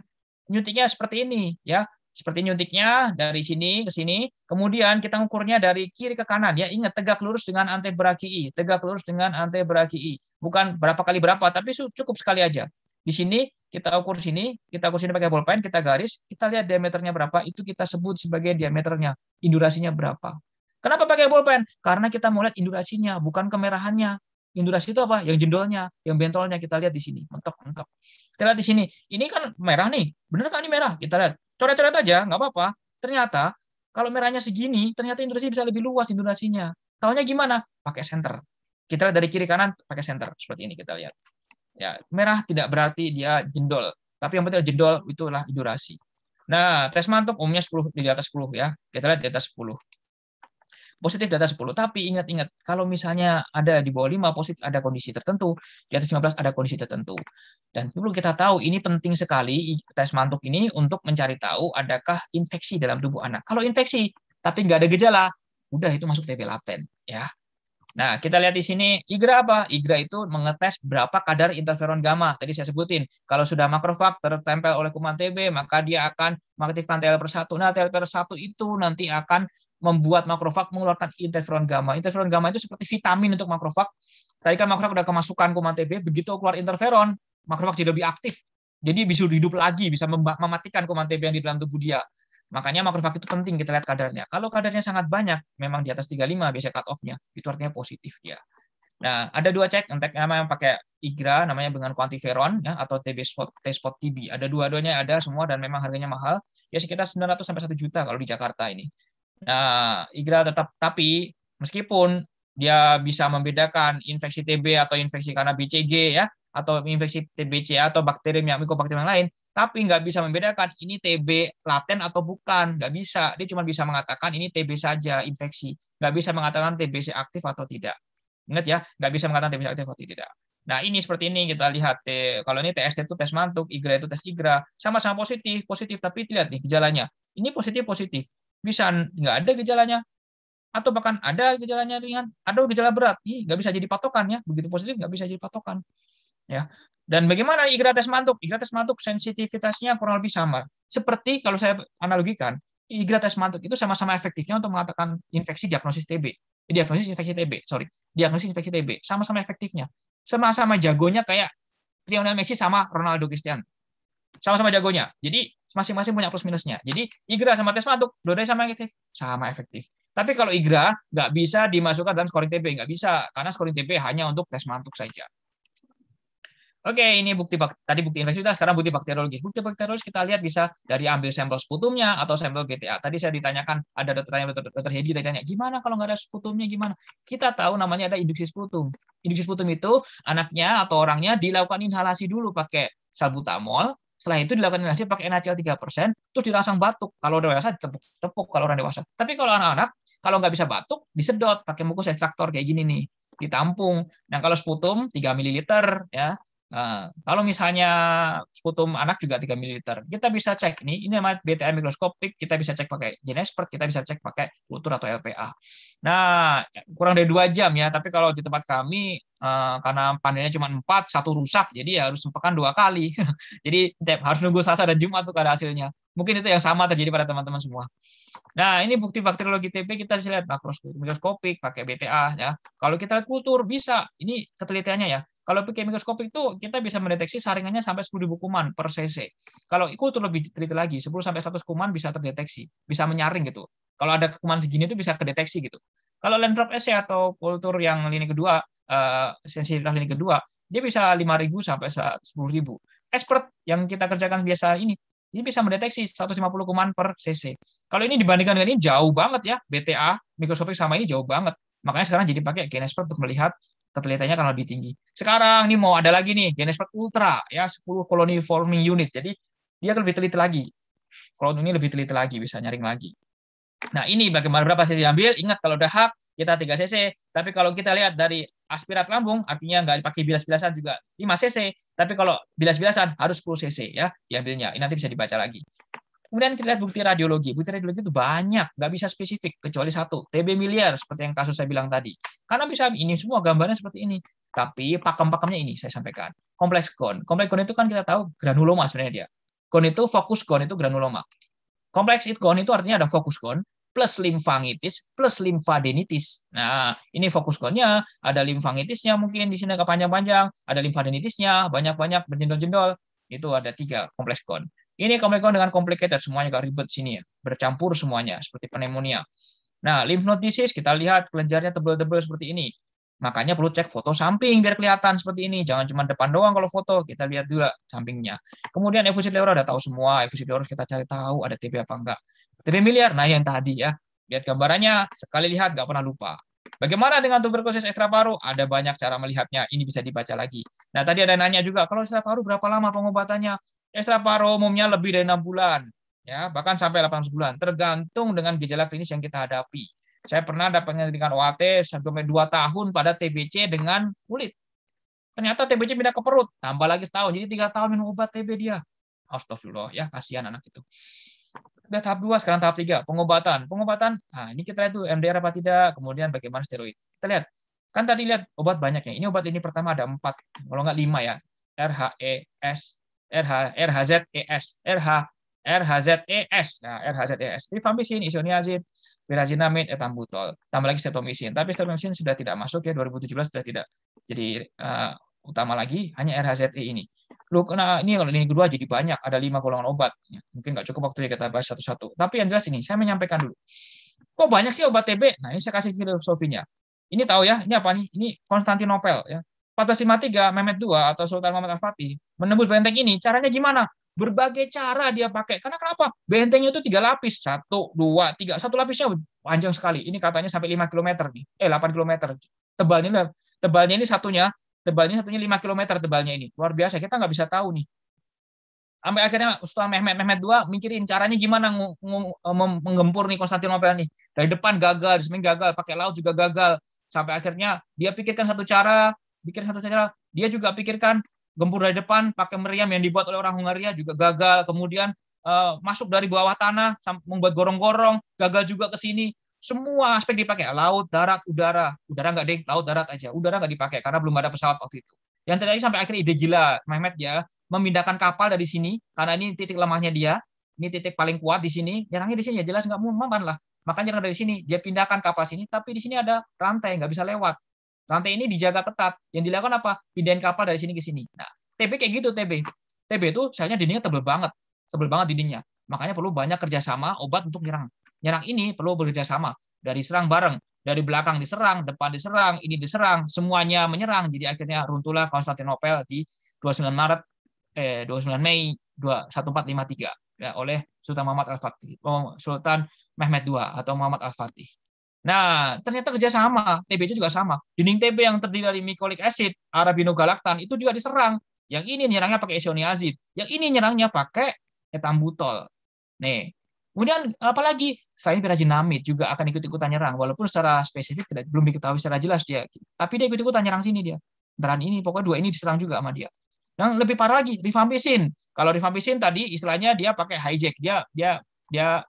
nyuntiknya seperti ini ya. Seperti nyuntiknya dari sini ke sini, kemudian kita ukurnya dari kiri ke kanan ya. Ingat tegak lurus dengan antebrachiae, tegak lurus dengan antebrachiae. Bukan berapa kali berapa, tapi cukup sekali aja. Di sini kita ukur sini, kita ukur sini pakai bolpen, kita garis, kita lihat diameternya berapa, itu kita sebut sebagai diameternya, indurasinya berapa. Kenapa pakai bolpen? Karena kita mau lihat indurasinya, bukan kemerahannya. Indurasi itu apa? Yang jendolnya, yang bentolnya kita lihat di sini. Mentok, mentok. Kita lihat di sini. Ini kan merah nih. Bener kan ini merah? Kita lihat. Coret-coret aja, nggak apa-apa. Ternyata kalau merahnya segini, ternyata indurasi bisa lebih luas indurasinya. Taunya gimana? Pakai center. Kita lihat dari kiri kanan pakai center seperti ini kita lihat. Ya, merah tidak berarti dia jendol, tapi yang penting jendol itulah durasi. Nah, tes mantuk umumnya 10 di atas 10 ya. Kita lihat di atas 10. Positif di atas 10, tapi ingat-ingat kalau misalnya ada di bawah 5 positif ada kondisi tertentu, di atas 15 ada kondisi tertentu. Dan perlu kita tahu ini penting sekali tes mantuk ini untuk mencari tahu adakah infeksi dalam tubuh anak. Kalau infeksi tapi nggak ada gejala, udah itu masuk TB laten ya. Nah, kita lihat di sini IGRA apa? IGRA itu mengetes berapa kadar interferon gamma. Tadi saya sebutin, kalau sudah makrofag tertempel oleh kuman TB, maka dia akan mengaktifkan TLPR1. Nah, TLPR1 itu nanti akan membuat makrofag mengeluarkan interferon gamma. Interferon gamma itu seperti vitamin untuk makrofag. Tadi kan makrofag udah kemasukan kuman TB, begitu keluar interferon, makrofag jadi lebih aktif. Jadi bisa hidup lagi, bisa mematikan kuman TB yang di dalam tubuh dia. Makanya makrofag itu penting kita lihat kadarnya. Kalau kadarnya sangat banyak, memang di atas 35 biasanya cut off-nya. Itu artinya positif dia. Nah, ada dua cek entek nama yang pakai IGRA namanya dengan quantiferon ya atau TB spot T spot TB. Ada dua-duanya ada semua dan memang harganya mahal. Ya sekitar 900 sampai 1 juta kalau di Jakarta ini. Nah, IGRA tetap tapi meskipun dia bisa membedakan infeksi TB atau infeksi karena BCG ya, atau infeksi TBc atau bakteri yang mikobakterium yang lain, tapi nggak bisa membedakan ini TB laten atau bukan, nggak bisa. Dia cuma bisa mengatakan ini TB saja infeksi, nggak bisa mengatakan TBC aktif atau tidak. Ingat ya, nggak bisa mengatakan TBC aktif atau tidak. Nah ini seperti ini kita lihat, eh, kalau ini TST itu tes mantuk, IGRA itu tes IGRA, sama-sama positif, positif tapi lihat nih gejalanya. Ini positif positif, bisa nggak ada gejalanya, atau bahkan ada gejalanya ringan, ada gejala berat, ini nggak bisa jadi patokan ya, begitu positif nggak bisa jadi patokan ya. Dan bagaimana igra tes mantuk? Igra tes mantuk sensitivitasnya kurang lebih sama. Seperti kalau saya analogikan, igra tes mantuk itu sama-sama efektifnya untuk mengatakan infeksi diagnosis TB. Eh, diagnosis infeksi TB, sorry. Diagnosis infeksi TB. Sama-sama efektifnya. Sama-sama jagonya kayak Lionel Messi sama Ronaldo Cristiano. Sama-sama jagonya. Jadi masing-masing punya plus minusnya. Jadi igra sama tes mantuk, dua-duanya sama efektif. Sama efektif. Tapi kalau igra nggak bisa dimasukkan dalam scoring TB, nggak bisa karena scoring TB hanya untuk tes mantuk saja. Oke, ini bukti tadi bukti infeksibilitas, sekarang bukti bakteriologis. Bukti bakteriologis kita lihat bisa dari ambil sampel sputumnya atau sampel BTA. Tadi saya ditanyakan ada dokter tanya dokter, dokter Hedi tanya gimana kalau nggak ada sputumnya gimana? Kita tahu namanya ada induksi sputum. Induksi sputum itu anaknya atau orangnya dilakukan inhalasi dulu pakai salbutamol, setelah itu dilakukan inhalasi pakai NaCl 3%, terus dirangsang batuk. Kalau dewasa tepuk tepuk kalau orang dewasa. Tapi kalau anak-anak, kalau nggak bisa batuk, disedot pakai mukus ekstraktor kayak gini nih ditampung. Nah, kalau sputum 3 ml ya, Nah, kalau misalnya sputum anak juga 3 ml, kita bisa cek nih, ini namanya BTA mikroskopik, kita bisa cek pakai expert, kita bisa cek pakai kultur atau LPA. Nah, kurang dari dua jam ya, tapi kalau di tempat kami, eh, karena panelnya cuma empat, satu rusak, jadi ya harus sempekan dua kali. jadi harus nunggu Selasa dan Jumat tuh ada hasilnya. Mungkin itu yang sama terjadi pada teman-teman semua. Nah, ini bukti bakteriologi TB kita bisa lihat makroskopik, mikroskopik, pakai BTA ya. Kalau kita lihat kultur bisa, ini ketelitiannya ya. Kalau pakai mikroskopik itu kita bisa mendeteksi saringannya sampai 10.000 kuman per cc. Kalau itu lebih teliti lagi, 10 sampai 100 kuman bisa terdeteksi, bisa menyaring gitu. Kalau ada kuman segini itu bisa kedeteksi gitu. Kalau Landrop SC atau kultur yang lini kedua, eh, sensitivitas lini kedua, dia bisa 5.000 sampai 10.000. Expert yang kita kerjakan biasa ini, ini bisa mendeteksi 150 kuman per cc. Kalau ini dibandingkan dengan ini jauh banget ya, BTA mikroskopik sama ini jauh banget. Makanya sekarang jadi pakai GeneXpert untuk melihat keterlihatannya akan lebih tinggi. Sekarang ini mau ada lagi nih Genesport Ultra ya 10 koloni forming unit. Jadi dia lebih teliti lagi. Kalau ini lebih teliti lagi bisa nyaring lagi. Nah, ini bagaimana berapa cc diambil? Ingat kalau udah hak, kita 3 cc, tapi kalau kita lihat dari aspirat lambung artinya nggak dipakai bilas-bilasan juga 5 cc, tapi kalau bilas-bilasan harus 10 cc ya diambilnya. Ini nanti bisa dibaca lagi. Kemudian kita lihat bukti radiologi. Bukti radiologi itu banyak, nggak bisa spesifik kecuali satu, TB miliar seperti yang kasus saya bilang tadi. Karena bisa ini semua gambarnya seperti ini, tapi pakem-pakemnya ini saya sampaikan. Kompleks kon. Kompleks kon itu kan kita tahu granuloma sebenarnya dia. Kon itu fokus kon itu granuloma. Kompleks it kon itu artinya ada fokus kon plus limfangitis plus limfadenitis. Nah, ini fokus konnya ada limfangitisnya mungkin di sini agak panjang-panjang, ada limfadenitisnya banyak-banyak berjendol-jendol. Itu ada tiga kompleks kon. Ini komplikasi dengan komplikator semuanya agak ribet sini ya, bercampur semuanya, seperti pneumonia. Nah, lymph node disease kita lihat kelenjarnya tebel-tebel seperti ini. Makanya perlu cek foto samping biar kelihatan seperti ini. Jangan cuma depan doang kalau foto, kita lihat juga sampingnya. Kemudian efusi pleura udah tahu semua, efusi pleura kita cari tahu ada TB apa enggak. TB miliar, nah yang tadi ya. Lihat gambarannya, sekali lihat nggak pernah lupa. Bagaimana dengan tuberkulosis ekstra paru? Ada banyak cara melihatnya. Ini bisa dibaca lagi. Nah, tadi ada nanya juga, kalau ekstra paru berapa lama pengobatannya? Ekstra paru umumnya lebih dari enam bulan, ya bahkan sampai delapan bulan, tergantung dengan gejala klinis yang kita hadapi. Saya pernah ada penyelidikan OAT sampai dua tahun pada TBC dengan kulit. Ternyata TBC pindah ke perut, tambah lagi setahun. Jadi tiga tahun minum obat TB dia. Astagfirullah, ya kasihan anak itu. Udah tahap dua, sekarang tahap tiga. pengobatan. Pengobatan, nah ini kita lihat tuh MDR apa tidak, kemudian bagaimana steroid. Kita lihat, kan tadi lihat obat banyak ya. Ini obat ini pertama ada empat, kalau nggak 5 ya. RHE, S, RH, RHZES, RH, RHZES. Nah, RHZES. Rifampisin, isoniazid, pirazinamid, etambutol. Tambah lagi streptomisin. Tapi streptomisin sudah tidak masuk ya, 2017 sudah tidak jadi uh, utama lagi, hanya RHZE ini. Lu kena ini kalau ini kedua jadi banyak, ada lima golongan obat. Mungkin nggak cukup waktu kita bahas satu-satu. Tapi yang jelas ini, saya menyampaikan dulu. Kok banyak sih obat TB? Nah, ini saya kasih filosofinya. Ini tahu ya, ini apa nih? Ini Konstantinopel ya. Fatwa 3, Mehmet II atau Sultan Muhammad Al-Fatih menembus benteng ini, caranya gimana? Berbagai cara dia pakai. Karena kenapa? Bentengnya itu tiga lapis. Satu, dua, tiga. Satu lapisnya panjang sekali. Ini katanya sampai lima kilometer Nih. Eh, 8 km. Tebalnya, tebalnya ini satunya. Tebalnya satunya lima kilometer. tebalnya ini. Luar biasa. Kita nggak bisa tahu nih. Sampai akhirnya Sultan Mehmet Mehmet II mikirin caranya gimana e, menggempur nih Konstantinopel nih. Dari depan gagal, di gagal, pakai laut juga gagal. Sampai akhirnya dia pikirkan satu cara, Pikir satu cara. Dia juga pikirkan gempur dari depan pakai meriam yang dibuat oleh orang Hungaria juga gagal. Kemudian uh, masuk dari bawah tanah membuat gorong-gorong, gagal juga ke sini. Semua aspek dipakai, laut, darat, udara. Udara nggak deh, laut, darat aja. Udara nggak dipakai karena belum ada pesawat waktu itu. Yang terjadi sampai akhirnya ide gila Mehmet ya memindahkan kapal dari sini karena ini titik lemahnya dia. Ini titik paling kuat di sini. Nyerangnya di sini ya jelas nggak mempan lah. Makanya dari sini. Dia pindahkan kapal sini, tapi di sini ada rantai nggak bisa lewat. Rantai ini dijaga ketat. Yang dilakukan apa? Pindahin kapal dari sini ke sini. Nah, TB kayak gitu TB. TB itu sayangnya dindingnya tebel banget. Tebel banget dindingnya. Makanya perlu banyak kerjasama obat untuk nyerang. Nyerang ini perlu bekerjasama. Dari serang bareng, dari belakang diserang, depan diserang, ini diserang, semuanya menyerang. Jadi akhirnya runtuhlah Konstantinopel di 29 Maret eh 29 Mei 21453 ya oleh Sultan Muhammad Al Fatih, oh, Sultan Mehmet II atau Muhammad Al Fatih. Nah, ternyata kerja sama, kerjasama. itu juga sama. Dinding TB yang terdiri dari mikolik acid, arabinogalactan, itu juga diserang. Yang ini nyerangnya pakai isoniazid. Yang ini nyerangnya pakai etambutol. Nih. Kemudian apalagi selain pirazinamid juga akan ikut-ikutan nyerang walaupun secara spesifik tidak belum diketahui secara jelas dia. Tapi dia ikut-ikutan nyerang sini dia. Dan ini pokoknya dua ini diserang juga sama dia. Yang lebih parah lagi rifampisin. Kalau rifampisin tadi istilahnya dia pakai hijack, dia dia dia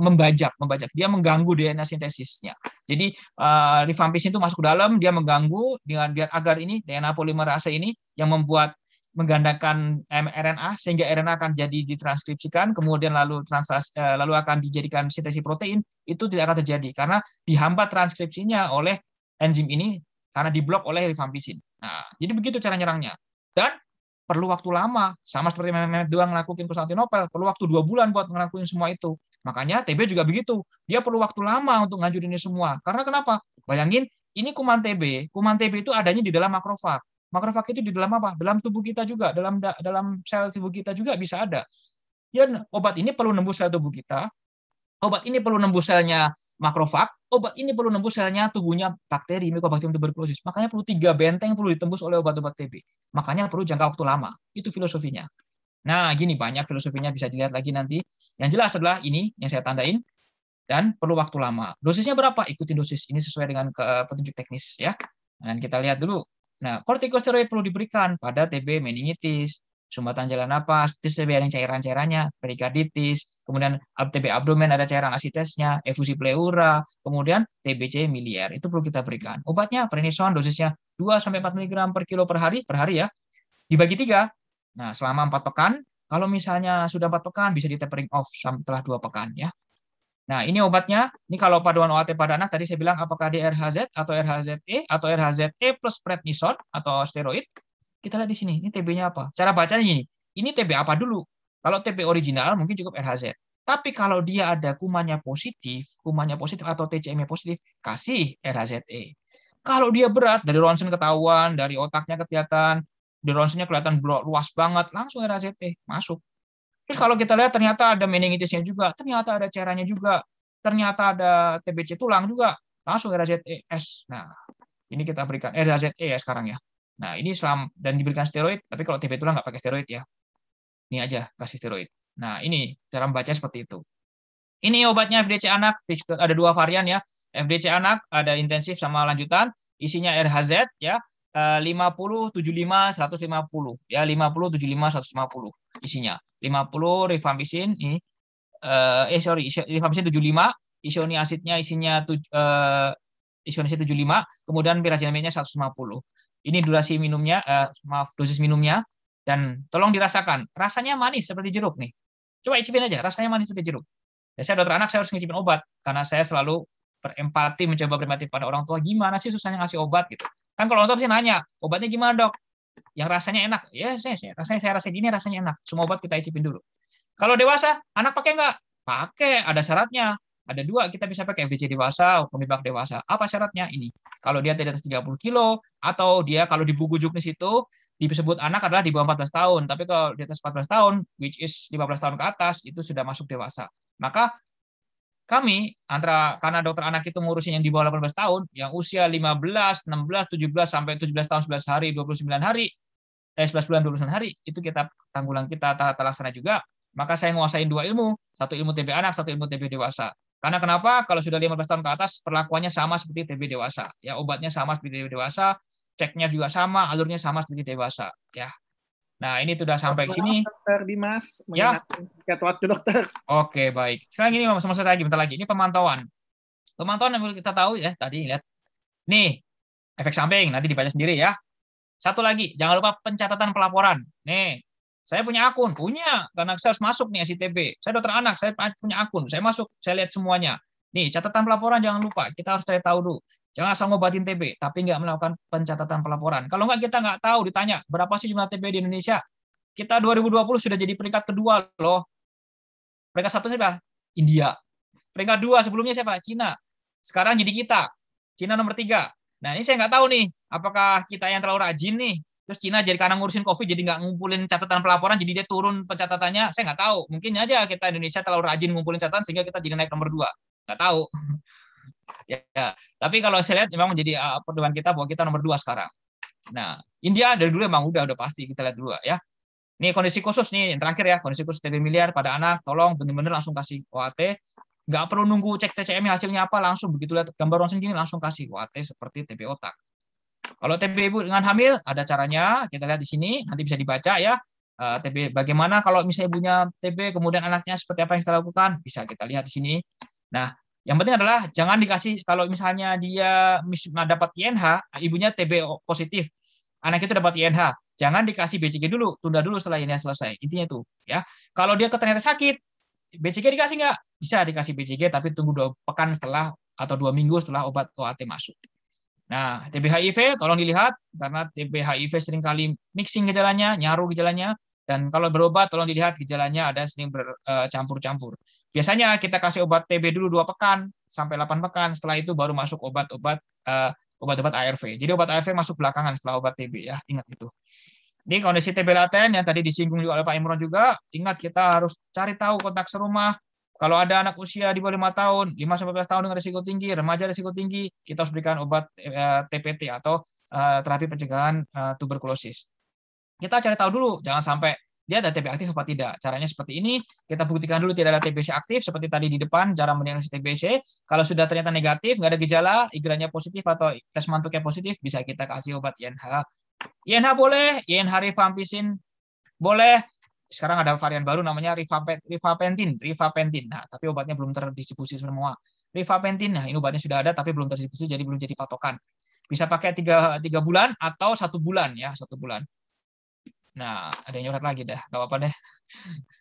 membajak, membajak, dia mengganggu DNA sintesisnya. Jadi uh, eh, rifampisin itu masuk ke dalam, dia mengganggu dengan biar agar ini DNA polimerase ini yang membuat menggandakan mRNA sehingga RNA akan jadi ditranskripsikan kemudian lalu uh, lalu akan dijadikan sintesis protein itu tidak akan terjadi karena dihambat transkripsinya oleh enzim ini karena diblok oleh rifampisin. Nah, jadi begitu cara nyerangnya. Dan perlu waktu lama. Sama seperti Mehmet doang ngelakuin Konstantinopel, perlu waktu dua bulan buat ngelakuin semua itu. Makanya TB juga begitu. Dia perlu waktu lama untuk ngajuin ini semua. Karena kenapa? Bayangin, ini kuman TB. Kuman TB itu adanya di dalam makrofag. Makrofag itu di dalam apa? Dalam tubuh kita juga. Dalam dalam sel tubuh kita juga bisa ada. ya obat ini perlu nembus sel tubuh kita. Obat ini perlu nembus selnya makrofag, obat ini perlu nembus selnya tubuhnya bakteri Mycobacterium tuberculosis. Makanya perlu tiga benteng perlu ditembus oleh obat-obat TB. Makanya perlu jangka waktu lama. Itu filosofinya. Nah, gini banyak filosofinya bisa dilihat lagi nanti. Yang jelas adalah ini yang saya tandain dan perlu waktu lama. Dosisnya berapa? Ikutin dosis ini sesuai dengan ke petunjuk teknis ya. Dan kita lihat dulu. Nah, kortikosteroid perlu diberikan pada TB meningitis, sumbatan jalan nafas, terus lebih ada yang cairan-cairannya, perikarditis, kemudian TB abdomen ada cairan asitesnya, efusi pleura, kemudian TBC miliar. Itu perlu kita berikan. Obatnya prednison dosisnya 2 sampai 4 mg per kilo per hari per hari ya. Dibagi tiga. Nah, selama 4 pekan, kalau misalnya sudah 4 pekan bisa di tapering off setelah 2 pekan ya. Nah, ini obatnya. Ini kalau paduan OAT pada anak tadi saya bilang apakah DRHZ atau RHZE atau RHZE plus prednison atau steroid kita lihat di sini, ini TB-nya apa? Cara bacanya gini, ini TB apa dulu? Kalau TB original mungkin cukup RHZ. Tapi kalau dia ada kumannya positif, kumannya positif atau TCM-nya positif, kasih RHZE. Kalau dia berat, dari ronsen ketahuan, dari otaknya kelihatan, di ronsennya kelihatan luas banget, langsung RHZE, masuk. Terus kalau kita lihat ternyata ada meningitisnya juga, ternyata ada caranya juga, ternyata ada TBC tulang juga, langsung RHZES. Nah, ini kita berikan RHZE ya sekarang ya. Nah, ini selam dan diberikan steroid, tapi kalau TB tulang nggak pakai steroid ya. Ini aja kasih steroid. Nah, ini cara baca seperti itu. Ini obatnya FDC anak, ada dua varian ya. FDC anak ada intensif sama lanjutan, isinya RHZ ya. 50 75 150 ya 50 75 150 isinya. 50 rifampisin ini eh, eh sorry rifampisin 75, isoniazidnya isinya 7 eh, isoniazid 75, kemudian pirazinamidnya 150. Ini durasi minumnya, eh, maaf dosis minumnya dan tolong dirasakan. Rasanya manis seperti jeruk nih. Coba icipin aja, rasanya manis seperti jeruk. Ya, saya dokter anak, saya harus ngicipin obat karena saya selalu berempati, mencoba berempati pada orang tua. Gimana sih susahnya ngasih obat gitu? Kan kalau orang tua pasti nanya, obatnya gimana dok? Yang rasanya enak, ya saya, saya rasanya saya rasain ini rasanya enak. Semua obat kita icipin dulu. Kalau dewasa, anak pakai nggak? Pakai, ada syaratnya. Ada dua, kita bisa pakai VC dewasa maupun dewasa. Apa syaratnya? Ini. Kalau dia tidak atas 30 kilo, atau dia kalau di buku juknis itu, disebut anak adalah di bawah 14 tahun. Tapi kalau di atas 14 tahun, which is 15 tahun ke atas, itu sudah masuk dewasa. Maka kami antara karena dokter anak itu ngurusin yang di bawah 18 tahun, yang usia 15, 16, 17 sampai 17 tahun 11 hari, 29 hari, eh 11 bulan 29 hari, itu kita tanggulang kita tata laksana juga. Maka saya menguasai dua ilmu, satu ilmu TB anak, satu ilmu TB dewasa. Karena kenapa? Kalau sudah 15 tahun ke atas, perlakuannya sama seperti TB dewasa. Ya, obatnya sama seperti TB dewasa, ceknya juga sama, alurnya sama seperti dewasa. Ya. Nah, ini sudah sampai ke sini. Dokter Dimas, ya. waktu dokter. Oke, baik. Sekarang ini sama saya lagi, bentar lagi. Ini pemantauan. Pemantauan yang kita tahu ya, tadi lihat. Nih, efek samping, nanti dibaca sendiri ya. Satu lagi, jangan lupa pencatatan pelaporan. Nih, saya punya akun, punya karena saya harus masuk nih SITP. Saya dokter anak, saya punya akun, saya masuk, saya lihat semuanya. Nih, catatan pelaporan jangan lupa, kita harus cari tahu dulu. Jangan asal ngobatin TB, tapi nggak melakukan pencatatan pelaporan. Kalau nggak, kita nggak tahu, ditanya, berapa sih jumlah TB di Indonesia? Kita 2020 sudah jadi peringkat kedua loh. Peringkat satu siapa? India. Peringkat dua sebelumnya siapa? Cina. Sekarang jadi kita. Cina nomor tiga. Nah ini saya nggak tahu nih, apakah kita yang terlalu rajin nih, terus Cina jadi karena ngurusin covid jadi nggak ngumpulin catatan pelaporan jadi dia turun pencatatannya saya nggak tahu mungkin aja kita Indonesia terlalu rajin ngumpulin catatan sehingga kita jadi naik nomor dua nggak tahu ya, ya tapi kalau saya lihat memang jadi uh, ah, perdebatan kita bahwa kita nomor dua sekarang nah India dari dulu memang udah udah pasti kita lihat dulu ya ini kondisi khusus nih yang terakhir ya kondisi khusus TB miliar pada anak tolong bener-bener langsung kasih OAT nggak perlu nunggu cek TCM hasilnya apa langsung begitu lihat gambar langsung gini langsung kasih OAT seperti TB otak kalau TB ibu dengan hamil ada caranya, kita lihat di sini nanti bisa dibaca ya. Eh, TB bagaimana kalau misalnya ibunya TB kemudian anaknya seperti apa yang kita lakukan? Bisa kita lihat di sini. Nah, yang penting adalah jangan dikasih kalau misalnya dia dapat INH, ibunya TB positif, anak itu dapat INH, jangan dikasih BCG dulu, tunda dulu setelah ini selesai. Intinya itu ya. Kalau dia ternyata sakit, BCG dikasih nggak? Bisa dikasih BCG tapi tunggu dua pekan setelah atau dua minggu setelah obat OAT masuk. Nah, TB HIV, tolong dilihat karena TB HIV sering kali mixing gejalanya, nyaru gejalanya, dan kalau berobat tolong dilihat gejalanya ada sering bercampur-campur. Eh, Biasanya kita kasih obat TB dulu dua pekan sampai 8 pekan, setelah itu baru masuk obat-obat eh, obat-obat ARV. Jadi obat ARV masuk belakangan setelah obat TB ya, ingat itu. Ini kondisi TB laten yang tadi disinggung juga oleh Pak Imron juga, ingat kita harus cari tahu kontak serumah, kalau ada anak usia di bawah 5 tahun, 5 sampai 15 tahun dengan risiko tinggi, remaja risiko tinggi, kita harus berikan obat TPT eh, atau eh, terapi pencegahan eh, tuberkulosis. Kita cari tahu dulu, jangan sampai dia ada TB aktif apa tidak. Caranya seperti ini, kita buktikan dulu tidak ada TBC aktif, seperti tadi di depan, cara mendiagnosis TBC. Kalau sudah ternyata negatif, nggak ada gejala, igranya positif atau tes mantuknya positif, bisa kita kasih obat INH. INH boleh, INH rifampisin boleh, sekarang ada varian baru namanya rifapentin, rifapentin. Nah, tapi obatnya belum terdistribusi semua. Rifapentin, nah ini obatnya sudah ada tapi belum terdistribusi jadi belum jadi patokan. Bisa pakai tiga, tiga bulan atau satu bulan ya, satu bulan. Nah, ada yang nyoret lagi dah, nggak apa-apa deh.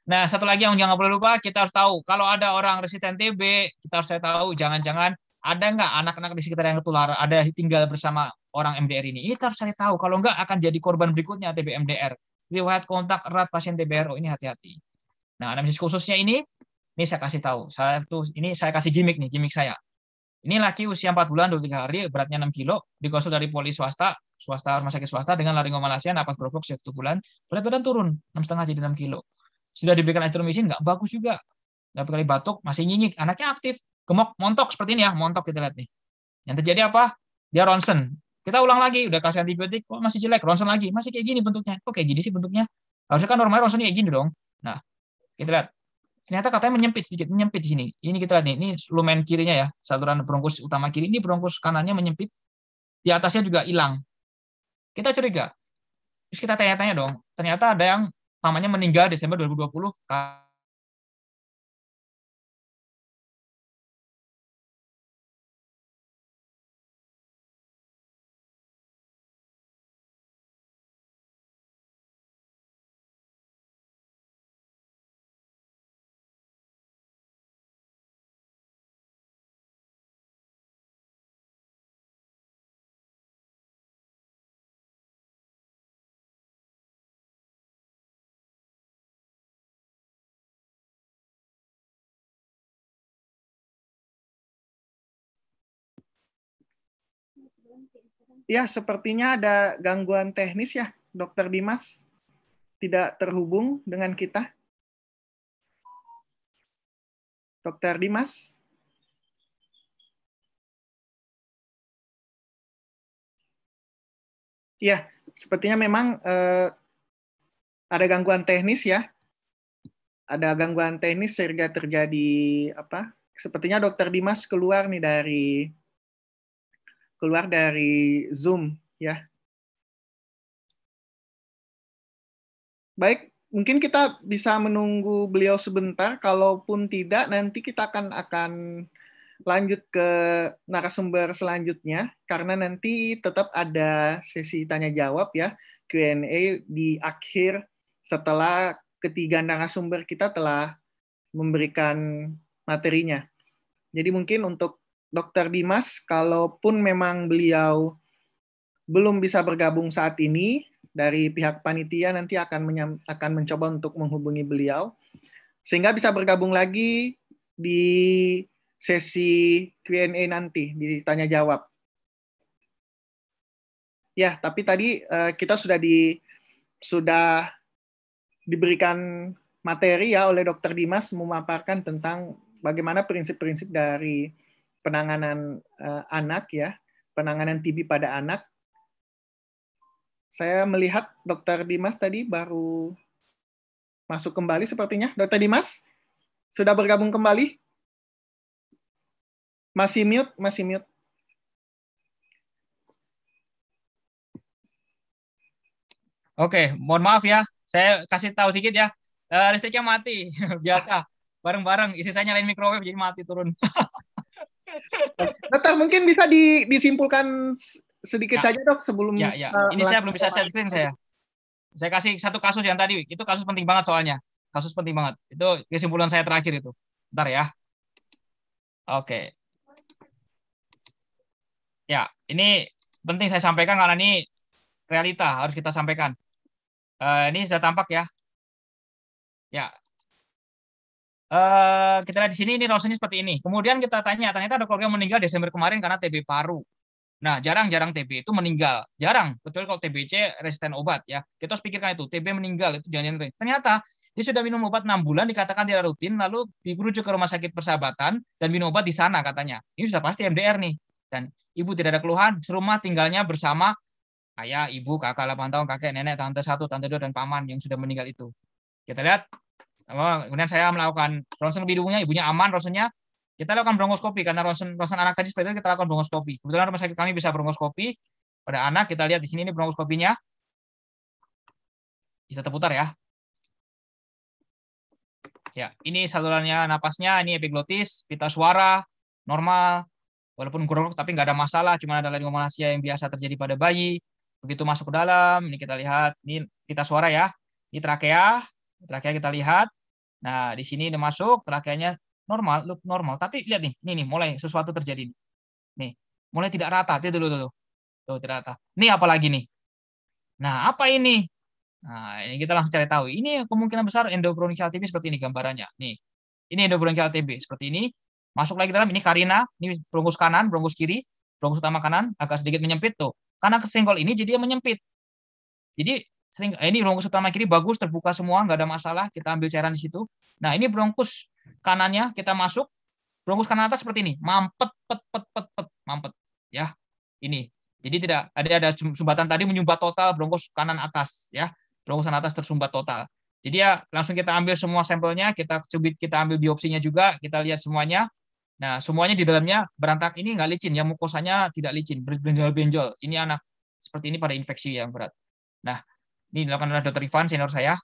Nah, satu lagi yang jangan boleh lupa, kita harus tahu kalau ada orang resisten TB, kita harus tahu jangan-jangan ada nggak anak-anak di sekitar yang ketular ada tinggal bersama orang MDR ini. Ini kita harus cari tahu, kalau nggak akan jadi korban berikutnya TB MDR riwayat kontak erat pasien TBRO ini hati-hati. Nah, anamnesis khususnya ini ini saya kasih tahu. Saya tuh ini saya kasih gimmick nih, gimmick saya. Ini laki usia 4 bulan 23 hari, beratnya 6 kilo, dikonsul dari poli swasta, swasta rumah sakit swasta dengan laringomalasia napas gerobok setiap bulan, berat badan turun 6,5 jadi 6 kilo. Sudah diberikan azitromisin nggak bagus juga. Berapa kali batuk, masih nyinyik, anaknya aktif, gemuk, montok seperti ini ya, montok kita lihat nih. Yang terjadi apa? Dia ronsen, kita ulang lagi, udah kasih antibiotik, kok masih jelek, ronsen lagi, masih kayak gini bentuknya. Kok kayak gini sih bentuknya? Harusnya kan normal ronsennya kayak gini dong. Nah, kita lihat. Ternyata katanya menyempit sedikit, menyempit di sini. Ini kita lihat nih, ini lumen kirinya ya, saluran bronkus utama kiri. Ini bronkus kanannya menyempit, di atasnya juga hilang. Kita curiga. Terus kita tanya-tanya dong, ternyata ada yang pamannya meninggal Desember 2020 Ya, sepertinya ada gangguan teknis ya, Dokter Dimas. Tidak terhubung dengan kita. Dokter Dimas. Ya, sepertinya memang eh, ada gangguan teknis ya. Ada gangguan teknis sehingga terjadi apa? Sepertinya Dokter Dimas keluar nih dari keluar dari Zoom ya. Baik, mungkin kita bisa menunggu beliau sebentar. Kalaupun tidak, nanti kita akan akan lanjut ke narasumber selanjutnya karena nanti tetap ada sesi tanya jawab ya Q&A di akhir setelah ketiga narasumber kita telah memberikan materinya. Jadi mungkin untuk Dr. Dimas, kalaupun memang beliau belum bisa bergabung saat ini, dari pihak panitia nanti akan menyam, akan mencoba untuk menghubungi beliau sehingga bisa bergabung lagi di sesi Q&A nanti di tanya jawab. Ya, tapi tadi uh, kita sudah di sudah diberikan materi ya oleh Dr. Dimas memaparkan tentang bagaimana prinsip-prinsip dari penanganan uh, anak ya, penanganan TB pada anak. Saya melihat Dokter Dimas tadi baru masuk kembali sepertinya. Dokter Dimas sudah bergabung kembali? Masih mute, masih mute. Oke, mohon maaf ya. Saya kasih tahu sedikit ya. Uh, listriknya mati, biasa. Bareng-bareng, isi saya nyalain microwave jadi mati turun. Nah, mungkin bisa di, disimpulkan sedikit ya. saja dok sebelum ya, ya. Eh, ini saya belum bisa share screen saya saya kasih satu kasus yang tadi itu kasus penting banget soalnya kasus penting banget itu kesimpulan saya terakhir itu ntar ya oke ya ini penting saya sampaikan karena ini realita harus kita sampaikan eh, ini sudah tampak ya ya Eh, kita lihat di sini ini rosennya seperti ini. Kemudian kita tanya, ternyata ada keluarga yang meninggal Desember kemarin karena TB paru. Nah, jarang-jarang TB itu meninggal. Jarang, kecuali kalau TBC resisten obat ya. Kita harus pikirkan itu, TB meninggal itu jangan-jangan. Ternyata dia sudah minum obat 6 bulan dikatakan tidak rutin lalu dirujuk ke rumah sakit persahabatan dan minum obat di sana katanya. Ini sudah pasti MDR nih. Dan ibu tidak ada keluhan, serumah tinggalnya bersama ayah, ibu, kakak 8 tahun, kakek, nenek, tante 1, tante 2 dan paman yang sudah meninggal itu. Kita lihat Oh, kemudian saya melakukan ronsen lebih dulunya ibunya aman ronsennya. Kita lakukan bronkoskopi karena ronsen ronsen anak tadi seperti itu kita lakukan bronkoskopi. Kebetulan rumah sakit kami bisa bronkoskopi pada anak. Kita lihat di sini ini bronkoskopinya. Bisa terputar ya. Ya, ini salurannya napasnya, ini epiglotis, pita suara, normal, walaupun gorok tapi nggak ada masalah, cuma ada laringomalasia yang biasa terjadi pada bayi. Begitu masuk ke dalam, ini kita lihat, ini pita suara ya, ini trakea, Terakhir kita lihat. Nah, di sini udah masuk, terakhirnya normal, look normal. Tapi lihat nih, ini nih mulai sesuatu terjadi. Nih, mulai tidak rata. Tuh dulu tuh. Tuh tidak rata. nih apalagi nih? Nah, apa ini? Nah, ini kita langsung cari tahu. Ini kemungkinan besar endobronchial TB seperti ini gambarannya. Nih. Ini endobronchial TB seperti ini. Masuk lagi dalam ini karina, ini bronkus kanan, bronkus kiri, bronkus utama kanan agak sedikit menyempit tuh. Karena kesenggol ini jadi dia menyempit. Jadi sering eh, ini bronkus utama kiri bagus terbuka semua nggak ada masalah kita ambil cairan di situ nah ini bronkus kanannya kita masuk bronkus kanan atas seperti ini mampet pet pet pet pet mampet ya ini jadi tidak ada ada sumbatan tadi menyumbat total bronkus kanan atas ya bronkus kanan atas tersumbat total jadi ya langsung kita ambil semua sampelnya kita cubit kita ambil biopsinya juga kita lihat semuanya nah semuanya di dalamnya berantak ini nggak licin ya mukosanya tidak licin benjol benjol ini anak seperti ini pada infeksi yang berat nah ini dilakukan oleh Dr. Ivan, senior saya.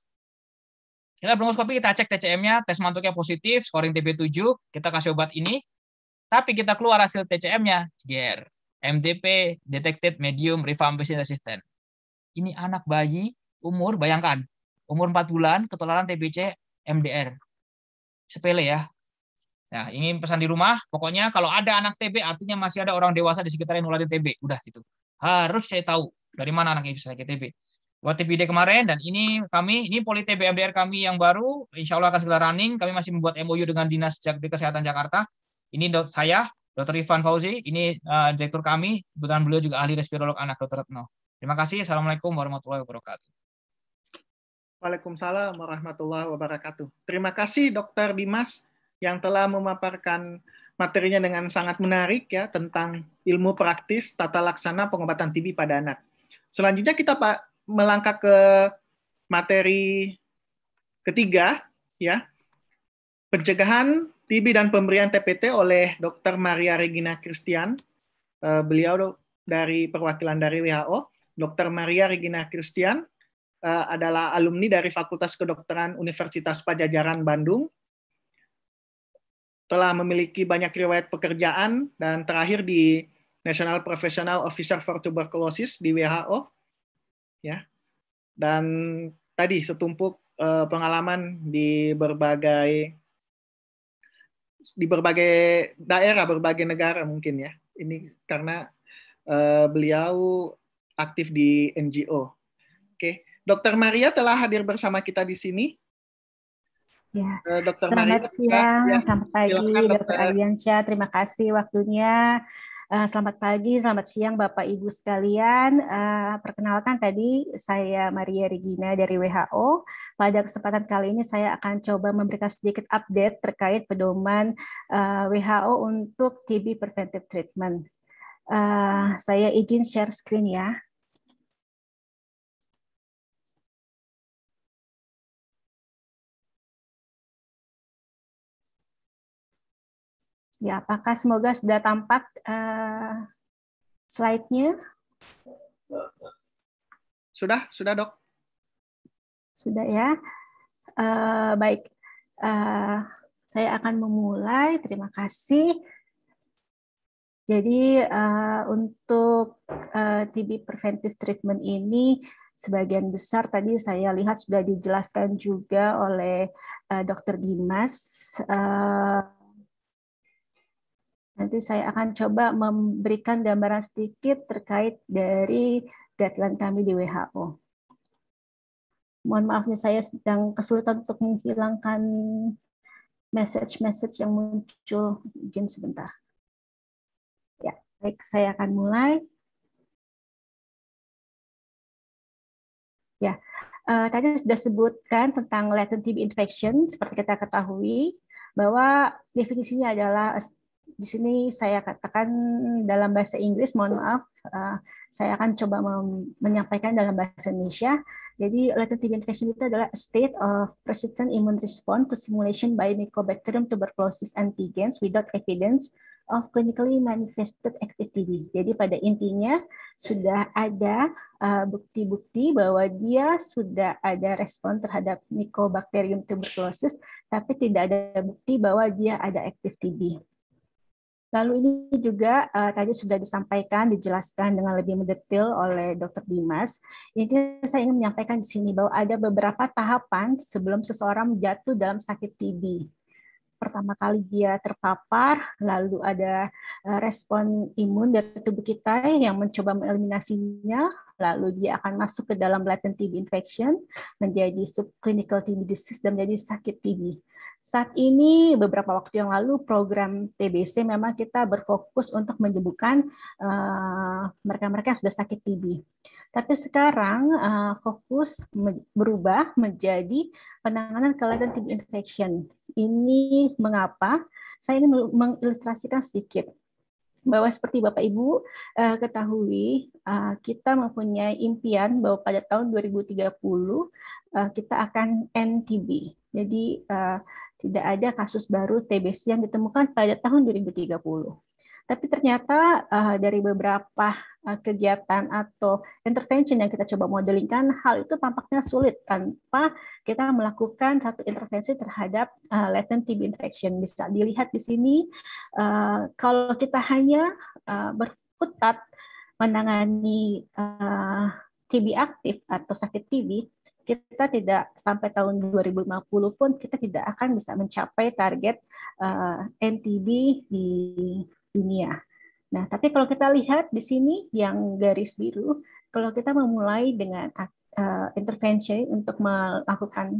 Kita bronkoskopi, kita cek TCM-nya, tes mantuknya positif, scoring TB7, kita kasih obat ini, tapi kita keluar hasil TCM-nya, GR, MDP detected medium rifampicin resistant. Ini anak bayi, umur, bayangkan, umur 4 bulan, ketularan TBC, MDR. Sepele ya, Nah, ini pesan di rumah, pokoknya kalau ada anak TB, artinya masih ada orang dewasa di sekitar yang nularin TB. Udah, itu. Harus saya tahu dari mana anak bisa sakit TB. WTPD kemarin dan ini kami ini politik BMDR kami yang baru insya Allah akan segera running kami masih membuat MOU dengan Dinas Jakti Kesehatan Jakarta ini dok saya Dr. Ivan Fauzi ini uh, direktur kami kebetulan beliau juga ahli respirolog anak Dr. Retno terima kasih Assalamualaikum warahmatullahi wabarakatuh Waalaikumsalam warahmatullahi wabarakatuh terima kasih Dr. Dimas yang telah memaparkan materinya dengan sangat menarik ya tentang ilmu praktis tata laksana pengobatan TB pada anak Selanjutnya kita Pak melangkah ke materi ketiga ya pencegahan TB dan pemberian TPT oleh Dr. Maria Regina Christian eh, beliau dari perwakilan dari WHO Dr. Maria Regina Christian eh, adalah alumni dari Fakultas Kedokteran Universitas Pajajaran Bandung telah memiliki banyak riwayat pekerjaan dan terakhir di National Professional Officer for Tuberculosis di WHO ya. Dan tadi setumpuk uh, pengalaman di berbagai di berbagai daerah, berbagai negara mungkin ya. Ini karena uh, beliau aktif di NGO. Oke, Dokter Maria telah hadir bersama kita di sini. Ya. Eh, dokter Selamat Maria, siang, ya, selamat pagi, Dokter Aliansyah. Terima kasih waktunya. Eh, selamat pagi, selamat siang Bapak Ibu sekalian. Eh, perkenalkan tadi saya Maria Regina dari WHO. Pada kesempatan kali ini saya akan coba memberikan sedikit update terkait pedoman eh, WHO untuk TB preventive treatment. Saya izin share screen ya. Ya, apakah semoga sudah tampak uh, slide-nya? Sudah, sudah dok. Sudah ya. Uh, baik, uh, saya akan memulai. Terima kasih. Jadi uh, untuk uh, TB preventive treatment ini sebagian besar tadi saya lihat sudah dijelaskan juga oleh uh, Dr. Dimas. Uh, Nanti saya akan coba memberikan gambaran sedikit terkait dari deadline kami di WHO. Mohon maafnya saya sedang kesulitan untuk menghilangkan message-message yang muncul. Izin sebentar. Ya, baik saya akan mulai. Ya, uh, tadi sudah sebutkan tentang latent TB infection. Seperti kita ketahui bahwa definisinya adalah di sini saya katakan dalam bahasa Inggris, mohon maaf, eh, saya akan coba menyampaikan dalam bahasa Indonesia. Jadi latent infection itu adalah state of persistent immune response to simulation by Mycobacterium tuberculosis antigens without evidence of clinically manifested activity. Jadi pada intinya sudah ada eh, bukti-bukti uh, bahwa dia sudah ada respon terhadap Mycobacterium tuberculosis, tapi tidak ada bukti bahwa dia ada active TB. Lalu ini juga uh, tadi sudah disampaikan, dijelaskan dengan lebih mendetail oleh Dr. Dimas. Ini saya ingin menyampaikan di sini bahwa ada beberapa tahapan sebelum seseorang jatuh dalam sakit TB pertama kali dia terpapar, lalu ada eh, respon imun dari tubuh kita yang mencoba mengeliminasinya, lalu dia akan masuk ke dalam latent TB infection, menjadi subclinical TB disease, dan menjadi sakit TB. Saat ini beberapa waktu yang lalu program TBC memang kita berfokus untuk menyembuhkan mereka eh, mereka-mereka yang sudah sakit TB. Tapi sekarang uh, fokus berubah menjadi penanganan kelainan TB infection. Ini mengapa? Saya ingin mengilustrasikan sedikit bahwa seperti Bapak Ibu uh, ketahui uh, kita mempunyai impian bahwa pada tahun 2030 uh, kita akan NTB jadi uh, tidak ada kasus baru TBC yang ditemukan pada tahun 2030. Tapi ternyata uh, dari beberapa uh, kegiatan atau intervention yang kita coba modelingkan, hal itu tampaknya sulit tanpa kita melakukan satu intervensi terhadap uh, latent TB infection. Bisa dilihat di sini, uh, kalau kita hanya uh, berputat menangani uh, TB aktif atau sakit TB, kita tidak sampai tahun 2050 pun kita tidak akan bisa mencapai target uh, eh, NTB di dunia. Nah, tapi kalau kita lihat di sini yang garis biru, kalau kita memulai dengan uh, eh, intervention untuk melakukan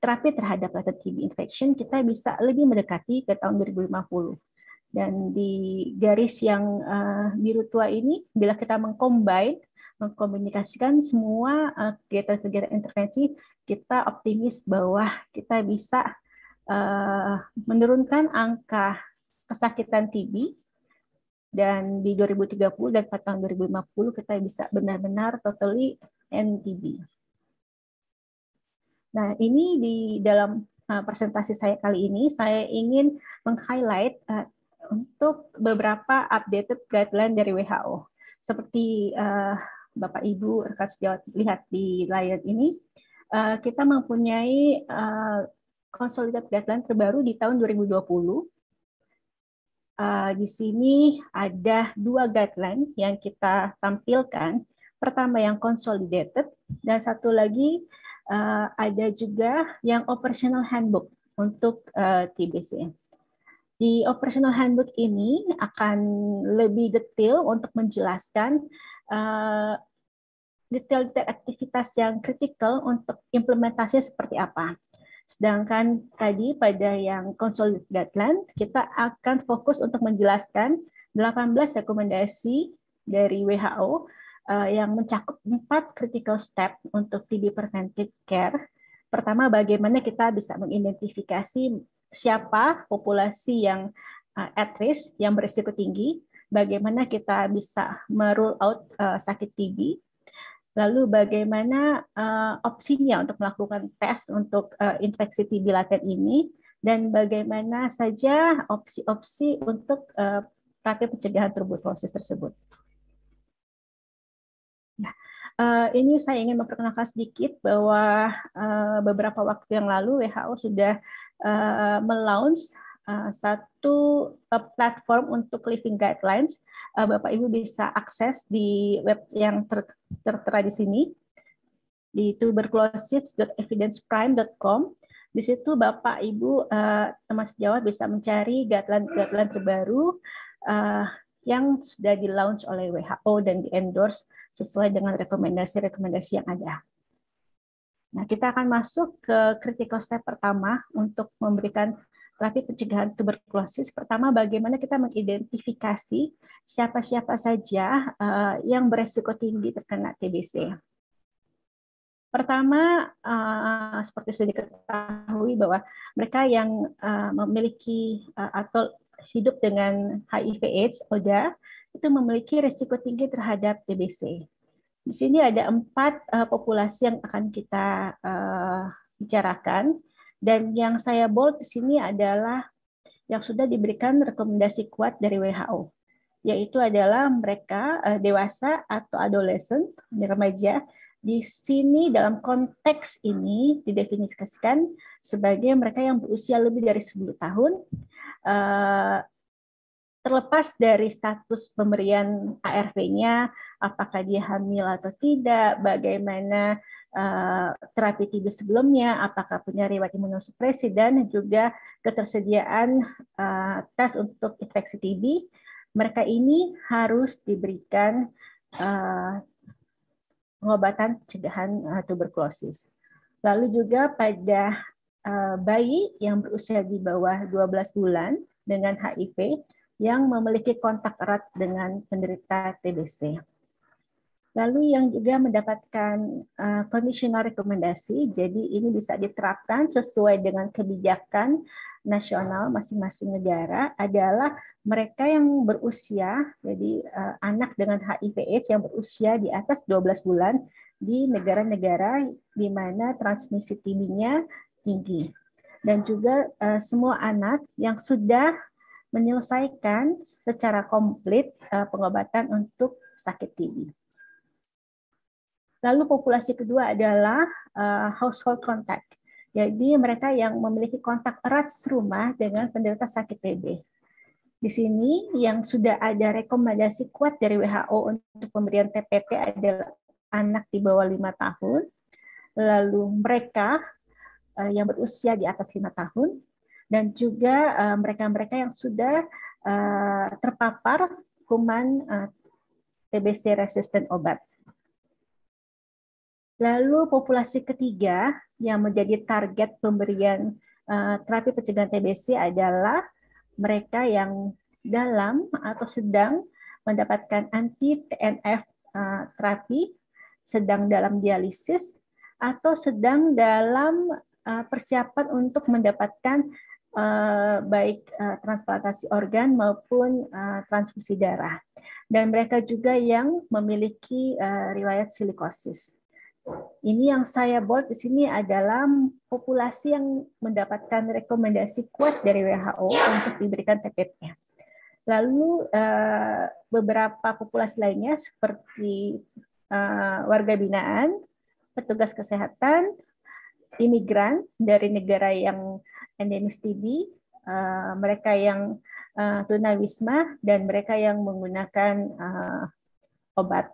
terapi terhadap latent TB infection, kita bisa lebih mendekati ke tahun 2050. Dan di garis yang uh, biru tua ini, bila kita mengcombine mengkomunikasikan semua eh, kegiatan-kegiatan intervensi, kita optimis bahwa kita bisa uh, menurunkan angka kesakitan TB dan di 2030 dan pada tahun 2050 kita bisa benar-benar totally end TB. Nah, ini di dalam eh, presentasi saya kali ini saya ingin meng-highlight uh, untuk beberapa updated guideline dari WHO seperti uh, Bapak Ibu rekan sejawat lihat di layar ini, eh, kita mempunyai eh, konsolidasi consolidated guideline terbaru di tahun 2020 uh, eh, di sini ada dua guideline yang kita tampilkan. Pertama yang consolidated dan satu lagi ada juga yang operational handbook untuk uh, Di operational handbook ini akan lebih detail untuk menjelaskan detail-detail aktivitas yang kritikal untuk implementasinya seperti apa. Sedangkan tadi pada yang consolidated guideline, kita akan fokus untuk menjelaskan 18 rekomendasi dari WHO eh, yang mencakup empat critical step untuk TB preventive care. Pertama, bagaimana kita bisa mengidentifikasi siapa populasi yang eh, at risk, yang berisiko tinggi, bagaimana kita bisa merule out eh, sakit TB, Lalu bagaimana uh, opsinya untuk melakukan tes untuk uh, infeksi TB laten ini dan bagaimana saja opsi-opsi untuk uh, eh, praktik pencegahan tuberkulosis tersebut. uh, ini saya ingin memperkenalkan sedikit bahwa uh, beberapa waktu yang lalu WHO sudah uh, melaunch Eh, satu eh, platform untuk living guidelines. Eh, Bapak Ibu bisa akses di web yang tertera di sini di tuberculosis.evidenceprime.com. Di situ Bapak Ibu uh, sejawat bisa mencari guideline-guideline terbaru yang sudah di launch oleh WHO dan di endorse sesuai dengan rekomendasi-rekomendasi yang ada. Nah, kita akan masuk ke critical step pertama untuk memberikan terapi pencegahan tuberkulosis. Pertama, bagaimana kita mengidentifikasi siapa-siapa saja uh, yang beresiko tinggi terkena TBC. Pertama, uh, seperti sudah diketahui bahwa mereka yang uh, memiliki uh, atau hidup dengan HIV/AIDS (ODA) itu memiliki resiko tinggi terhadap TBC. Di sini ada empat uh, populasi yang akan kita uh, bicarakan. Dan yang saya bold di sini adalah yang sudah diberikan rekomendasi kuat dari WHO, yaitu adalah mereka eh, dewasa atau adolescent, remaja, di sini dalam konteks ini didefinisikan sebagai mereka yang berusia lebih dari 10 tahun, eh, terlepas dari status pemberian ARV-nya, apakah dia hamil atau tidak, bagaimana uh, eh, terapi TB sebelumnya, apakah punya riwayat imunosupresi dan juga ketersediaan uh, tes untuk infeksi TB, mereka ini harus diberikan uh, pengobatan cegahan uh, tuberkulosis. Lalu juga pada uh, bayi yang berusia di bawah 12 bulan dengan HIV yang memiliki kontak erat dengan penderita TBC. Lalu yang juga mendapatkan uh, conditional rekomendasi, jadi ini bisa diterapkan sesuai dengan kebijakan nasional masing-masing negara adalah mereka yang berusia, jadi uh, anak dengan HIV/AIDS yang berusia di atas 12 bulan di negara-negara di mana transmisi tingginya tinggi. Dan juga uh, semua anak yang sudah menyelesaikan secara komplit uh, pengobatan untuk sakit tinggi. Lalu populasi kedua adalah uh, household contact. Jadi mereka yang memiliki kontak erat serumah dengan penderita sakit TB. Di sini yang sudah ada rekomendasi kuat dari WHO untuk pemberian TPT adalah anak di bawah lima tahun, lalu mereka eh, yang berusia di atas lima tahun, dan juga eh, mereka-mereka yang sudah terpapar kuman TBC resisten obat. Lalu populasi ketiga yang menjadi target pemberian eh, terapi pencegahan TBC adalah mereka yang dalam atau sedang mendapatkan anti TNF eh, terapi, sedang dalam dialisis atau sedang dalam eh, persiapan untuk mendapatkan baik uh, transplantasi organ maupun transfusi darah. Dan mereka juga yang memiliki riwayat silikosis. Ini yang saya bold di sini adalah populasi yang mendapatkan rekomendasi kuat dari WHO untuk diberikan tpt Lalu eh, beberapa populasi lainnya seperti eh, warga binaan, petugas kesehatan, imigran dari negara yang endemis TB, eh, mereka yang tunawisma, dan mereka yang menggunakan obat.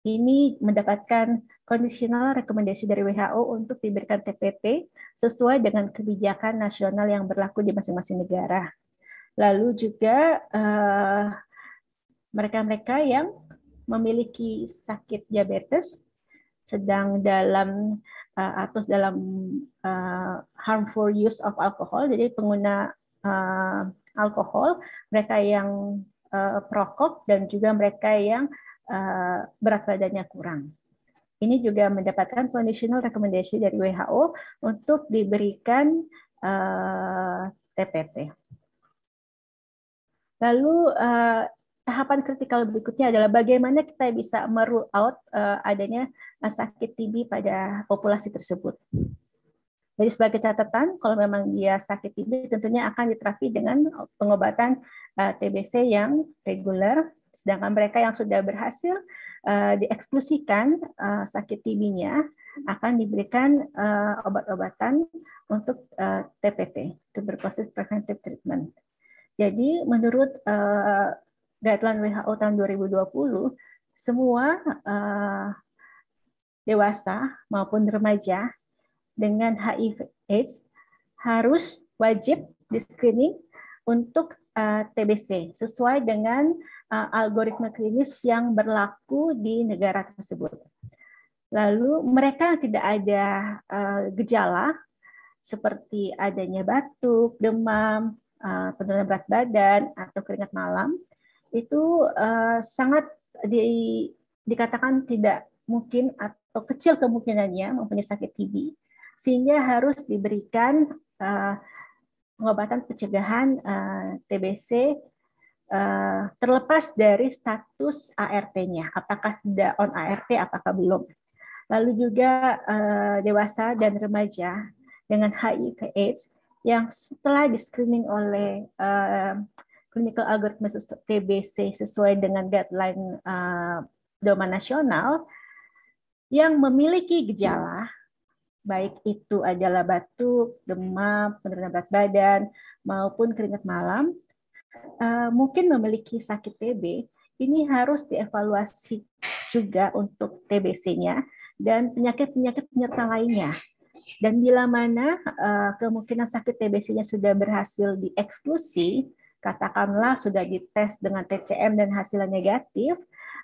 Ini mendapatkan kondisional rekomendasi dari WHO untuk diberikan TPT sesuai dengan kebijakan nasional yang berlaku di masing-masing negara. Lalu juga eh, mereka-mereka uh, yang memiliki sakit diabetes sedang dalam uh, atau dalam uh, harmful use of alcohol, jadi pengguna uh, alkohol, mereka yang uh, perokok dan juga mereka yang uh, berat badannya kurang. Ini juga mendapatkan conditional recommendation dari WHO untuk diberikan uh, eh, TPT. Lalu eh, tahapan kritikal berikutnya adalah bagaimana kita bisa merule out eh, adanya sakit TB pada populasi tersebut. Jadi sebagai catatan, kalau memang dia sakit TB, tentunya akan diterapi dengan pengobatan TBC yang reguler. Sedangkan mereka yang sudah berhasil Eh, dieksklusikan uh, eh, sakit TB-nya akan diberikan uh, obat-obatan untuk uh, TPT, tuberculosis preventive treatment. Jadi menurut uh, guideline WHO tahun 2020, semua uh, dewasa maupun remaja dengan HIV AIDS harus wajib di screening untuk uh, TBC sesuai dengan Eh, algoritma klinis yang berlaku di negara tersebut. Lalu mereka tidak ada eh, gejala seperti adanya batuk, demam, uh, penurunan berat badan atau keringat malam itu sangat di, dikatakan tidak mungkin atau kecil kemungkinannya mempunyai sakit TB sehingga harus diberikan uh, pengobatan pencegahan uh, TBC Eh, terlepas dari status ART-nya, apakah sudah on ART, apakah belum. Lalu juga eh, dewasa dan remaja dengan HIV/AIDS yang setelah di screening oleh eh, clinical algorithm TBC sesuai dengan guideline Doma nasional yang memiliki gejala baik itu adalah batuk, demam, penurunan berat badan maupun keringat malam Eh, mungkin memiliki sakit TB, ini harus dievaluasi juga untuk TBC-nya dan penyakit-penyakit penyerta lainnya. Dan bila mana uh, kemungkinan sakit TBC-nya sudah berhasil dieksklusi, katakanlah sudah dites dengan TCM dan hasilnya negatif,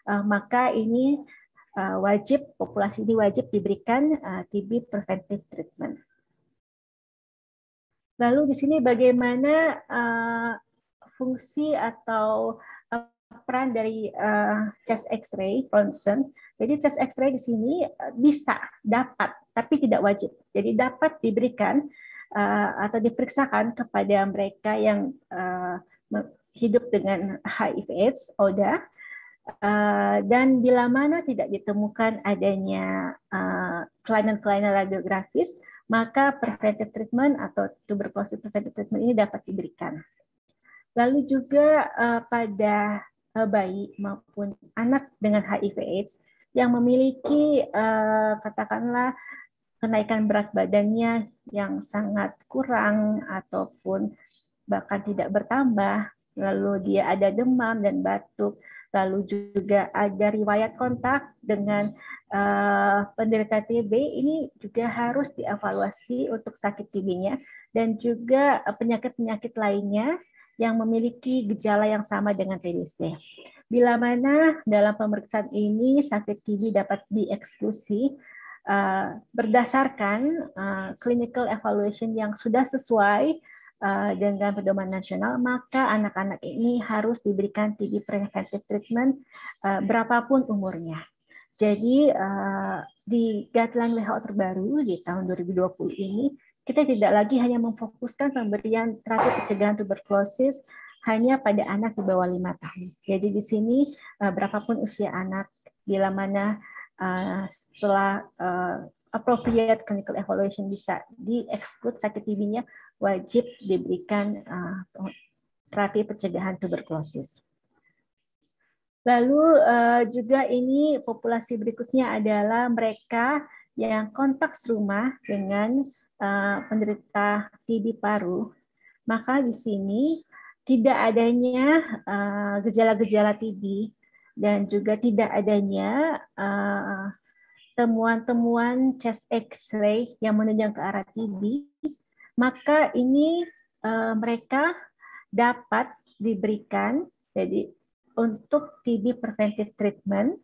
uh, maka ini uh, wajib populasi ini wajib diberikan uh, TB preventive treatment. Lalu di sini bagaimana uh, fungsi atau eh, peran dari uh, chest X-ray concern. Jadi chest X-ray di sini eh, bisa dapat, tapi tidak wajib. Jadi dapat diberikan uh, atau diperiksakan kepada mereka yang uh, hidup dengan HIV/AIDS (ODA) uh, dan bila mana tidak ditemukan adanya uh, kelainan-kelainan radiografis, maka preventive treatment atau tuberculosis preventive treatment ini dapat diberikan. Lalu juga uh, pada eh, bayi maupun anak dengan HIV/AIDS yang memiliki uh, katakanlah kenaikan berat badannya yang sangat kurang ataupun bahkan tidak bertambah, lalu dia ada demam dan batuk, lalu juga ada riwayat kontak dengan uh, penderita TB ini juga harus dievaluasi untuk sakit TB-nya dan juga penyakit-penyakit lainnya yang memiliki gejala yang sama dengan TBC. Bila mana dalam pemeriksaan ini sakit TB dapat dieksklusi eh, berdasarkan eh, clinical evaluation yang sudah sesuai eh, dengan pedoman nasional, maka anak-anak ini harus diberikan TB preventive treatment berapapun umurnya. Jadi di guideline WHO terbaru di tahun 2020 ini kita tidak lagi hanya memfokuskan pemberian terapi pencegahan tuberkulosis hanya pada anak di bawah lima tahun. Jadi di sini eh, berapapun usia anak, bila mana eh, setelah eh, appropriate clinical evaluation bisa di-exclude sakit tb wajib diberikan terapi pencegahan tuberkulosis. Lalu juga ini populasi berikutnya adalah mereka yang kontak serumah dengan uh, penderita TB paru, maka di sini tidak adanya eh, gejala-gejala uh, TB dan juga tidak adanya eh, temuan-temuan uh, chest X-ray yang menunjang ke arah TB, maka ini uh, mereka dapat diberikan jadi untuk TB preventive treatment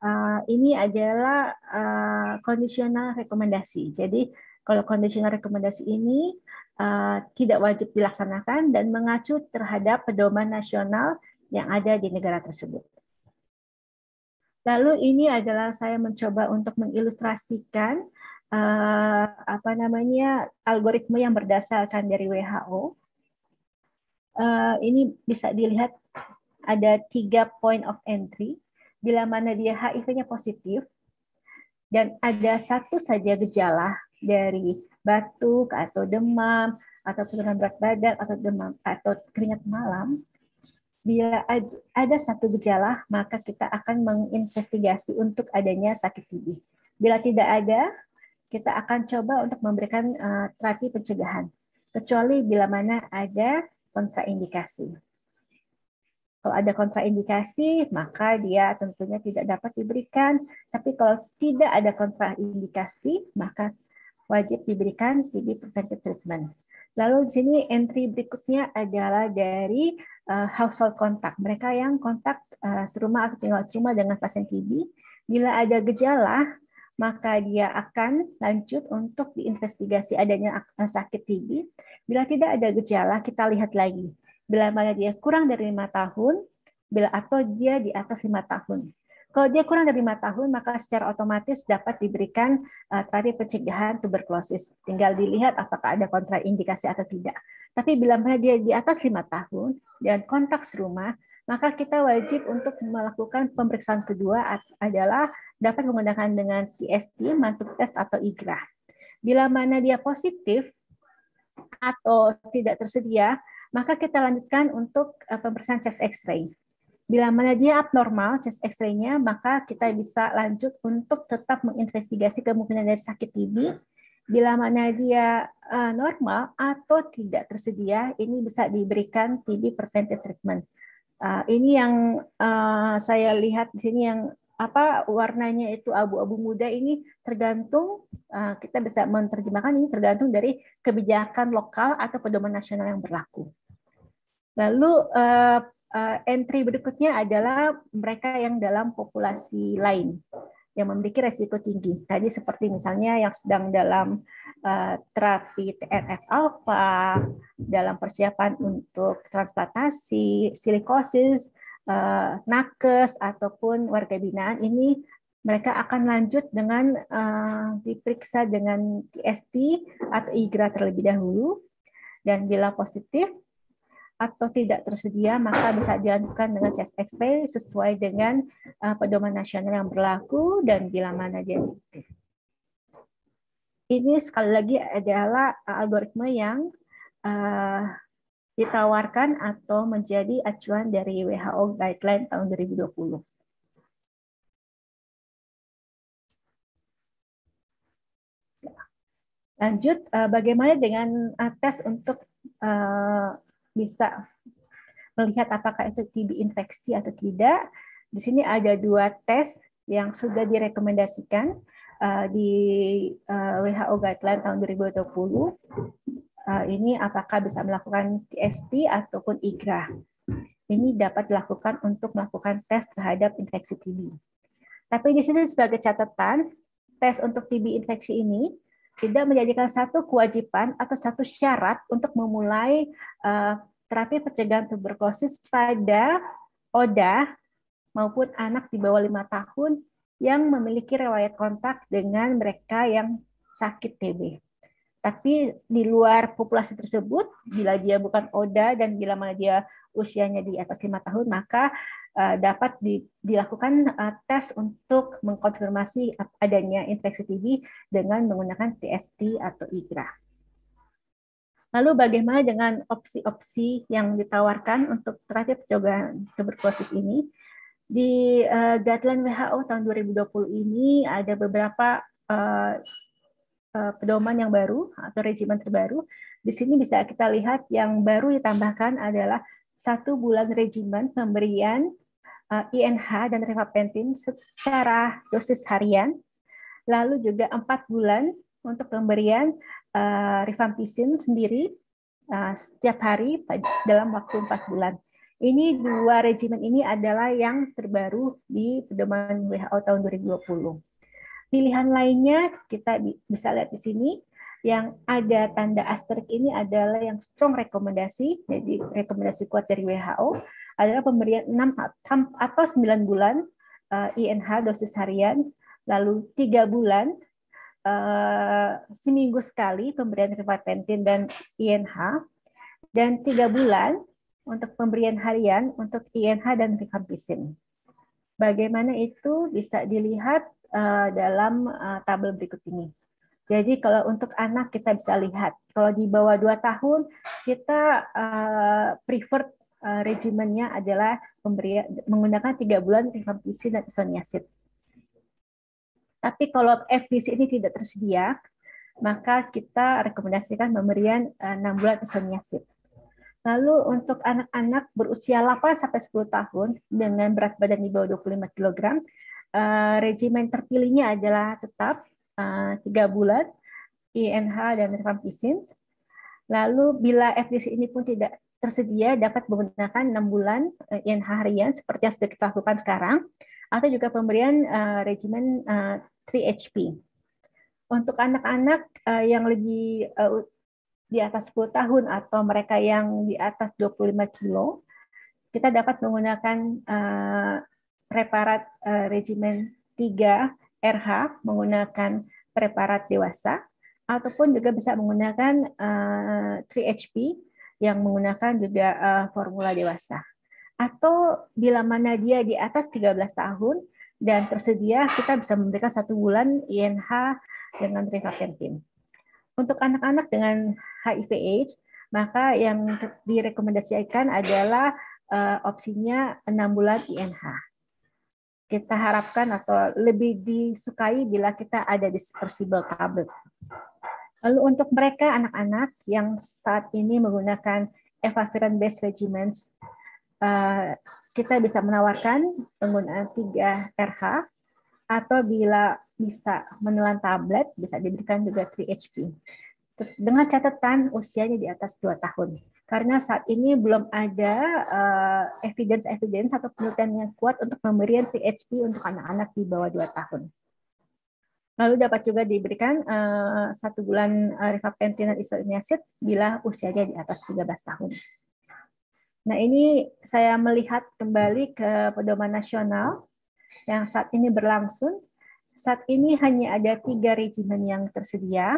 Eh, ini adalah uh, eh, kondisional rekomendasi. Jadi kalau kondisional rekomendasi ini uh, tidak wajib dilaksanakan dan mengacu terhadap pedoman nasional yang ada di negara tersebut. Lalu ini adalah saya mencoba untuk mengilustrasikan uh, apa namanya algoritma yang berdasarkan dari WHO. Uh, ini bisa dilihat ada tiga point of entry bila mana dia HIV-nya positif dan ada satu saja gejala dari batuk atau demam atau penurunan berat badan atau demam atau keringat malam bila ada satu gejala maka kita akan menginvestigasi untuk adanya sakit TB. Bila tidak ada, kita akan coba untuk memberikan eh, terapi pencegahan kecuali bila mana ada kontraindikasi. Kalau ada kontraindikasi, maka dia tentunya tidak dapat diberikan. Tapi kalau tidak ada kontraindikasi, maka wajib diberikan TB preventive treatment. Lalu di sini entry berikutnya adalah dari eh, household contact. Mereka yang kontak eh, serumah atau tinggal serumah dengan pasien TB, bila ada gejala, maka dia akan lanjut untuk diinvestigasi adanya eh, sakit TB. Bila tidak ada gejala, kita lihat lagi bila mana dia kurang dari lima tahun, bila atau dia di atas lima tahun. Kalau dia kurang dari lima tahun, maka secara otomatis dapat diberikan uh, terapi pencegahan tuberkulosis. Tinggal dilihat apakah ada kontraindikasi atau tidak. Tapi bila mana dia di atas lima tahun dan kontak serumah, maka kita wajib untuk melakukan pemeriksaan kedua adalah dapat menggunakan dengan TST, mantuk tes atau IGRA. Bila mana dia positif atau tidak tersedia, maka kita lanjutkan untuk eh, pemeriksaan chest X-ray. Bila mana dia abnormal chest X-ray-nya, maka kita bisa lanjut untuk tetap menginvestigasi kemungkinan dari sakit TB. Bila mana dia eh, normal atau tidak tersedia, ini bisa diberikan TB preventive treatment. Eh, ini yang saya lihat di sini yang apa warnanya itu abu-abu muda ini tergantung eh, kita bisa menerjemahkan ini tergantung dari kebijakan lokal atau pedoman nasional yang berlaku. Lalu eh, eh, entry berikutnya adalah mereka yang dalam populasi lain yang memiliki resiko tinggi. Tadi seperti misalnya yang sedang dalam terapi TNF alfa, dalam persiapan untuk transplantasi, silikosis, uh, nakes ataupun warga binaan ini mereka akan lanjut dengan uh, diperiksa dengan TST atau IGRA terlebih dahulu dan bila positif atau tidak tersedia maka bisa dilanjutkan dengan chest X-ray sesuai dengan uh, pedoman nasional yang berlaku dan bila mana dia negatif. Ini sekali lagi adalah algoritma yang uh, ditawarkan atau menjadi acuan dari WHO Guideline tahun 2020. Lanjut, eh, bagaimana dengan eh, tes untuk eh, bisa melihat apakah itu TB infeksi atau tidak? Di sini ada dua tes yang sudah direkomendasikan di WHO Guideline tahun 2020 Eh, ini apakah bisa melakukan TST ataupun IGRA. Ini dapat dilakukan untuk melakukan tes terhadap infeksi TB. Tapi di sini sebagai catatan, tes untuk TB infeksi ini tidak menjadikan satu kewajiban atau satu syarat untuk memulai uh, terapi pencegahan tuberkulosis pada ODA maupun anak di bawah lima tahun yang memiliki riwayat kontak dengan mereka yang sakit TB. Tapi di luar populasi tersebut, bila dia bukan ODA dan bila mana dia usianya di atas lima tahun, maka eh, dapat dilakukan eh, tes untuk mengkonfirmasi adanya infeksi TB dengan menggunakan TST atau IGRA. Lalu bagaimana dengan opsi-opsi yang ditawarkan untuk terapi pencegahan tuberkulosis ini? Di uh, guideline WHO tahun 2020 ini ada beberapa Eh, pedoman yang baru atau regimen terbaru. Di sini bisa kita lihat yang baru ditambahkan adalah satu bulan regimen pemberian INH eh, dan rifapentin secara dosis harian, lalu juga empat bulan untuk pemberian eh, rifampisin sendiri setiap hari dalam waktu empat bulan. Ini dua regimen ini adalah yang terbaru di pedoman WHO tahun 2020. Pilihan lainnya kita bisa lihat di sini yang ada tanda asterisk ini adalah yang strong rekomendasi, jadi rekomendasi kuat dari WHO adalah pemberian 6 atau 9 bulan INH eh, dosis harian, lalu 3 bulan eh, seminggu sekali pemberian rifampicin dan INH, dan 3 bulan untuk pemberian harian untuk INH dan rifampicin. Bagaimana itu bisa dilihat Eh, dalam eh, tabel berikut ini. Jadi kalau untuk anak kita bisa lihat, kalau di bawah 2 tahun kita eh, prefer uh, regimennya adalah memberi menggunakan tiga bulan rifampicin dan isoniazid. Tapi kalau FDC ini tidak tersedia, maka kita rekomendasikan pemberian 6 bulan isoniazid. Lalu untuk anak-anak berusia 8 sampai 10 tahun dengan berat badan di bawah 25 kg, Eh, regimen terpilihnya adalah tetap eh, tiga bulan INH dan rifampisin. Lalu bila FDC ini pun tidak tersedia dapat menggunakan enam bulan INH eh, harian seperti yang sudah kita lakukan sekarang atau juga pemberian regimen 3HP. Untuk anak-anak yang lebih di atas 10 tahun atau mereka yang di atas 25 kilo, kita dapat menggunakan preparat uh, regimen 3 RH menggunakan preparat dewasa ataupun juga bisa menggunakan uh, eh, 3HP yang menggunakan juga uh, formula dewasa. Atau bila mana dia di atas 13 tahun dan tersedia kita bisa memberikan satu bulan INH dengan rifapentin. Untuk anak-anak dengan HIV AIDS, maka yang direkomendasikan adalah uh, opsinya 6 bulan INH kita harapkan atau lebih disukai bila kita ada di dispersible tablet. Lalu untuk mereka anak-anak yang saat ini menggunakan evaporan based regimens, eh, kita bisa menawarkan penggunaan 3 RH atau bila bisa menelan tablet bisa diberikan juga 3 HP. Dengan catatan usianya di atas 2 tahun karena saat ini belum ada uh, eh, evidence evidence atau penelitian yang kuat untuk pemberian PHP untuk anak-anak di bawah 2 tahun. Lalu dapat juga diberikan uh, satu bulan uh, eh, rifampicin dan isoniazid bila usianya di atas 13 tahun. Nah ini saya melihat kembali ke pedoman nasional yang saat ini berlangsung. Saat ini hanya ada tiga regimen yang tersedia,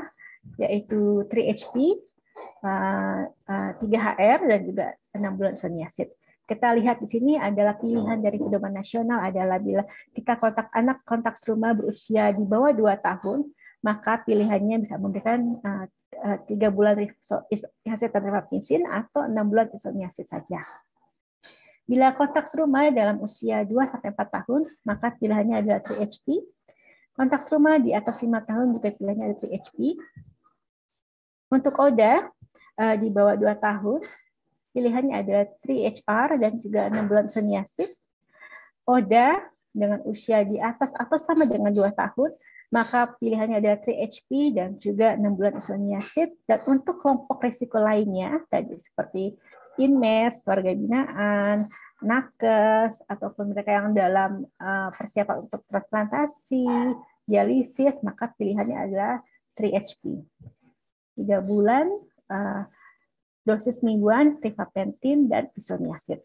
yaitu 3HP, 3HR eh, eh, dan juga enam bulan soniasid. Kita lihat di sini adalah pilihan dari pedoman nasional adalah bila kita kontak anak kontak rumah berusia di bawah 2 tahun, maka pilihannya bisa memberikan eh, tiga bulan hasil rifampicin atau enam bulan isoniasid saja. Bila kontak rumah dalam usia 2-4 tahun, maka pilihannya adalah THP. Kontak rumah di atas 5 tahun juga pilihannya adalah THP. Untuk Oda uh, di bawah 2 tahun, pilihannya adalah 3HR dan juga 6 bulan seniasi. Oda dengan usia di atas atau sama dengan 2 tahun, maka pilihannya adalah 3HP dan juga 6 bulan isoniazid. Dan untuk kelompok risiko lainnya, tadi seperti inmes, warga binaan, nakes, ataupun mereka yang dalam eh, persiapan untuk transplantasi, dialisis, maka pilihannya adalah 3HP tiga bulan, eh, dosis mingguan rifapentin dan isoniazid.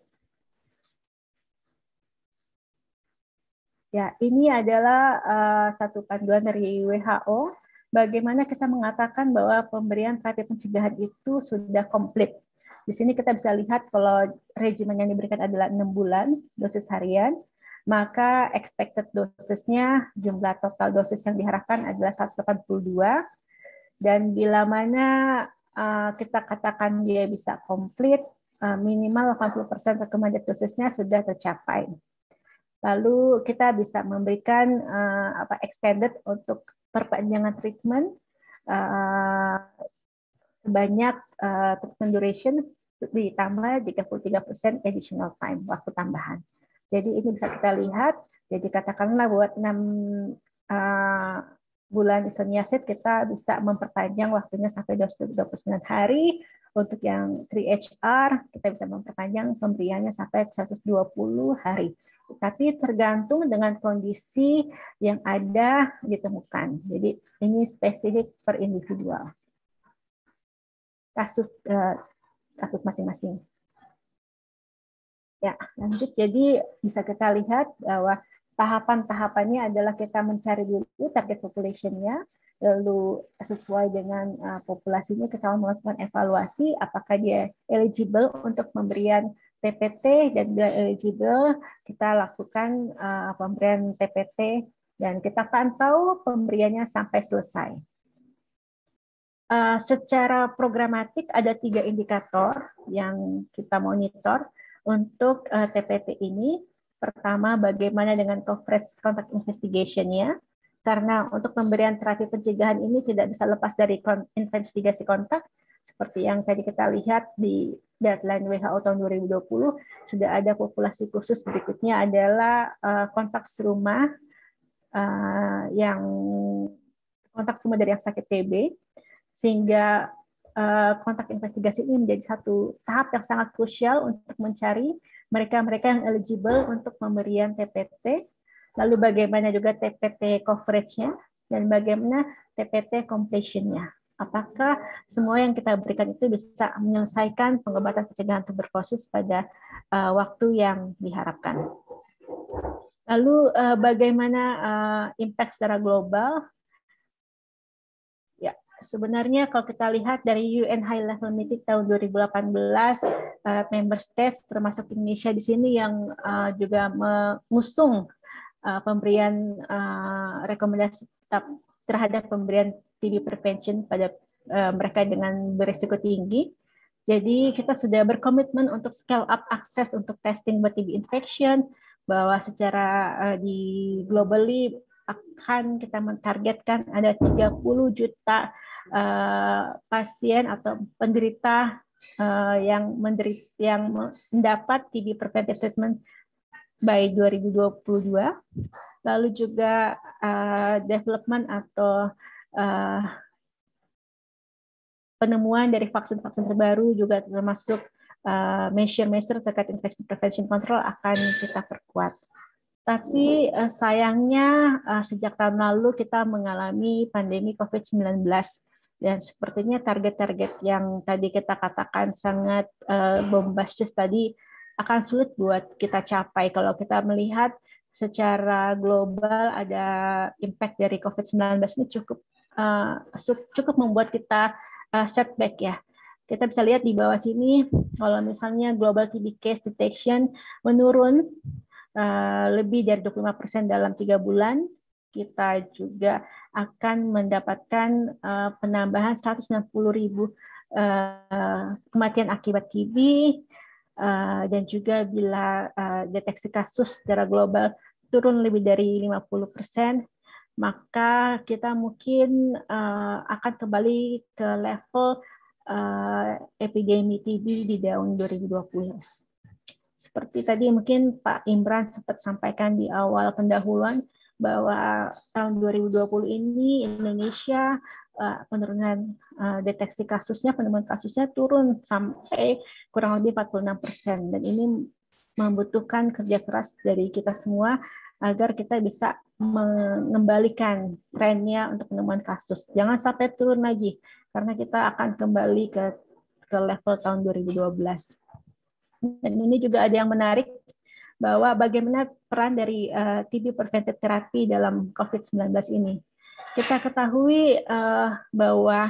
Ya, ini adalah eh, satu panduan dari WHO bagaimana kita mengatakan bahwa pemberian terapi pencegahan itu sudah komplit. Di sini kita bisa lihat kalau regimen yang diberikan adalah 6 bulan dosis harian, maka expected dosisnya jumlah total dosis yang diharapkan adalah 182 dan bila mana uh, kita katakan dia bisa komplit, uh, minimal 80% rekomendasi dosisnya sudah tercapai. Lalu kita bisa memberikan uh, apa extended untuk perpanjangan treatment uh, sebanyak uh, treatment duration ditambah 33% additional time waktu tambahan. Jadi ini bisa kita lihat. Jadi katakanlah buat 6 bulan isoniazid kita bisa memperpanjang waktunya sampai 29 hari. Untuk yang 3HR kita bisa memperpanjang pemberiannya sampai 120 hari. Tapi tergantung dengan kondisi yang ada ditemukan. Jadi ini spesifik per individual. Kasus eh, kasus masing-masing. Ya, lanjut. Jadi bisa kita lihat bahwa tahapan-tahapannya adalah kita mencari dulu target populationnya, lalu sesuai dengan uh, populasinya kita melakukan evaluasi apakah dia eligible untuk pemberian TPT dan bila eligible kita lakukan uh, pemberian TPT dan kita pantau pemberiannya sampai selesai. Uh, secara programatik ada tiga indikator yang kita monitor untuk uh, TPT ini Pertama, bagaimana dengan coverage contact investigation-nya? Karena untuk pemberian terapi pencegahan ini tidak bisa lepas dari investigasi kontak, seperti yang tadi kita lihat di deadline WHO tahun 2020, sudah ada populasi khusus berikutnya adalah eh, kontak serumah eh, yang kontak semua dari yang sakit TB, sehingga eh, kontak investigasi ini menjadi satu tahap yang sangat krusial untuk mencari mereka-mereka yang eligible untuk pemberian TPT, lalu bagaimana juga TPT coverage-nya, dan bagaimana TPT completion-nya. Apakah semua yang kita berikan itu bisa menyelesaikan pengobatan pencegahan tuberkulosis pada uh, waktu yang diharapkan? Lalu uh, bagaimana uh, impact secara global sebenarnya kalau kita lihat dari UN High Level Meeting tahun 2018, uh, eh, member states termasuk Indonesia di sini yang uh, juga mengusung uh, pemberian uh, rekomendasi tetap terhadap pemberian TB prevention pada uh, mereka dengan berisiko tinggi. Jadi kita sudah berkomitmen untuk scale up akses untuk testing buat TB infection bahwa secara uh, di globally akan kita mentargetkan ada 30 juta Eh, pasien atau penderita eh, yang menderita yang mendapat TB preventive treatment by 2022 lalu juga eh, development atau penemuan dari vaksin-vaksin terbaru juga termasuk measure-measure terkait infection prevention control akan kita perkuat. Tapi sayangnya sejak tahun lalu kita mengalami pandemi COVID-19 dan sepertinya target-target yang tadi kita katakan sangat eh, bombastis tadi akan sulit buat kita capai kalau kita melihat secara global ada impact dari COVID-19 ini cukup eh, cukup membuat kita eh, setback ya. Kita bisa lihat di bawah sini kalau misalnya global TB case detection menurun lebih dari 25% dalam tiga bulan kita juga akan mendapatkan uh, penambahan 190 ribu uh, kematian akibat TB uh, eh, dan juga bila uh, deteksi kasus secara global turun lebih dari 50 persen, maka kita mungkin uh, akan kembali ke level uh, epidemi TB di tahun 2020. Seperti tadi mungkin Pak Imran sempat sampaikan di awal pendahuluan, bahwa tahun 2020 ini Indonesia uh, penurunan uh, deteksi kasusnya, penemuan kasusnya turun sampai kurang lebih 46 persen. Dan ini membutuhkan kerja keras dari kita semua agar kita bisa mengembalikan trennya untuk penemuan kasus. Jangan sampai turun lagi, karena kita akan kembali ke, ke level tahun 2012. Dan ini juga ada yang menarik bahwa bagaimana peran dari uh, eh, TB preventive therapy dalam COVID-19 ini. Kita ketahui uh, bahwa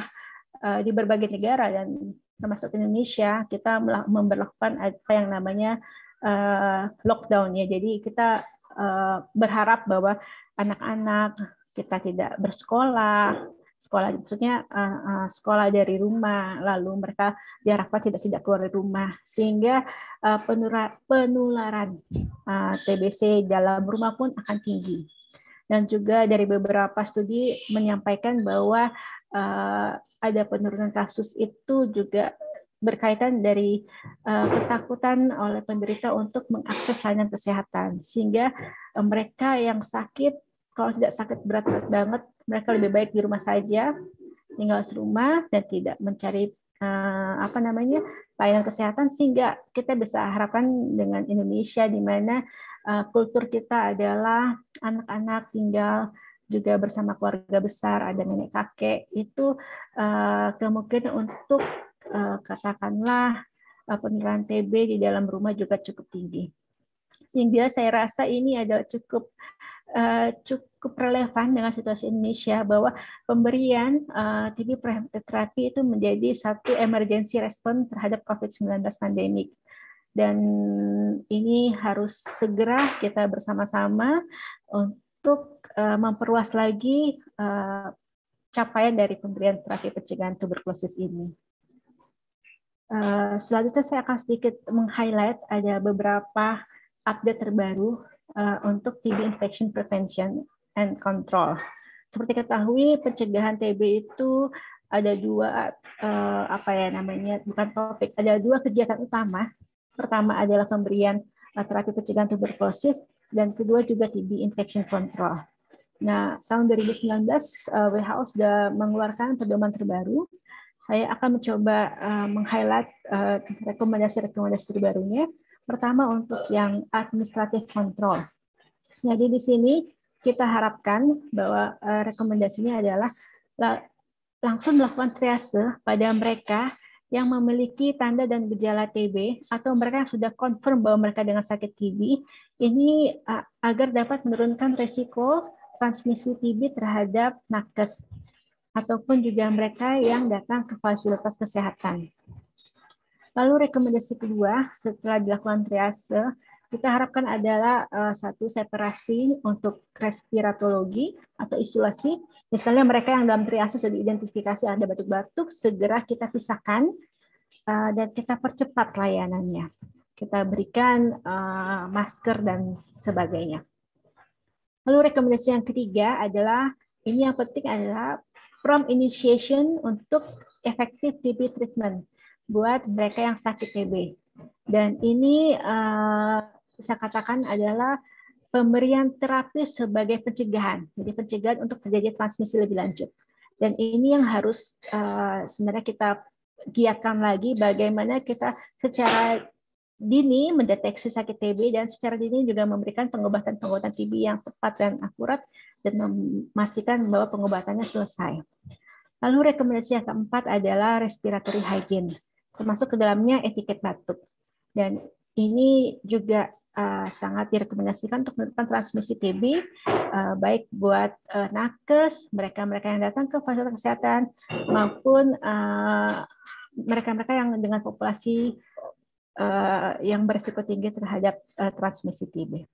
uh, di berbagai negara dan termasuk Indonesia kita memperlakukan apa yang namanya uh, lockdown ya. Jadi kita uh, berharap bahwa anak-anak kita tidak bersekolah, sekolah maksudnya uh, uh, sekolah dari rumah lalu mereka diharapkan tidak tidak keluar dari rumah sehingga uh, penura, penularan uh, TBC dalam rumah pun akan tinggi dan juga dari beberapa studi menyampaikan bahwa uh, ada penurunan kasus itu juga berkaitan dari uh, ketakutan oleh penderita untuk mengakses layanan kesehatan sehingga uh, mereka yang sakit kalau tidak sakit berat-berat banget mereka lebih baik di rumah saja tinggal serumah dan tidak mencari uh, apa namanya layanan kesehatan sehingga kita bisa harapkan dengan Indonesia di mana uh, kultur kita adalah anak-anak tinggal juga bersama keluarga besar ada nenek kakek itu uh, kemungkinan untuk uh, katakanlah penularan TB di dalam rumah juga cukup tinggi. Sehingga saya rasa ini adalah cukup Eh, cukup relevan dengan situasi Indonesia bahwa pemberian uh, eh, TB preventive terapi itu menjadi satu emergency respon terhadap COVID-19 pandemik. Dan ini harus segera kita bersama-sama untuk uh, memperluas lagi uh, capaian dari pemberian terapi pencegahan tuberkulosis ini. Uh, selanjutnya saya akan sedikit meng-highlight ada beberapa update terbaru Eh, untuk TB infection prevention and control. Seperti ketahui pencegahan TB itu ada dua uh, apa ya namanya bukan topik, ada dua kegiatan utama. Pertama adalah pemberian eh, terapi pencegahan tuberkulosis dan kedua juga TB infection control. Nah, tahun 2019 uh, WHO sudah mengeluarkan pedoman terbaru. Saya akan mencoba uh, meng-highlight rekomendasi-rekomendasi terbarunya Pertama untuk yang administratif kontrol. Jadi di sini kita harapkan bahwa eh, rekomendasinya adalah langsung melakukan triase pada mereka yang memiliki tanda dan gejala TB atau mereka yang sudah confirm bahwa mereka dengan sakit TB ini agar dapat menurunkan resiko transmisi TB terhadap nakes ataupun juga mereka yang datang ke fasilitas kesehatan. Lalu rekomendasi kedua setelah dilakukan triase, kita harapkan adalah uh, satu separasi untuk respiratologi atau isolasi. Misalnya mereka yang dalam triase sudah diidentifikasi ada batuk-batuk, segera kita pisahkan uh, dan kita percepat layanannya. Kita berikan uh, masker dan sebagainya. Lalu rekomendasi yang ketiga adalah ini yang penting adalah prompt initiation untuk efektif TB treatment buat mereka yang sakit TB. Dan ini uh, eh, saya katakan adalah pemberian terapi sebagai pencegahan. Jadi pencegahan untuk terjadi transmisi lebih lanjut. Dan ini yang harus uh, sebenarnya kita giatkan lagi bagaimana kita secara dini mendeteksi sakit TB dan secara dini juga memberikan pengobatan-pengobatan TB yang tepat dan akurat dan memastikan bahwa pengobatannya selesai. Lalu rekomendasi yang keempat adalah respiratory hygiene termasuk ke dalamnya etiket batuk. Dan ini juga uh, sangat direkomendasikan untuk menekan transmisi TB, uh, eh, baik buat uh, nakes, mereka-mereka yang datang ke fasilitas kesehatan, maupun mereka-mereka uh, yang dengan populasi uh, yang berisiko tinggi terhadap uh, transmisi TB.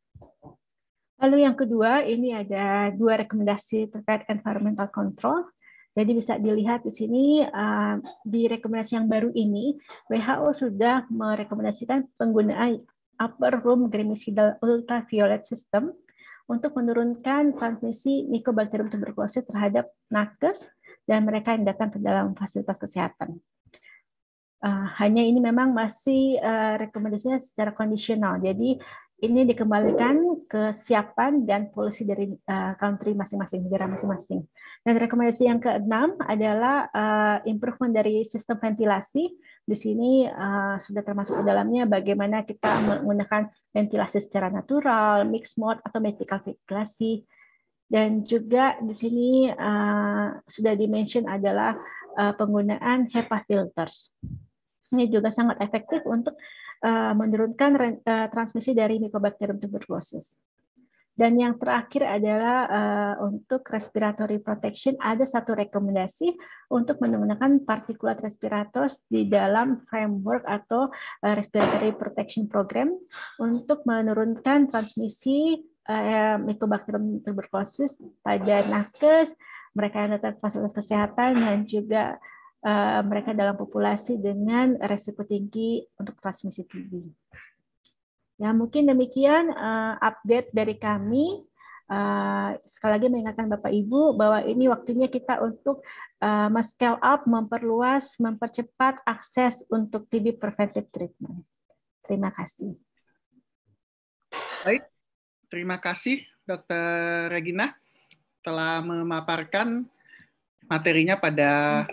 Lalu yang kedua, ini ada dua rekomendasi terkait environmental control. Jadi bisa dilihat di sini eh, di rekomendasi yang baru ini WHO sudah merekomendasikan penggunaan upper room germicidal ultraviolet system untuk menurunkan transmisi mikobakterium tuberkulosis terhadap nakes dan mereka yang datang ke dalam fasilitas kesehatan. Eh, hanya ini memang masih uh, rekomendasinya secara kondisional. Jadi ini dikembalikan ke siapan dan polisi dari uh, country masing-masing, negara masing-masing. Dan rekomendasi yang keenam adalah uh, improvement dari sistem ventilasi. Di sini uh, sudah termasuk ke dalamnya bagaimana kita menggunakan ventilasi secara natural, mix mode atau medical ventilasi. Dan juga di sini uh, sudah dimention adalah uh, penggunaan HEPA filters. Ini juga sangat efektif untuk Eh, menurunkan eh, transmisi dari Mycobacterium tuberculosis. Dan yang terakhir adalah eh, untuk respiratory protection ada satu rekomendasi untuk menggunakan partikulat respirators di dalam framework atau respiratory protection program untuk menurunkan transmisi uh, Mycobacterium tuberculosis pada nakes, mereka yang datang fasilitas kesehatan dan juga Eh, mereka dalam populasi dengan resiko tinggi untuk transmisi TB. Ya, mungkin demikian uh, update dari kami. Uh, sekali lagi mengingatkan Bapak Ibu bahwa ini waktunya kita untuk uh, scale up, memperluas, mempercepat akses untuk TB preventive treatment. Terima kasih. Baik, terima kasih Dr. Regina telah memaparkan materinya pada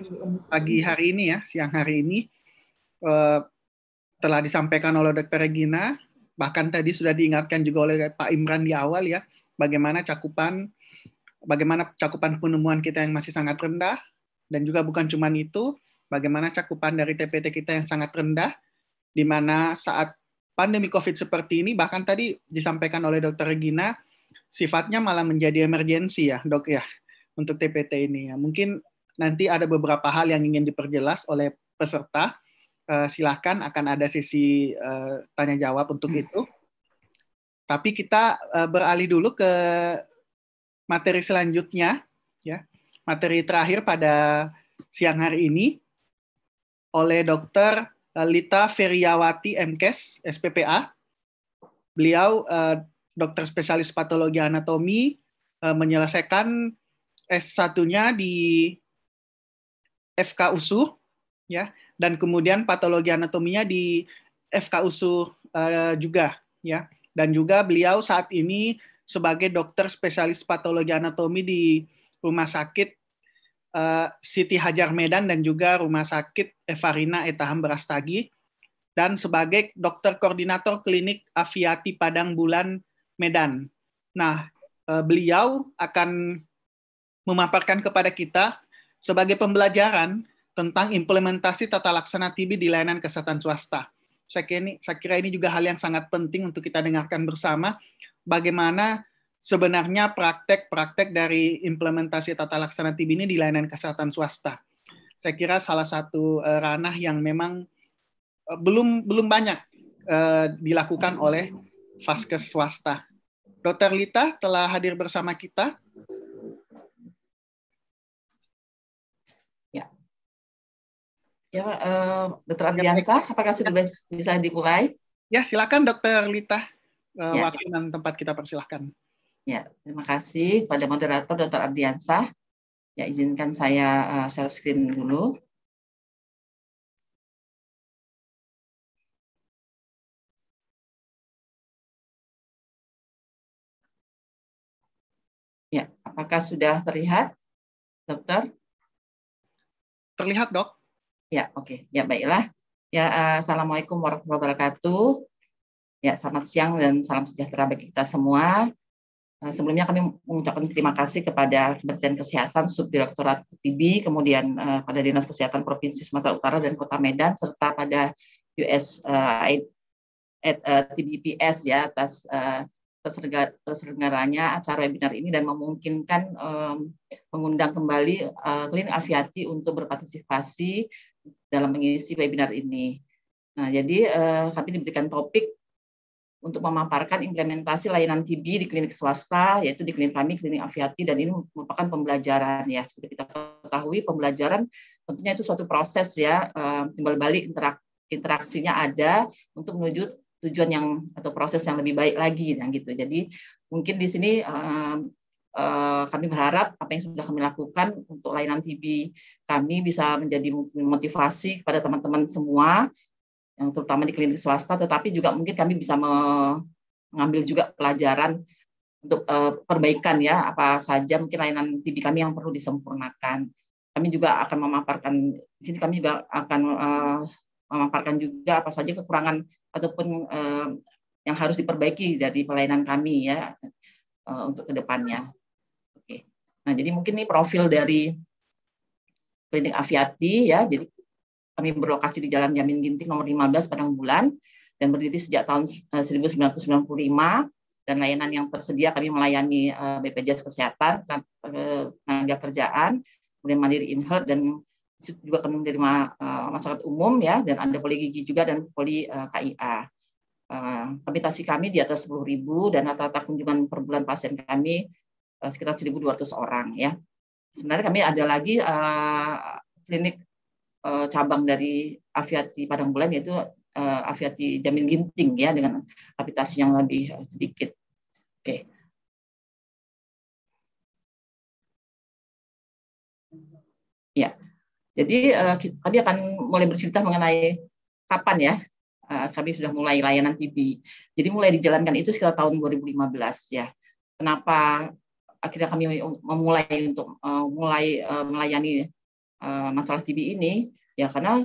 pagi hari ini ya, siang hari ini eh, telah disampaikan oleh Dr. Regina, bahkan tadi sudah diingatkan juga oleh Pak Imran di awal ya, bagaimana cakupan bagaimana cakupan penemuan kita yang masih sangat rendah dan juga bukan cuma itu, bagaimana cakupan dari TPT kita yang sangat rendah di mana saat pandemi Covid seperti ini bahkan tadi disampaikan oleh Dokter Regina sifatnya malah menjadi emergensi ya, Dok ya untuk TPT ini ya. Mungkin nanti ada beberapa hal yang ingin diperjelas oleh peserta. Uh, eh, silahkan akan ada sesi uh, tanya jawab untuk hmm. itu. Tapi kita uh, beralih dulu ke materi selanjutnya ya. Materi terakhir pada siang hari ini oleh Dr. Lita Feriawati MKes SPPA. Beliau uh, dokter spesialis patologi anatomi uh, menyelesaikan S1-nya di FK USU ya dan kemudian patologi anatominya di FK USU uh, juga ya dan juga beliau saat ini sebagai dokter spesialis patologi anatomi di Rumah Sakit uh, Siti Hajar Medan dan juga Rumah Sakit Evarina Etaham Berastagi dan sebagai dokter koordinator klinik Aviati Padang Bulan Medan. Nah, eh, beliau akan memaparkan kepada kita sebagai pembelajaran tentang implementasi tata laksana TB di layanan kesehatan swasta. Saya kira ini, saya kira ini juga hal yang sangat penting untuk kita dengarkan bersama bagaimana sebenarnya praktek-praktek dari implementasi tata laksana TB ini di layanan kesehatan swasta. Saya kira salah satu eh, ranah yang memang eh, belum belum banyak eh, dilakukan oleh vaskes swasta. Dokter Lita telah hadir bersama kita. Ya uh, Dokter Ardiansah, apakah sudah ya. bisa dimulai? Ya, silakan Dokter Lita, uh, ya, dan tempat kita persilahkan. Ya, terima kasih pada moderator Dokter Ardiansah. Ya, izinkan saya uh, share screen dulu. Ya, apakah sudah terlihat, dokter? Terlihat, dok. Ya, oke. Okay. Ya, baiklah. Ya, eh, assalamualaikum warahmatullahi wabarakatuh. Ya, selamat siang dan salam sejahtera bagi kita semua. Eh, sebelumnya kami mengucapkan terima kasih kepada Kementerian Kesehatan, Subdirektorat TB, kemudian uh, pada Dinas Kesehatan Provinsi Sumatera Utara dan Kota Medan, serta pada US uh, at, uh, TBPS ya atas uh, terselenggaranya acara webinar ini dan memungkinkan um, mengundang kembali uh, Clean Aviati untuk berpartisipasi dalam mengisi webinar ini. Nah, jadi eh, kami diberikan topik untuk memaparkan implementasi layanan TB di klinik swasta, yaitu di klinik kami, klinik aviati, dan ini merupakan pembelajaran ya. Seperti kita ketahui, pembelajaran tentunya itu suatu proses ya, eh, timbal balik interak interaksinya ada untuk menuju tujuan yang atau proses yang lebih baik lagi dan gitu. Jadi mungkin di sini eh, Eh, kami berharap apa yang sudah kami lakukan untuk layanan TV kami bisa menjadi motivasi kepada teman-teman semua, yang terutama di klinik swasta, tetapi juga mungkin kami bisa mengambil juga pelajaran untuk eh, perbaikan ya apa saja mungkin layanan TV kami yang perlu disempurnakan. Kami juga akan memaparkan di sini kami juga akan eh, memaparkan juga apa saja kekurangan ataupun yang harus diperbaiki dari pelayanan kami ya untuk kedepannya. Nah, jadi mungkin ini profil dari klinik Aviati ya. Jadi kami berlokasi di Jalan Jamin Ginting nomor 15 Padang Bulan dan berdiri sejak tahun 1995 eh, dan layanan yang tersedia kami melayani eh, BPJS Kesehatan, tenaga kerjaan, kemudian Mandiri inhealth dan juga kami menerima eh, masyarakat umum ya dan ada poli gigi juga dan poli KIA. Uh, kami kami di atas 10.000 dan rata-rata kunjungan per bulan pasien kami Eh, sekitar 1.200 orang ya. Sebenarnya kami ada lagi uh, klinik uh, cabang dari Aviati Padang Bulan yaitu uh, Aviati Jamin Ginting ya dengan kapitasi yang lebih sedikit. Oke. Okay. Ya. Jadi uh, kami akan mulai bercerita mengenai kapan ya uh, kami sudah mulai layanan TV. Jadi mulai dijalankan itu sekitar tahun 2015 ya. Kenapa akhirnya kami memulai untuk uh, mulai uh, melayani uh, masalah TB ini ya karena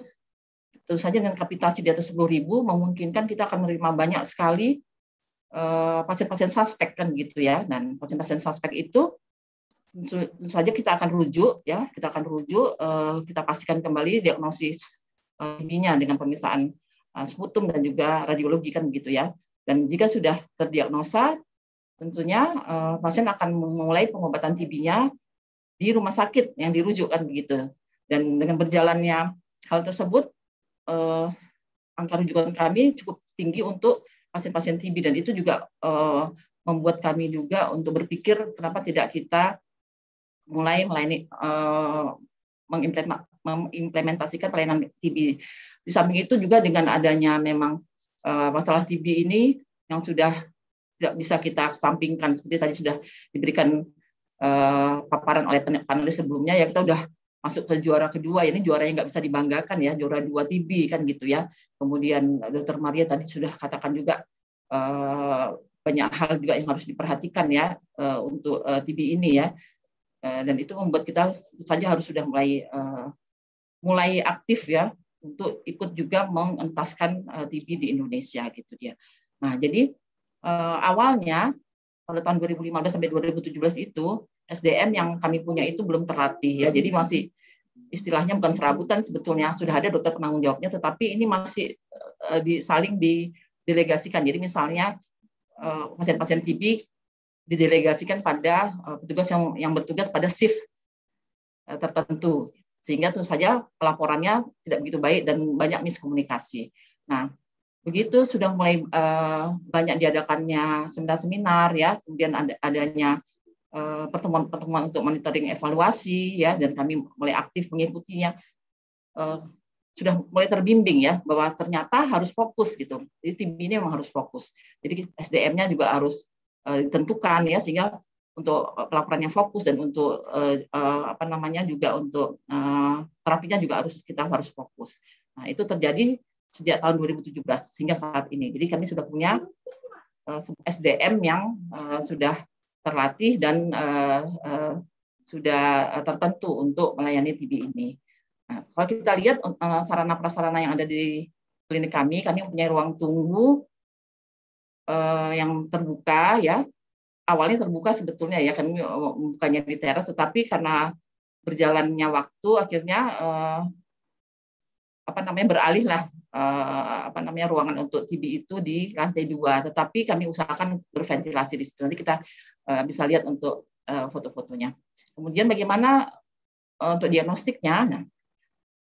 tentu saja dengan kapitasi di atas 10.000 memungkinkan kita akan menerima banyak sekali pasien-pasien uh, suspek kan gitu ya dan pasien-pasien suspek itu tentu saja kita akan rujuk ya kita akan rujuk uh, kita pastikan kembali diagnosis TB-nya dengan pemeriksaan uh, sputum dan juga radiologi kan gitu ya dan jika sudah terdiagnosa tentunya uh, pasien akan memulai pengobatan TB-nya di rumah sakit yang dirujukkan begitu. Dan dengan berjalannya hal tersebut, uh, angka rujukan kami cukup tinggi untuk pasien-pasien TB dan itu juga uh, membuat kami juga untuk berpikir kenapa tidak kita mulai melayani uh, mengimplementasikan pelayanan TB. Di samping itu juga dengan adanya memang uh, masalah TB ini yang sudah tidak bisa kita sampingkan seperti tadi sudah diberikan uh, paparan oleh panelis sebelumnya ya kita sudah masuk ke juara kedua ini juara yang nggak bisa dibanggakan ya juara dua TB kan gitu ya kemudian dokter Maria tadi sudah katakan juga uh, banyak hal juga yang harus diperhatikan ya uh, untuk uh, TB ini ya uh, dan itu membuat kita saja harus sudah mulai uh, mulai aktif ya untuk ikut juga mengentaskan uh, TB di Indonesia gitu dia ya. nah jadi uh, awalnya pada tahun 2015 sampai 2017 itu SDM yang kami punya itu belum terlatih ya. Jadi masih istilahnya bukan serabutan sebetulnya sudah ada dokter penanggung jawabnya tetapi ini masih uh, di, saling didelegasikan. Jadi misalnya pasien eh, pasien-pasien TB didelegasikan pada uh, petugas yang yang bertugas pada shift uh, tertentu sehingga tentu saja pelaporannya tidak begitu baik dan banyak miskomunikasi. Nah, begitu sudah mulai uh, banyak diadakannya seminar-seminar ya kemudian ada, adanya pertemuan eh, pertemuan-pertemuan untuk monitoring evaluasi ya dan kami mulai aktif mengikutinya uh, sudah mulai terbimbing ya bahwa ternyata harus fokus gitu jadi tim ini memang harus fokus jadi SDM-nya juga harus uh, ditentukan ya sehingga untuk pelaporannya fokus dan untuk uh, uh, apa namanya juga untuk uh, terapinya juga harus kita harus fokus nah itu terjadi sejak tahun 2017 sehingga saat ini. Jadi kami sudah punya uh, eh, SDM yang uh, sudah terlatih dan uh, uh, sudah tertentu untuk melayani TB ini. Nah, kalau kita lihat uh, sarana prasarana yang ada di klinik kami, kami mempunyai ruang tunggu uh, yang terbuka ya. Awalnya terbuka sebetulnya ya kami bukannya di teras, tetapi karena berjalannya waktu akhirnya uh, apa namanya beralih lah uh, apa namanya ruangan untuk TB itu di lantai dua. Tetapi kami usahakan berventilasi di situ. Nanti kita uh, bisa lihat untuk uh, foto-fotonya. Kemudian bagaimana uh, untuk diagnostiknya? Nah,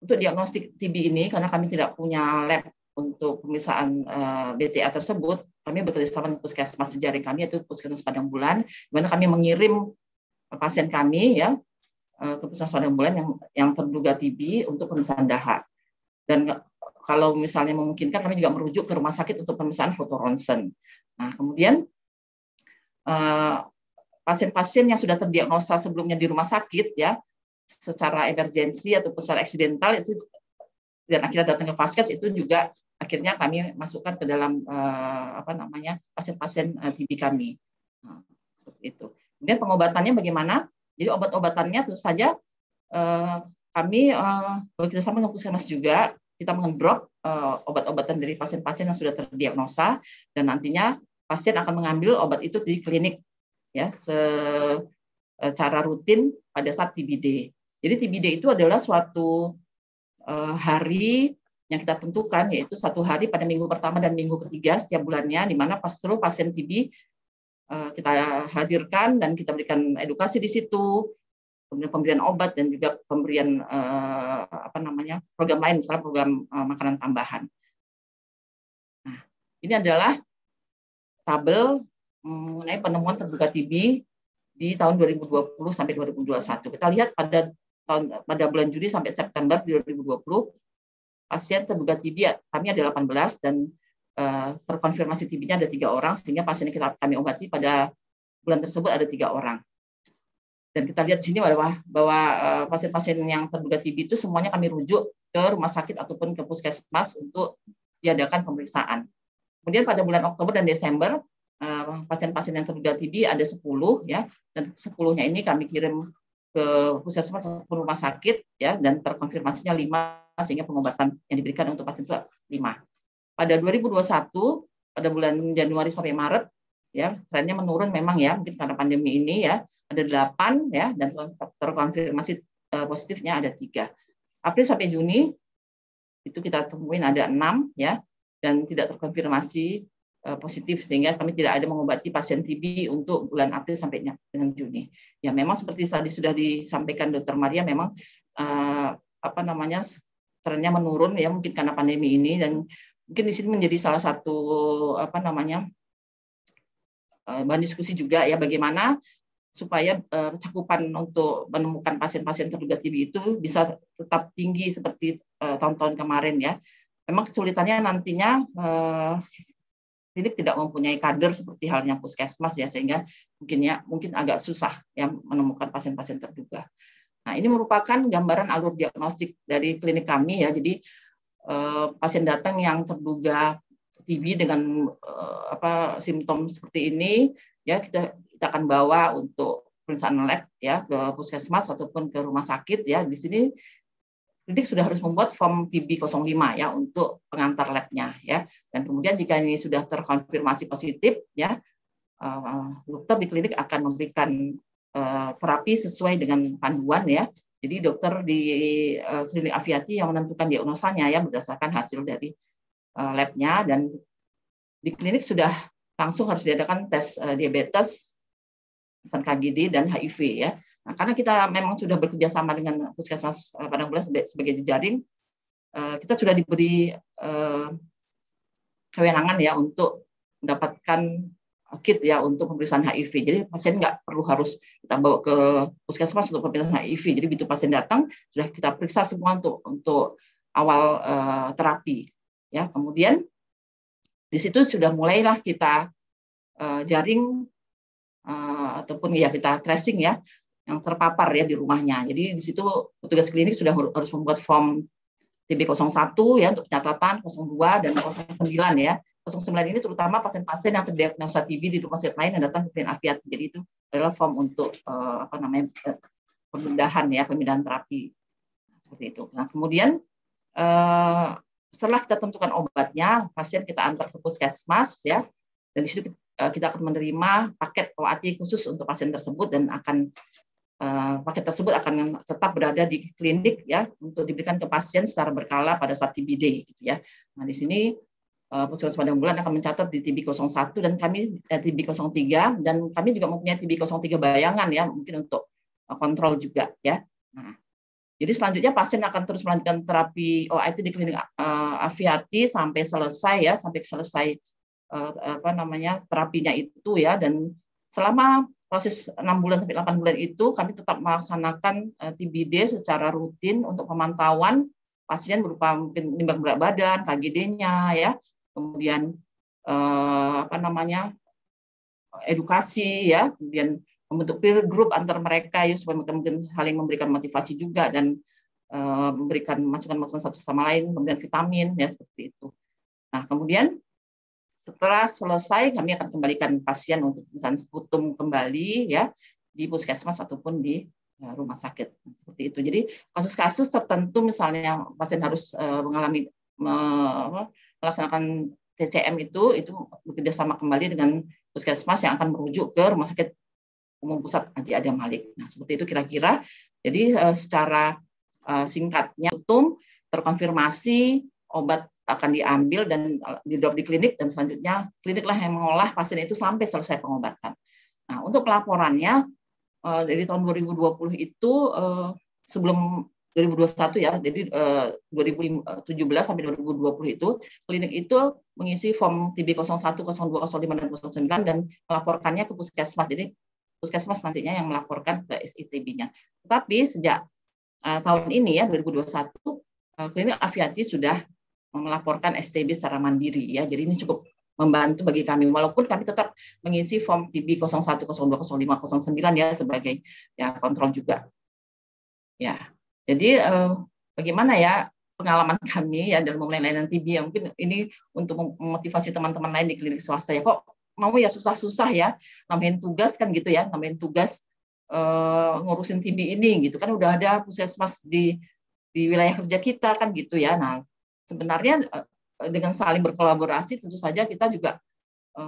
untuk diagnostik TB ini karena kami tidak punya lab untuk pemeriksaan uh, BTA tersebut, kami bekerja sama puskesmas sejari kami yaitu puskesmas Padang Bulan, di mana kami mengirim pasien kami ya ke puskesmas Padang Bulan yang yang terduga TB untuk pemeriksaan dahak. Dan kalau misalnya memungkinkan kami juga merujuk ke rumah sakit untuk pemeriksaan foto ronsen. Nah, kemudian eh, pasien-pasien yang sudah terdiagnosa sebelumnya di rumah sakit ya secara emergensi atau secara eksidental itu dan akhirnya datang ke vaskes itu juga akhirnya kami masukkan ke dalam eh, apa namanya pasien-pasien eh, TB kami nah, seperti itu. Kemudian pengobatannya bagaimana? Jadi obat-obatannya tentu saja kami kita sama dengan puskesmas juga kita mengendrop eh, obat-obatan dari pasien-pasien yang sudah terdiagnosa dan nantinya pasien akan mengambil obat itu di klinik ya secara eh, rutin pada saat TBD. Jadi TBD itu adalah suatu eh, hari yang kita tentukan yaitu satu hari pada minggu pertama dan minggu ketiga setiap bulannya di mana pasien TB kita hadirkan dan kita berikan edukasi di situ kemudian pemberian obat dan juga pemberian uh, apa namanya program lain misalnya program uh, makanan tambahan. Nah, ini adalah tabel mengenai penemuan terduga TB di tahun 2020 sampai 2021. Kita lihat pada tahun pada bulan Juli sampai September 2020 pasien terduga TB kami ada 18 dan uh, terkonfirmasi TB-nya ada tiga orang sehingga pasien yang kita kami obati pada bulan tersebut ada tiga orang. Dan kita lihat di sini bahwa, bahwa eh, pasien-pasien yang terduga TB itu semuanya kami rujuk ke rumah sakit ataupun ke puskesmas untuk diadakan pemeriksaan. Kemudian pada bulan Oktober dan Desember eh, pasien-pasien yang terduga TB ada 10 ya dan 10-nya ini kami kirim ke puskesmas ataupun rumah sakit ya dan terkonfirmasinya 5 sehingga pengobatan yang diberikan untuk pasien itu 5. Pada 2021 pada bulan Januari sampai Maret ya trennya menurun memang ya mungkin karena pandemi ini ya ada delapan ya dan terkonfirmasi eh, positifnya ada tiga April sampai Juni itu kita temuin ada enam ya dan tidak terkonfirmasi eh, positif sehingga kami tidak ada mengobati pasien TB untuk bulan April sampai dengan Juni. Ya memang seperti tadi sudah disampaikan Dokter Maria memang eh, apa namanya trennya menurun ya mungkin karena pandemi ini dan mungkin di sini menjadi salah satu apa namanya Eh, bahan diskusi juga ya bagaimana supaya uh, cakupan untuk menemukan pasien-pasien terduga TB itu bisa tetap tinggi seperti tahun eh, tahun-tahun kemarin ya. Memang kesulitannya nantinya uh, klinik tidak mempunyai kader seperti halnya puskesmas ya sehingga mungkin ya, mungkin agak susah ya menemukan pasien-pasien terduga. Nah, ini merupakan gambaran alur diagnostik dari klinik kami ya. Jadi pasien datang yang terduga TB dengan uh, apa simptom seperti ini ya kita kita akan bawa untuk pemeriksaan lab ya ke puskesmas ataupun ke rumah sakit ya di sini klinik sudah harus membuat form TB05 ya untuk pengantar labnya ya dan kemudian jika ini sudah terkonfirmasi positif ya uh, dokter di klinik akan memberikan uh, terapi sesuai dengan panduan ya jadi dokter di klinik Aviati yang menentukan diagnosanya ya berdasarkan hasil dari Eh, labnya dan di klinik sudah langsung harus diadakan tes eh, diabetes, KGD, dan HIV ya. Nah, karena kita memang sudah bekerja sama dengan Puskesmas eh, Padang Bulan sebagai jejaring, kita sudah diberi kewenangan ya untuk mendapatkan kit ya untuk pemeriksaan HIV. Jadi pasien nggak perlu harus kita bawa ke puskesmas untuk pemeriksaan HIV. Jadi begitu pasien datang sudah kita periksa semua untuk untuk awal uh, terapi. Ya, kemudian di situ sudah mulailah kita uh, jaring uh, ataupun ya kita tracing ya yang terpapar ya di rumahnya. Jadi di situ petugas klinik sudah harus membuat form TB01 ya untuk catatan 02 dan 09 ya. 09 ini terutama pasien-pasien yang terdiagnosa TB di rumah sakit lain yang datang ke klinik Jadi itu adalah form untuk uh, apa namanya pemindahan ya, pemindahan terapi seperti itu. Nah, kemudian setelah kita tentukan obatnya, pasien kita antar ke puskesmas ya. Dan di situ eh, kita akan menerima paket OAT khusus untuk pasien tersebut dan akan eh, paket tersebut akan tetap berada di klinik ya untuk diberikan ke pasien secara berkala pada saat TBD gitu ya. Nah, di sini eh, Puskesmas pada Bulan akan mencatat di TB 01 dan kami eh, TB 03 dan kami juga mempunyai TB 03 bayangan ya mungkin untuk kontrol juga ya. Nah, jadi selanjutnya pasien akan terus melanjutkan terapi OIT di klinik uh, aviati sampai selesai ya, sampai selesai uh, apa namanya terapinya itu ya dan selama proses enam bulan sampai delapan bulan itu kami tetap melaksanakan uh, eh, TBD secara rutin untuk pemantauan pasien berupa mungkin nimbang berat badan, KGD-nya ya, kemudian uh, apa namanya edukasi ya, kemudian membentuk peer group antar mereka ya supaya mereka mungkin saling memberikan motivasi juga dan uh, memberikan masukan-masukan satu sama lain kemudian vitamin ya seperti itu nah kemudian setelah selesai kami akan kembalikan pasien untuk pemeriksaan sputum kembali ya di puskesmas ataupun di eh, rumah sakit seperti itu jadi kasus-kasus tertentu misalnya pasien harus uh, mengalami me melaksanakan TCM itu itu bekerja sama kembali dengan puskesmas yang akan merujuk ke rumah sakit Umum Pusat Haji Adam Malik. Nah, seperti itu kira-kira. Jadi eh, secara eh, singkatnya tum terkonfirmasi obat akan diambil dan eh, didok di klinik dan selanjutnya kliniklah yang mengolah pasien itu sampai selesai pengobatan. Nah, untuk pelaporannya dari tahun 2020 itu sebelum 2021 ya, jadi 2017 sampai 2020 itu klinik itu mengisi form TB 01, 02, 05 dan 09 dan melaporkannya ke puskesmas. Jadi puskesmas nantinya yang melaporkan ke SITB-nya. Tetapi sejak uh, tahun ini ya 2021 uh, eh, klinik Aviati sudah melaporkan STB secara mandiri ya. Jadi ini cukup membantu bagi kami walaupun kami tetap mengisi form TB 01 02 05 09 ya sebagai ya kontrol juga. Ya. Jadi uh, bagaimana ya pengalaman kami ya dalam memulai layanan TB ya mungkin ini untuk memotivasi teman-teman lain di klinik swasta ya kok mau ya susah-susah ya nambahin tugas kan gitu ya nambahin tugas e, ngurusin TB ini gitu kan udah ada puskesmas di di wilayah kerja kita kan gitu ya nah sebenarnya e, dengan saling berkolaborasi tentu saja kita juga e,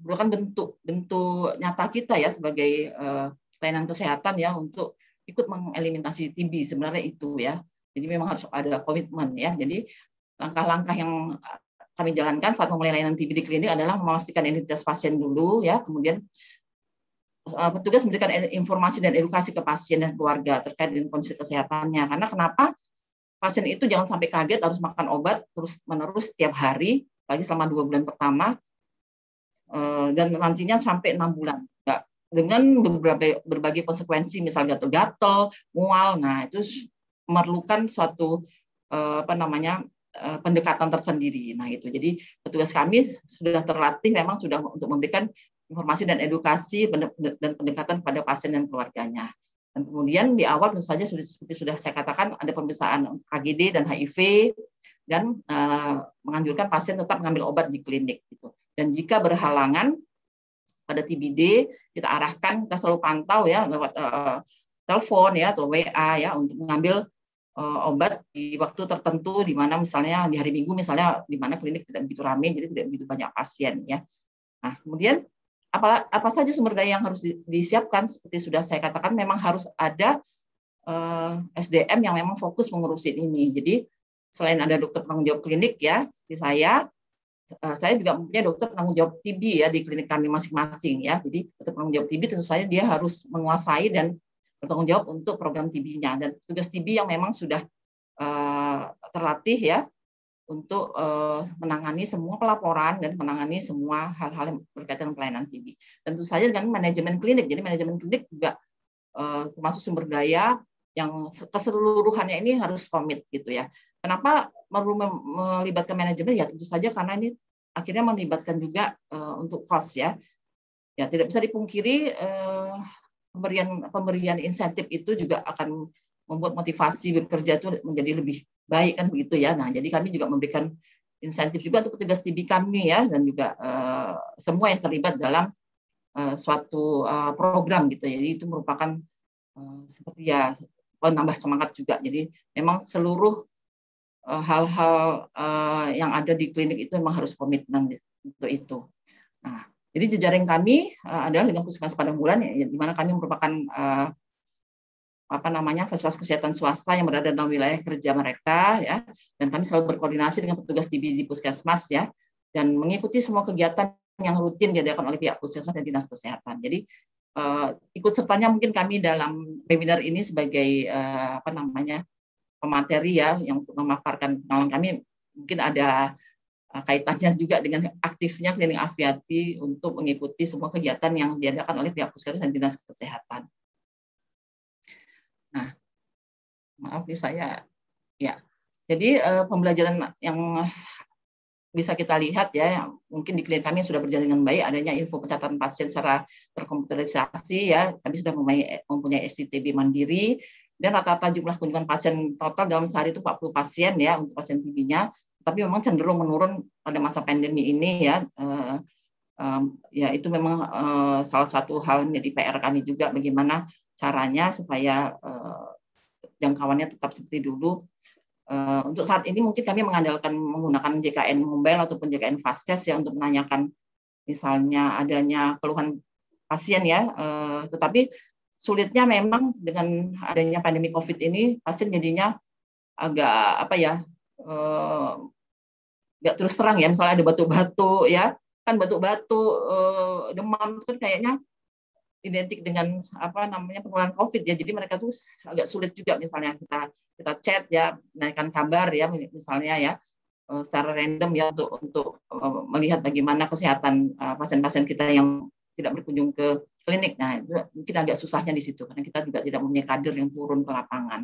merupakan bentuk bentuk nyata kita ya sebagai e, layanan kesehatan ya untuk ikut mengeliminasi TB sebenarnya itu ya jadi memang harus ada komitmen ya jadi langkah-langkah yang kami jalankan saat memulai layanan TB di klinik adalah memastikan identitas pasien dulu ya, kemudian eh, petugas memberikan informasi dan edukasi ke pasien dan keluarga terkait dengan kondisi kesehatannya. Karena kenapa pasien itu jangan sampai kaget harus makan obat terus menerus setiap hari, lagi selama dua bulan pertama eh, dan nantinya sampai enam bulan. Dengan berbagai, berbagai konsekuensi, misalnya gatal-gatal, mual, nah itu memerlukan suatu eh, apa namanya Eh, pendekatan tersendiri. Nah, itu. Jadi petugas kami sudah terlatih memang sudah untuk memberikan informasi dan edukasi dan pendekatan pada pasien dan keluarganya. Dan kemudian di awal tentu saja sudah seperti sudah saya katakan ada pemeriksaan KGD dan HIV dan uh, menganjurkan pasien tetap mengambil obat di klinik gitu. Dan jika berhalangan pada TBD kita arahkan kita selalu pantau ya lewat uh, telepon ya atau WA ya untuk mengambil Eh, obat di waktu tertentu di mana misalnya di hari Minggu misalnya di mana klinik tidak begitu ramai jadi tidak begitu banyak pasien ya. Nah, kemudian apa apa saja sumber daya yang harus disiapkan seperti sudah saya katakan memang harus ada uh, eh, SDM yang memang fokus mengurusin ini. Jadi selain ada dokter tanggung jawab klinik ya seperti saya eh, saya juga punya dokter tanggung jawab TB ya di klinik kami masing-masing ya. Jadi dokter tanggung jawab TB tentu saja dia harus menguasai dan bertanggung jawab untuk program TB-nya dan tugas TB yang memang sudah uh, terlatih ya untuk uh, menangani semua pelaporan dan menangani semua hal-hal yang berkaitan dengan pelayanan TB. Tentu saja dengan manajemen klinik. Jadi manajemen klinik juga uh, termasuk sumber daya yang keseluruhannya ini harus komit gitu ya. Kenapa perlu melibatkan manajemen? Ya tentu saja karena ini akhirnya melibatkan juga uh, untuk cost ya. Ya tidak bisa dipungkiri uh, pemberian pemberian insentif itu juga akan membuat motivasi bekerja itu menjadi lebih baik kan begitu ya. Nah, jadi kami juga memberikan insentif juga untuk petugas TV kami ya dan juga uh, semua yang terlibat dalam uh, suatu uh, program gitu. Ya. Jadi itu merupakan uh, seperti ya penambah semangat juga. Jadi memang seluruh hal-hal uh, uh, yang ada di klinik itu memang harus komitmen untuk itu. Nah, jadi jejaring kami uh, adalah dengan Puskesmas pada Bulan ya, di mana kami merupakan uh, apa namanya fasilitas kesehatan swasta yang berada dalam wilayah kerja mereka ya dan kami selalu berkoordinasi dengan petugas di, di puskesmas ya dan mengikuti semua kegiatan yang rutin diadakan oleh pihak puskesmas dan dinas kesehatan jadi uh, ikut sertanya mungkin kami dalam webinar ini sebagai uh, apa namanya pemateri ya yang untuk memaparkan pengalaman kami mungkin ada Eh, kaitannya juga dengan aktifnya klinik aviati untuk mengikuti semua kegiatan yang diadakan oleh pihak puskesmas dan dinas kesehatan. Nah, maaf nih saya ya. Jadi eh, pembelajaran yang bisa kita lihat ya, mungkin di klinik kami sudah berjalan dengan baik adanya info pencatatan pasien secara terkomputerisasi ya. Kami sudah mempunyai, mempunyai SCTB mandiri dan rata-rata jumlah kunjungan pasien total dalam sehari itu 40 pasien ya untuk pasien TB-nya tapi memang cenderung menurun pada masa pandemi ini ya. Eh, ya itu memang eh, salah satu hal menjadi PR kami juga bagaimana caranya supaya eh, jangkauannya tetap seperti dulu. untuk saat ini mungkin kami mengandalkan menggunakan JKN Mobile ataupun JKN Vaskes ya untuk menanyakan misalnya adanya keluhan pasien ya. tetapi sulitnya memang dengan adanya pandemi COVID ini pasien jadinya agak apa ya nggak terus terang ya misalnya ada batu-batu ya kan batu-batu eh, demam itu kan kayaknya identik dengan apa namanya penularan COVID ya jadi mereka tuh agak sulit juga misalnya kita kita chat ya naikkan kabar ya misalnya ya eh, secara random ya untuk untuk eh, melihat bagaimana kesehatan eh, pasien-pasien kita yang tidak berkunjung ke klinik. Nah, itu mungkin agak susahnya di situ karena kita juga tidak punya kader yang turun ke lapangan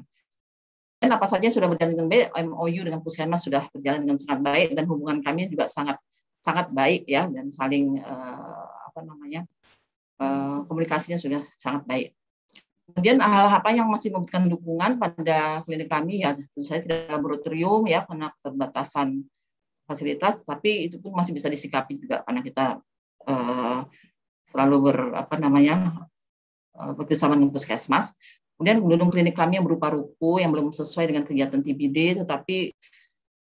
apa saja sudah berjalan dengan baik, MOU dengan Puskesmas sudah berjalan dengan sangat baik dan hubungan kami juga sangat sangat baik ya dan saling uh, apa namanya uh, komunikasinya sudah sangat baik. Kemudian hal apa yang masih membutuhkan dukungan pada klinik kami ya tentu saja tidak laboratorium ya karena keterbatasan fasilitas tapi itu pun masih bisa disikapi juga karena kita uh, selalu ber apa namanya uh, bekerjasama dengan puskesmas. Kemudian gedung klinik kami yang berupa ruko yang belum sesuai dengan kegiatan TBD, tetapi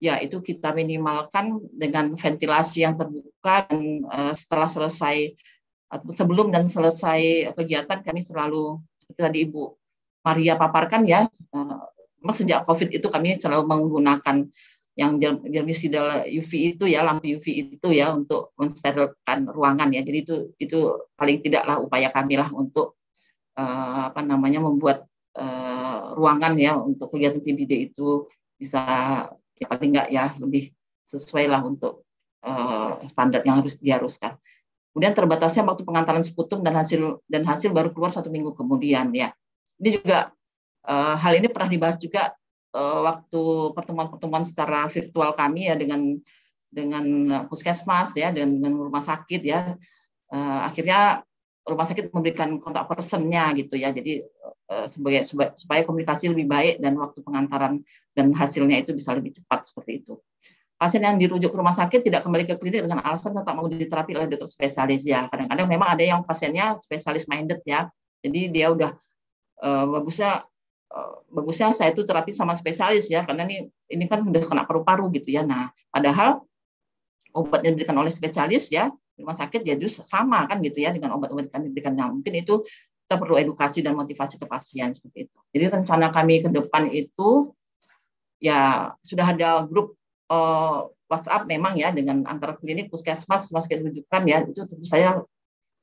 ya itu kita minimalkan dengan ventilasi yang terbuka dan uh, setelah selesai atau sebelum dan selesai kegiatan kami selalu seperti tadi Ibu Maria paparkan ya uh, sejak COVID itu kami selalu menggunakan yang germisida UV itu ya lampu UV itu ya untuk mensterilkan ruangan ya jadi itu itu paling tidaklah upaya kami lah untuk uh, apa namanya membuat uh, ruangan ya untuk kegiatan TBD itu bisa ya paling enggak ya lebih sesuai lah untuk uh, standar yang harus diharuskan. Kemudian terbatasnya waktu pengantaran seputum dan hasil dan hasil baru keluar satu minggu kemudian ya. Ini juga uh, hal ini pernah dibahas juga uh, waktu pertemuan-pertemuan secara virtual kami ya dengan dengan puskesmas ya dan dengan rumah sakit ya. Uh, akhirnya rumah sakit memberikan kontak personnya gitu ya jadi eh, sebagai supaya komunikasi lebih baik dan waktu pengantaran dan hasilnya itu bisa lebih cepat seperti itu pasien yang dirujuk ke rumah sakit tidak kembali ke klinik dengan alasan tetap mau diterapi oleh dokter spesialis ya kadang-kadang memang ada yang pasiennya spesialis minded ya jadi dia udah eh, bagusnya eh, bagusnya saya itu terapi sama spesialis ya karena ini ini kan udah kena paru-paru gitu ya nah padahal obat yang diberikan oleh spesialis ya rumah sakit jadi ya justru sama kan gitu ya dengan obat-obat yang diberikan. Nah, mungkin itu kita perlu edukasi dan motivasi ke pasien seperti itu. Jadi rencana kami ke depan itu ya sudah ada grup uh, WhatsApp memang ya dengan antara klinik puskesmas rumah sakit rujukan ya itu tentu saya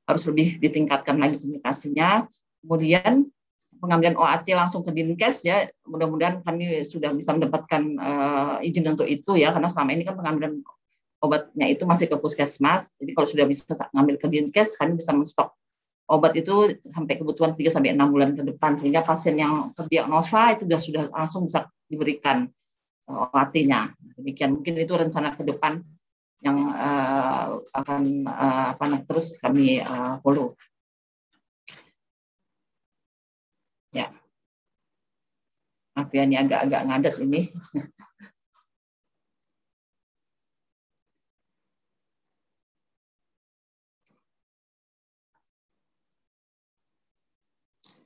harus lebih ditingkatkan lagi komunikasinya. Kemudian pengambilan OAT langsung ke Dinkes ya. Mudah-mudahan kami sudah bisa mendapatkan uh, izin untuk itu ya karena selama ini kan pengambilan obatnya itu masih ke puskesmas. Jadi kalau sudah bisa ngambil ke dinkes, kami bisa menstok obat itu sampai kebutuhan 3 sampai 6 bulan ke depan sehingga pasien yang terdiagnosa itu sudah sudah langsung bisa diberikan obatnya. Eh, Demikian mungkin itu rencana ke depan yang uh, akan uh, apa terus kami uh, follow. Ya. Maaf ya, ini agak-agak ngadat ini.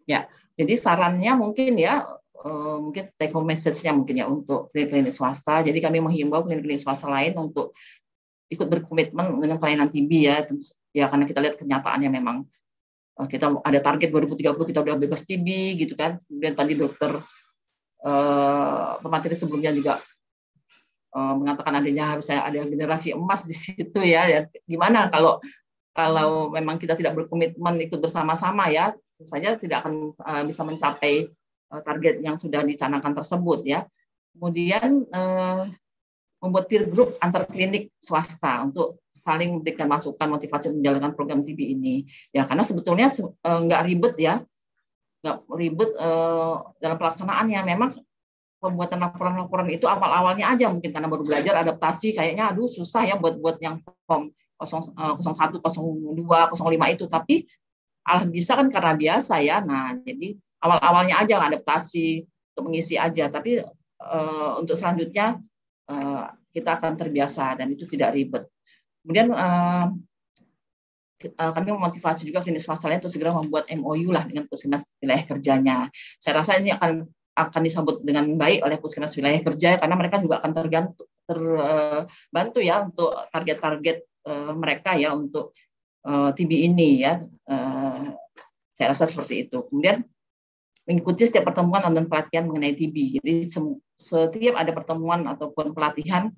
Ya, jadi sarannya mungkin ya eh, mungkin take home message-nya mungkin ya untuk klinik-klinik swasta. Jadi kami menghimbau klinik-klinik swasta lain untuk ikut berkomitmen dengan pelayanan TB ya. Ya karena kita lihat kenyataannya memang eh, kita ada target 2030 kita udah bebas TB gitu kan. Kemudian tadi dokter eh, pemateri sebelumnya juga eh, mengatakan adanya harus ada generasi emas di situ ya. ya. Gimana kalau kalau oh. memang kita tidak berkomitmen ikut bersama-sama ya, tentu saja tidak akan eh, bisa mencapai eh, target yang sudah dicanangkan tersebut ya. Kemudian eh, membuat peer group antar klinik swasta untuk saling memberikan masukan motivasi menjalankan program TB ini. Ya karena sebetulnya uh, nggak ribet ya, nggak ribet dalam pelaksanaannya. Memang pembuatan laporan-laporan itu awal-awalnya aja mungkin karena baru belajar adaptasi kayaknya aduh susah ya buat buat yang form 01, 02, 05 itu. Tapi alah bisa kan karena biasa ya. Nah, jadi awal-awalnya aja adaptasi untuk mengisi aja. Tapi uh, untuk selanjutnya uh, kita akan terbiasa dan itu tidak ribet. Kemudian uh, kami memotivasi juga klinis pasalnya untuk segera membuat MOU lah dengan puskesmas wilayah kerjanya. Saya rasa ini akan akan disambut dengan baik oleh puskesmas wilayah kerja karena mereka juga akan tergantung terbantu ya untuk target-target Eh, mereka ya untuk uh, eh, TB ini ya. Uh, saya rasa seperti itu. Kemudian mengikuti setiap pertemuan dan pelatihan mengenai TB. Jadi setiap ada pertemuan ataupun pelatihan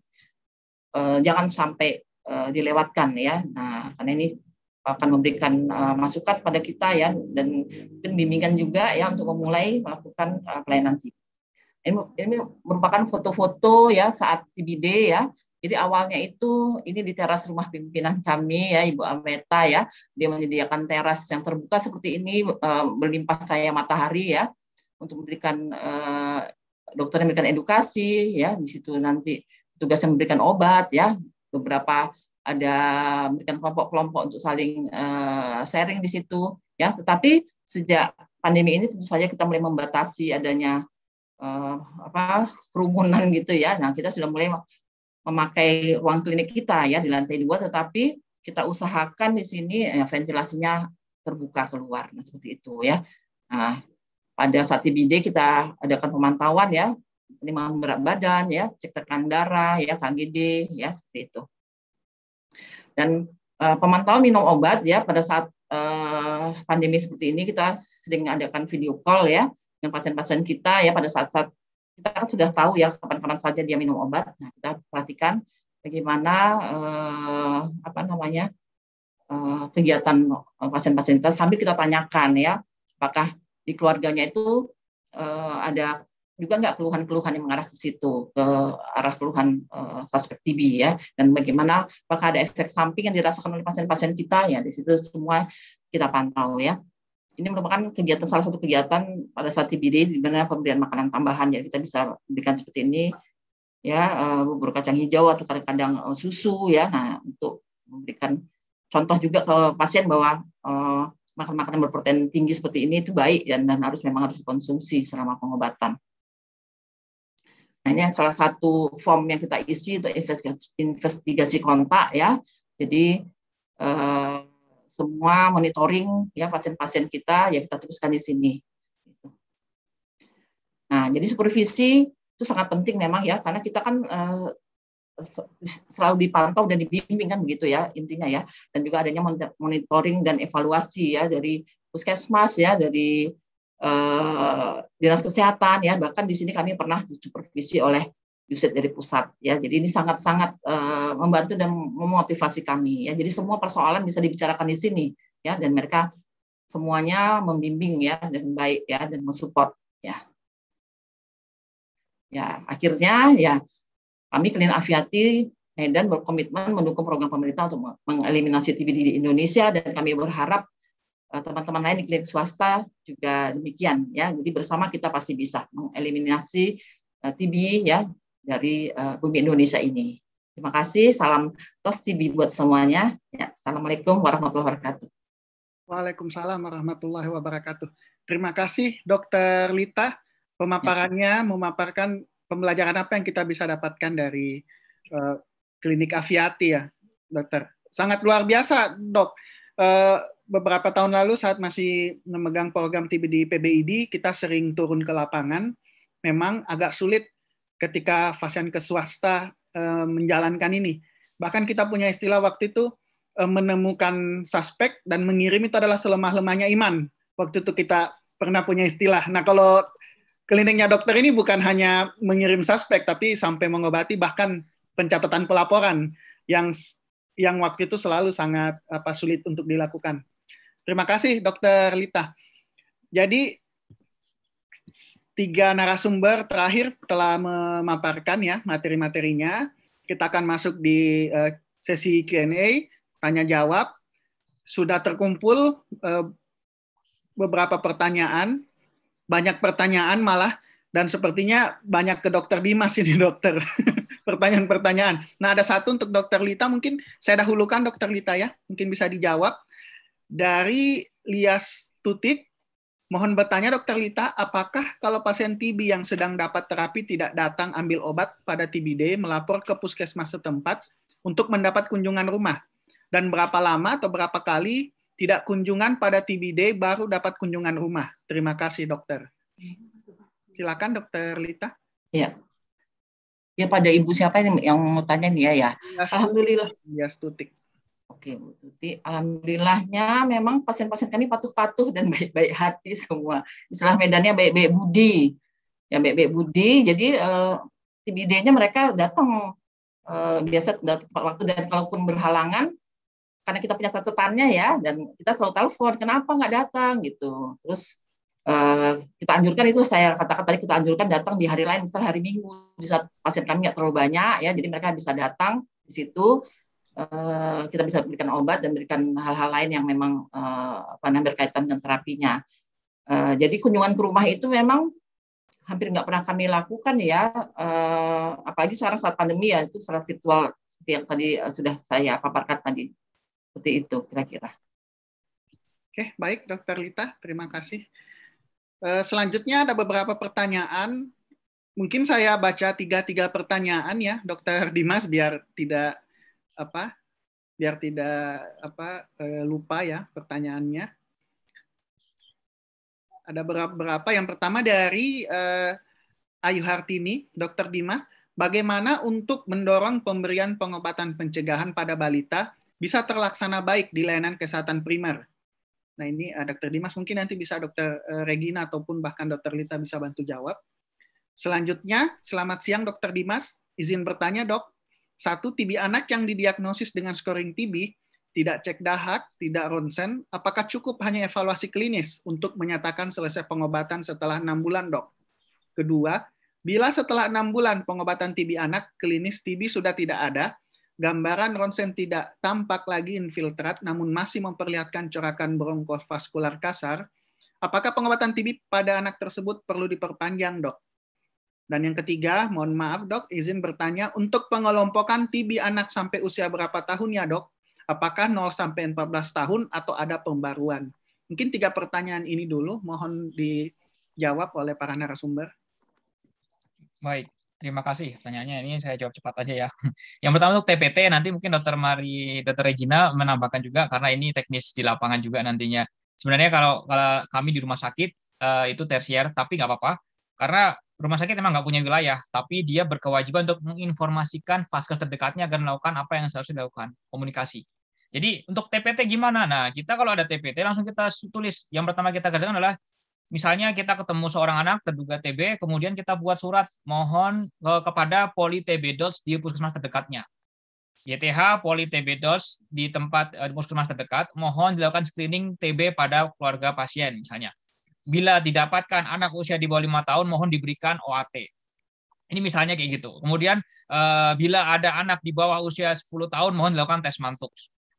uh, jangan sampai uh, dilewatkan ya. Nah, karena ini akan memberikan uh, masukan pada kita ya dan bimbingan juga ya untuk memulai melakukan uh, pelayanan TB. Ini, ini merupakan foto-foto ya saat TBD ya jadi awalnya itu ini di teras rumah pimpinan kami ya Ibu Ameta ya, dia menyediakan teras yang terbuka seperti ini eh, berlimpah cahaya matahari ya untuk memberikan eh, dokter memberikan edukasi ya di situ nanti tugas yang memberikan obat ya beberapa ada memberikan kelompok-kelompok untuk saling eh, sharing di situ ya tetapi sejak pandemi ini tentu saja kita mulai membatasi adanya uh, apa kerumunan gitu ya nah kita sudah mulai memakai ruang klinik kita ya di lantai dua, tetapi kita usahakan di sini ya, ventilasinya terbuka keluar, nah, seperti itu ya. Nah, pada saat IBD kita adakan pemantauan ya, penimbangan berat badan ya, cek tekanan darah ya, KGD ya seperti itu. Dan uh, pemantauan minum obat ya pada saat uh, pandemi seperti ini kita sering adakan video call ya dengan pasien-pasien kita ya pada saat-saat kita kan sudah tahu ya kapan-kapan saja dia minum obat. Nah, kita perhatikan bagaimana eh, apa namanya eh, kegiatan eh, pasien-pasien kita sambil kita tanyakan ya apakah di keluarganya itu eh, ada juga nggak keluhan-keluhan yang mengarah ke situ ke arah keluhan eh, suspek TB ya dan bagaimana apakah ada efek samping yang dirasakan oleh pasien-pasien kita ya di situ semua kita pantau ya ini merupakan kegiatan salah satu kegiatan pada saat TBD di mana pemberian makanan tambahan ya kita bisa berikan seperti ini ya eh, bubur kacang hijau atau kadang-kadang eh, susu ya nah untuk memberikan contoh juga ke pasien bahwa uh, eh, makan makanan berprotein tinggi seperti ini itu baik dan, dan harus memang harus dikonsumsi selama pengobatan. Nah, ini salah satu form yang kita isi untuk investigasi, investigasi kontak ya. Jadi eh, semua monitoring ya pasien-pasien kita ya kita teruskan di sini. Gitu. Nah, jadi supervisi itu sangat penting memang ya karena kita kan uh, selalu dipantau dan dibimbing kan begitu ya intinya ya dan juga adanya monitoring dan evaluasi ya dari puskesmas ya dari uh, dinas kesehatan ya bahkan di sini kami pernah disupervisi oleh usage dari pusat ya. Jadi ini sangat-sangat uh, membantu dan memotivasi kami ya. Jadi semua persoalan bisa dibicarakan di sini ya dan mereka semuanya membimbing ya dengan baik ya dan mensupport ya. Ya, akhirnya ya kami klien Aviati Medan berkomitmen mendukung program pemerintah untuk mengeliminasi TB di Indonesia dan kami berharap eh, teman-teman lain di klinik swasta juga demikian ya. Jadi bersama kita pasti bisa mengeliminasi eh, TB ya dari uh, bumi Indonesia ini. Terima kasih, salam Tos TV buat semuanya. Ya, Assalamualaikum warahmatullahi wabarakatuh. Waalaikumsalam warahmatullahi wabarakatuh. Terima kasih Dokter Lita pemaparannya, ya. memaparkan pembelajaran apa yang kita bisa dapatkan dari uh, klinik aviati ya, dokter. Sangat luar biasa, dok. Uh, beberapa tahun lalu saat masih memegang program TB di PBID, kita sering turun ke lapangan. Memang agak sulit ketika pasien ke swasta e, menjalankan ini. Bahkan kita punya istilah waktu itu e, menemukan suspek dan mengirim itu adalah selemah-lemahnya iman. Waktu itu kita pernah punya istilah. Nah, kalau kliniknya dokter ini bukan hanya mengirim suspek tapi sampai mengobati bahkan pencatatan pelaporan yang yang waktu itu selalu sangat apa sulit untuk dilakukan. Terima kasih Dokter Lita. Jadi tiga narasumber terakhir telah memaparkan ya materi-materinya. Kita akan masuk di eh, sesi Q&A, tanya jawab. Sudah terkumpul eh, beberapa pertanyaan, banyak pertanyaan malah dan sepertinya banyak ke dokter Dimas ini dokter pertanyaan-pertanyaan. Nah ada satu untuk dokter Lita mungkin saya dahulukan dokter Lita ya mungkin bisa dijawab dari Lias Tutik Mohon bertanya Dokter Lita, apakah kalau pasien TB yang sedang dapat terapi tidak datang ambil obat pada TBD melapor ke puskesmas setempat untuk mendapat kunjungan rumah? Dan berapa lama atau berapa kali tidak kunjungan pada TBD baru dapat kunjungan rumah? Terima kasih dokter. Silakan Dokter Lita. Ya. Ya pada ibu siapa yang, mau tanya nih ya ya. Iya, Alhamdulillah. Ya Stutik. Oke, Bu Tuti. Alhamdulillahnya memang pasien-pasien kami patuh-patuh dan baik-baik hati semua. Istilah medannya baik-baik budi. Ya, baik-baik budi. Jadi eh, TBD-nya mereka datang eh, biasa datang waktu dan kalaupun berhalangan karena kita punya catatannya ya dan kita selalu telepon kenapa nggak datang gitu terus eh, kita anjurkan itu saya katakan tadi kita anjurkan datang di hari lain misalnya hari minggu saat pasien kami nggak terlalu banyak ya jadi mereka bisa datang di situ Eh, kita bisa berikan obat dan berikan hal-hal lain yang memang uh, apa namanya berkaitan dengan terapinya. Eh, jadi kunjungan ke rumah itu memang hampir nggak pernah kami lakukan ya, apalagi sekarang saat pandemi ya itu secara virtual seperti yang tadi sudah saya paparkan tadi seperti itu kira-kira. Oke, baik Dokter Lita, terima kasih. Selanjutnya ada beberapa pertanyaan. Mungkin saya baca tiga-tiga pertanyaan ya, Dokter Dimas, biar tidak apa biar tidak apa eh, lupa ya pertanyaannya. Ada berapa? Yang pertama dari uh, Ayu Hartini, Dokter Dimas, bagaimana untuk mendorong pemberian pengobatan pencegahan pada balita bisa terlaksana baik di layanan kesehatan primer? Nah ini uh, eh, Dr. Dimas mungkin nanti bisa Dr. Regina ataupun bahkan Dokter Lita bisa bantu jawab. Selanjutnya, selamat siang Dokter Dimas. Izin bertanya dok, satu, TB anak yang didiagnosis dengan scoring TB tidak cek dahak, tidak ronsen, apakah cukup hanya evaluasi klinis untuk menyatakan selesai pengobatan setelah enam bulan, dok? Kedua, bila setelah enam bulan pengobatan TB anak, klinis TB sudah tidak ada, gambaran ronsen tidak tampak lagi infiltrat namun masih memperlihatkan corakan bronkosvaskular kasar, apakah pengobatan TB pada anak tersebut perlu diperpanjang, dok? Dan yang ketiga, mohon maaf dok, izin bertanya, untuk pengelompokan TB anak sampai usia berapa tahun ya dok? Apakah 0 sampai 14 tahun atau ada pembaruan? Mungkin tiga pertanyaan ini dulu, mohon dijawab oleh para narasumber. Baik, terima kasih pertanyaannya. Ini saya jawab cepat aja ya. Yang pertama untuk TPT, nanti mungkin Dokter Mari, Dokter Regina menambahkan juga karena ini teknis di lapangan juga nantinya. Sebenarnya kalau, kalau kami di rumah sakit eh, itu tersier, tapi nggak apa-apa karena rumah sakit memang nggak punya wilayah, tapi dia berkewajiban untuk menginformasikan vaskes terdekatnya agar melakukan apa yang harus dilakukan, komunikasi. Jadi untuk TPT gimana? Nah, kita kalau ada TPT langsung kita tulis. Yang pertama kita kerjakan adalah misalnya kita ketemu seorang anak terduga TB, kemudian kita buat surat mohon eh, kepada poli TB DOTS di puskesmas terdekatnya. YTH poli TB DOTS di tempat eh, puskesmas terdekat mohon dilakukan screening TB pada keluarga pasien misalnya. Bila didapatkan anak usia di bawah lima tahun, mohon diberikan OAT. Ini misalnya kayak gitu. Kemudian eh, bila ada anak di bawah usia 10 tahun, mohon dilakukan tes mantuk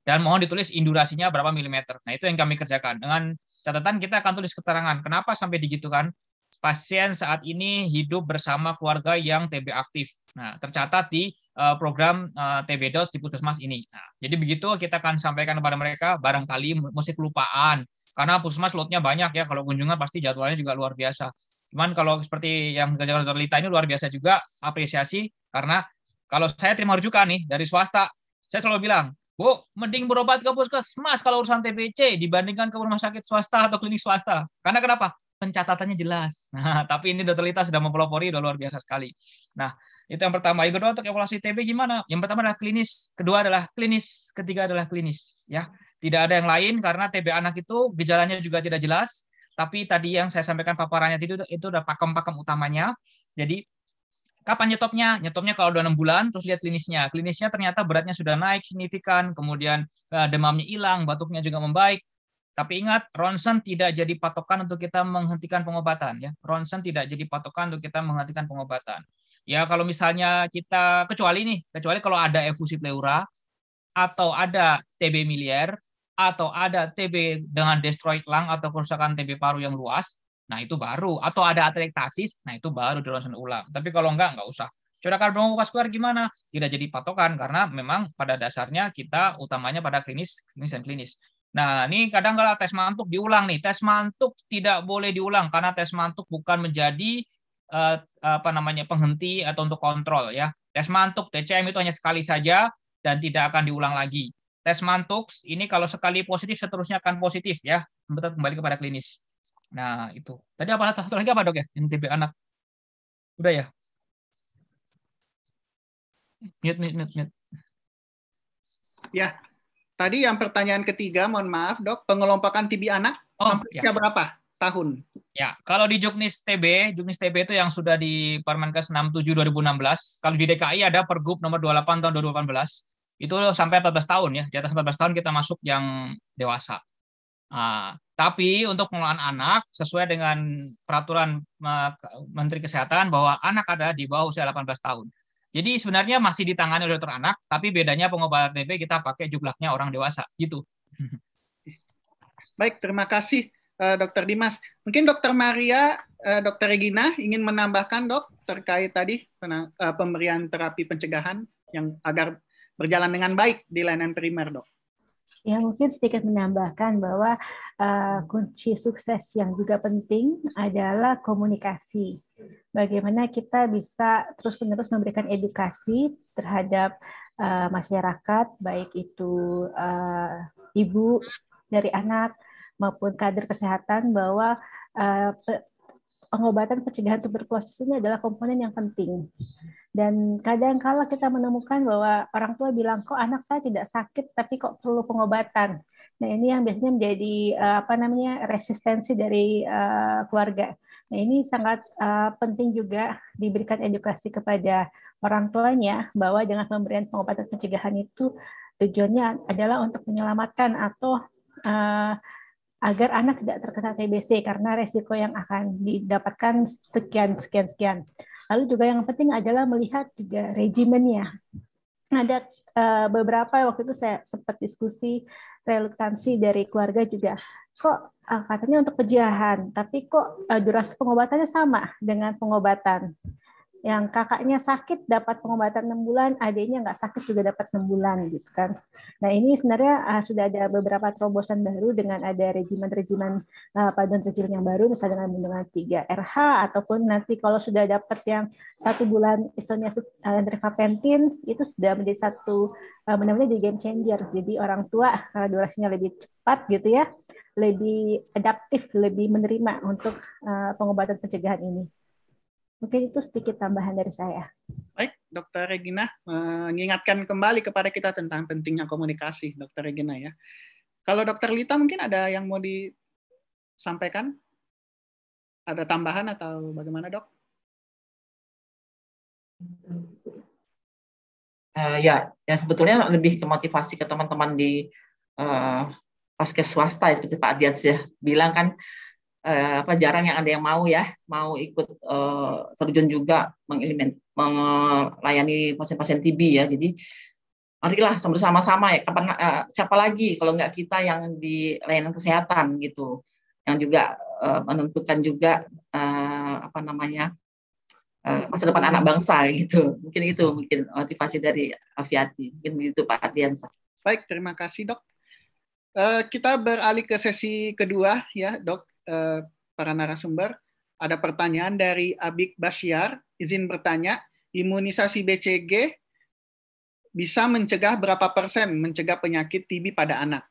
dan mohon ditulis indurasinya berapa milimeter. Nah itu yang kami kerjakan dengan catatan kita akan tulis keterangan kenapa sampai digitukan pasien saat ini hidup bersama keluarga yang TB aktif. Nah, tercatat di eh, program eh, TB DOS di puskesmas ini. Nah, jadi begitu kita akan sampaikan kepada mereka barangkali musik kelupaan karena puskesmas lotnya banyak ya kalau kunjungan pasti jadwalnya juga luar biasa. Cuman kalau seperti yang kerja dokter Lita ini luar biasa juga apresiasi karena kalau saya terima rujukan nih dari swasta, saya selalu bilang, Bu, mending berobat ke puskesmas kalau urusan TBC dibandingkan ke rumah sakit swasta atau klinik swasta. Karena kenapa? pencatatannya jelas. Nah, tapi ini Dotolita sudah mempelopori, sudah luar biasa sekali. Nah, itu yang pertama. Yang kedua untuk evaluasi TB gimana? Yang pertama adalah klinis, kedua adalah klinis, ketiga adalah klinis. Ya, tidak ada yang lain karena TB anak itu gejalanya juga tidak jelas. Tapi tadi yang saya sampaikan paparannya itu itu udah pakem-pakem utamanya. Jadi kapan nyetopnya? Nyetopnya kalau udah enam bulan, terus lihat klinisnya. Klinisnya ternyata beratnya sudah naik signifikan, kemudian eh, demamnya hilang, batuknya juga membaik, tapi ingat, ronsen tidak jadi patokan untuk kita menghentikan pengobatan. ya. Ronsen tidak jadi patokan untuk kita menghentikan pengobatan. Ya kalau misalnya kita kecuali nih, kecuali kalau ada efusi pleura atau ada TB miliar atau ada TB dengan destroyed lung atau kerusakan TB paru yang luas, nah itu baru. Atau ada atelektasis, nah itu baru ronsen ulang. Tapi kalau enggak, enggak usah. Curakan keluar gimana? Tidak jadi patokan karena memang pada dasarnya kita utamanya pada klinis, klinis dan klinis. Nah, ini kadang kala tes mantuk diulang nih. Tes mantuk tidak boleh diulang karena tes mantuk bukan menjadi eh, apa namanya penghenti atau untuk kontrol ya. Tes mantuk TCM itu hanya sekali saja dan tidak akan diulang lagi. Tes mantuk ini kalau sekali positif seterusnya akan positif ya. Kembali kepada klinis. Nah, itu. Tadi apa satu lagi apa, Dok ya? NTB anak. Udah ya? Mute mute mute mute. Ya, Tadi yang pertanyaan ketiga, mohon maaf dok, pengelompokan TB anak oh, sampai ya. berapa tahun? Ya, kalau di Juknis TB, Juknis TB itu yang sudah di Permenkes 67 2016. Kalau di DKI ada Pergub nomor 28 tahun 2018. Itu sampai 14 tahun ya, di atas 14 tahun kita masuk yang dewasa. Nah, tapi untuk pengelolaan anak sesuai dengan peraturan eh, Menteri Kesehatan bahwa anak ada di bawah usia 18 tahun. Jadi sebenarnya masih ditangani oleh dokter anak, tapi bedanya pengobatan TB kita pakai jumlahnya orang dewasa, gitu. Baik, terima kasih eh, Dokter Dimas. Mungkin Dokter Maria, eh, Dokter Regina ingin menambahkan dok terkait tadi eh, pemberian terapi pencegahan yang agar berjalan dengan baik di layanan primer dok. Ya, mungkin sedikit menambahkan bahwa uh, kunci sukses yang juga penting adalah komunikasi. Bagaimana kita bisa terus-menerus memberikan edukasi terhadap uh, masyarakat, baik itu uh, ibu dari anak maupun kader kesehatan bahwa uh, pengobatan pencegahan tuberkulosis ini adalah komponen yang penting. Dan kadang kala kita menemukan bahwa orang tua bilang kok anak saya tidak sakit tapi kok perlu pengobatan. Nah, ini yang biasanya menjadi eh, apa namanya resistensi dari eh, keluarga. Nah, ini sangat eh, penting juga diberikan edukasi kepada orang tuanya bahwa dengan pemberian pengobatan pencegahan itu tujuannya adalah untuk menyelamatkan atau uh, agar anak tidak terkena TBC karena resiko yang akan didapatkan sekian sekian sekian. Lalu juga yang penting adalah melihat juga regimennya. Ada uh, beberapa waktu itu saya sempat diskusi reluktansi dari keluarga juga. Kok uh, katanya untuk kejahatan, tapi kok uh, durasi pengobatannya sama dengan pengobatan yang kakaknya sakit dapat pengobatan 6 bulan, adiknya nggak sakit juga dapat 6 bulan gitu kan. Nah ini sebenarnya uh, sudah ada beberapa terobosan baru dengan ada regimen-regimen uh, paduan kecil yang baru, misalnya dengan bendungan 3 RH ataupun nanti kalau sudah dapat yang satu bulan istilahnya uh, itu sudah menjadi satu uh, benar-benar jadi game changer. Jadi orang tua uh, durasinya lebih cepat gitu ya, lebih adaptif, lebih menerima untuk uh, pengobatan pencegahan ini. Mungkin itu sedikit tambahan dari saya. Baik, Dokter Regina mengingatkan kembali kepada kita tentang pentingnya komunikasi, Dokter Regina ya. Kalau Dokter Lita mungkin ada yang mau disampaikan? Ada tambahan atau bagaimana, Dok? Uh, ya, ya sebetulnya lebih ke motivasi ke teman-teman di uh, eh, paskes swasta ya, seperti Pak Adians ya bilang kan eh, apa jarang yang ada yang mau ya mau ikut eh, terjun juga mengelimin melayani pasien-pasien TB ya jadi marilah bersama-sama ya kapan eh, siapa lagi kalau nggak kita yang di layanan kesehatan gitu yang juga eh, menentukan juga eh, apa namanya eh, masa depan anak bangsa gitu mungkin itu mungkin motivasi dari Aviati mungkin begitu Pak Ardiansa baik terima kasih dok eh, kita beralih ke sesi kedua ya dok Eh, para narasumber. Ada pertanyaan dari Abik Basyar, izin bertanya, imunisasi BCG bisa mencegah berapa persen mencegah penyakit TB pada anak?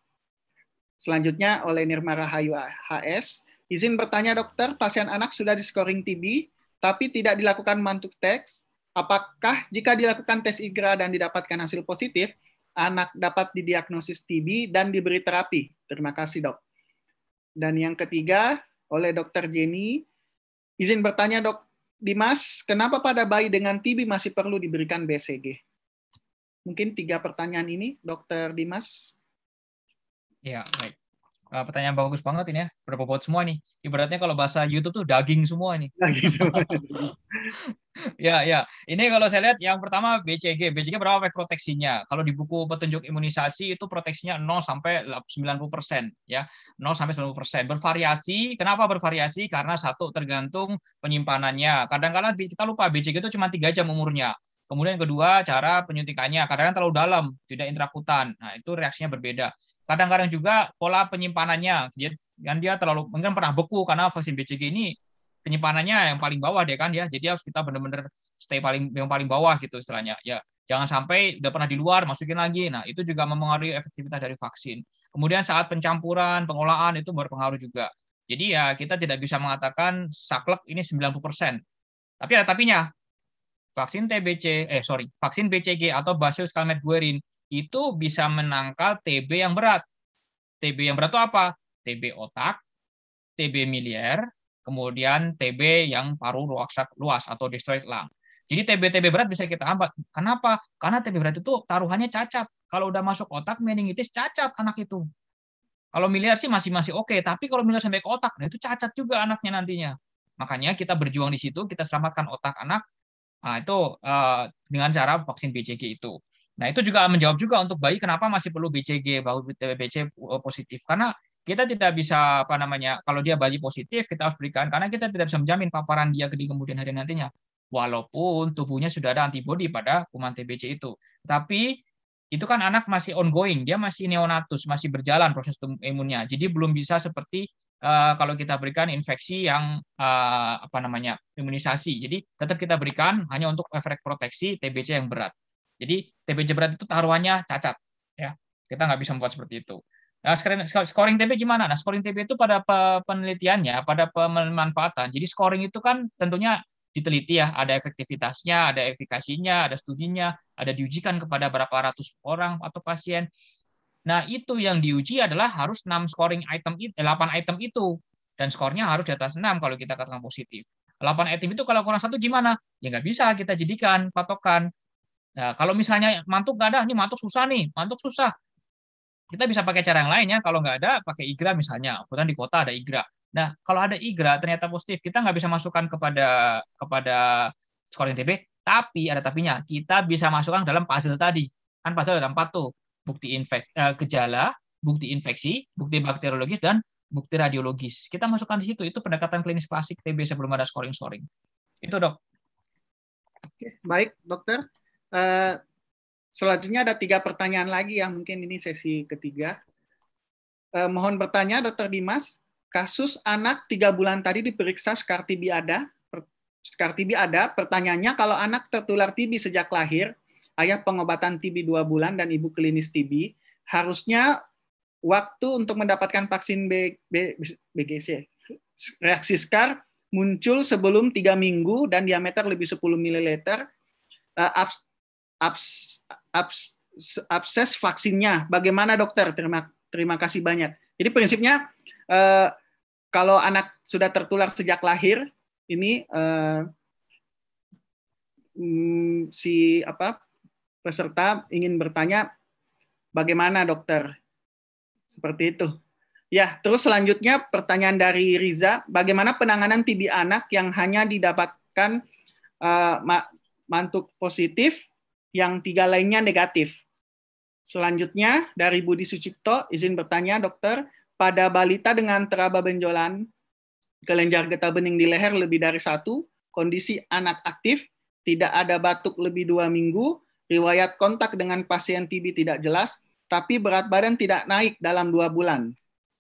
Selanjutnya oleh Nirma Rahayu HS, izin bertanya dokter, pasien anak sudah di scoring TB, tapi tidak dilakukan mantuk teks. Apakah jika dilakukan tes IGRA dan didapatkan hasil positif, anak dapat didiagnosis TB dan diberi terapi? Terima kasih dok. Dan yang ketiga oleh Dr. Jenny. Izin bertanya dok, Dimas, kenapa pada bayi dengan TB masih perlu diberikan BCG? Mungkin tiga pertanyaan ini, Dokter Dimas. Ya, baik. Uh, pertanyaan bagus banget ini ya. berapa buat semua nih. Ibaratnya kalau bahasa YouTube tuh daging semua nih. Daging semua. ya, ya. Ini kalau saya lihat yang pertama BCG. BCG berapa proteksinya? Kalau di buku petunjuk imunisasi itu proteksinya 0 sampai 90%, ya. 0 sampai 90%. Bervariasi. Kenapa bervariasi? Karena satu tergantung penyimpanannya. Kadang-kadang kita lupa BCG itu cuma 3 jam umurnya. Kemudian yang kedua cara penyuntikannya. Kadang-kadang terlalu dalam, tidak intrakutan. Nah, itu reaksinya berbeda. Kadang-kadang juga pola penyimpanannya, kan dia terlalu mungkin pernah beku karena vaksin BCG ini penyimpanannya yang paling bawah deh kan ya. Jadi harus kita benar-benar stay paling yang paling bawah gitu istilahnya. Ya, jangan sampai udah pernah di luar masukin lagi. Nah, itu juga mempengaruhi efektivitas dari vaksin. Kemudian saat pencampuran, pengolahan itu berpengaruh juga. Jadi ya kita tidak bisa mengatakan saklek ini 90%. Tapi ada tapinya. Vaksin TBC, eh sorry, vaksin BCG atau Bacillus calmette guarin itu bisa menangkal TB yang berat. TB yang berat itu apa? TB otak, TB miliar, kemudian TB yang paru luas atau destroyed lung. Jadi TB-TB berat bisa kita hambat. Kenapa? Karena TB berat itu taruhannya cacat. Kalau udah masuk otak, meningitis cacat anak itu. Kalau miliar sih masih masih oke, okay. tapi kalau miliar sampai ke otak, nah itu cacat juga anaknya nantinya. Makanya kita berjuang di situ, kita selamatkan otak anak. Nah, itu uh, dengan cara vaksin BCG itu. Nah, itu juga menjawab juga untuk bayi kenapa masih perlu BCG, baru TBC positif. Karena kita tidak bisa apa namanya, kalau dia bayi positif kita harus berikan karena kita tidak bisa menjamin paparan dia di kemudian hari nantinya. Walaupun tubuhnya sudah ada antibodi pada kuman TBC itu. Tapi itu kan anak masih ongoing, dia masih neonatus, masih berjalan proses imunnya. Jadi belum bisa seperti Uh, kalau kita berikan infeksi yang uh, apa namanya imunisasi. Jadi tetap kita berikan hanya untuk efek proteksi TBC yang berat. Jadi TB jebret itu taruhannya cacat. Ya, kita nggak bisa membuat seperti itu. Nah, scoring TB gimana? Nah, scoring TB itu pada penelitiannya, pada pemanfaatan. Jadi scoring itu kan tentunya diteliti ya, ada efektivitasnya, ada efikasinya, ada studinya, ada diujikan kepada berapa ratus orang atau pasien. Nah, itu yang diuji adalah harus 6 scoring item 8 eh, item itu dan skornya harus di atas 6 kalau kita katakan positif. 8 item itu kalau kurang satu gimana? Ya nggak bisa kita jadikan patokan. Nah, kalau misalnya mantuk nggak ada, ini mantuk susah nih, mantuk susah. Kita bisa pakai cara yang lain ya. Kalau nggak ada, pakai igra misalnya. Kebetulan di kota ada igra. Nah, kalau ada igra ternyata positif, kita nggak bisa masukkan kepada kepada scoring TB, tapi ada tapinya. Kita bisa masukkan dalam puzzle tadi. Kan puzzle ada empat tuh. Bukti infek, eh, gejala, bukti infeksi, bukti bakteriologis, dan bukti radiologis. Kita masukkan di situ. Itu pendekatan klinis klasik TB sebelum ada scoring-scoring. Itu, dok. Oke, baik, dokter. Eh, selanjutnya ada tiga pertanyaan lagi yang mungkin ini sesi ketiga. Uh, mohon bertanya, Dokter Dimas, kasus anak tiga bulan tadi diperiksa skar TB ada. skar TB ada. Pertanyaannya, kalau anak tertular TB sejak lahir, ayah pengobatan TB dua bulan dan ibu klinis TB, harusnya waktu untuk mendapatkan vaksin B, B, BGC reaksi skar muncul sebelum tiga minggu dan diameter lebih 10 ml abs, abs, abses vaksinnya. Bagaimana dokter? Terima terima kasih banyak. Jadi prinsipnya eh, kalau anak sudah tertular sejak lahir, ini eh, mm, si apa peserta ingin bertanya bagaimana dokter? Seperti itu. Ya, terus selanjutnya pertanyaan dari Riza, bagaimana penanganan TB anak yang hanya didapatkan uh, mantuk positif yang tiga lainnya negatif. Selanjutnya, dari Budi Sucipto, izin bertanya, dokter, pada balita dengan teraba benjolan, kelenjar getah bening di leher lebih dari satu, kondisi anak aktif, tidak ada batuk lebih dua minggu, riwayat kontak dengan pasien TB tidak jelas, tapi berat badan tidak naik dalam dua bulan.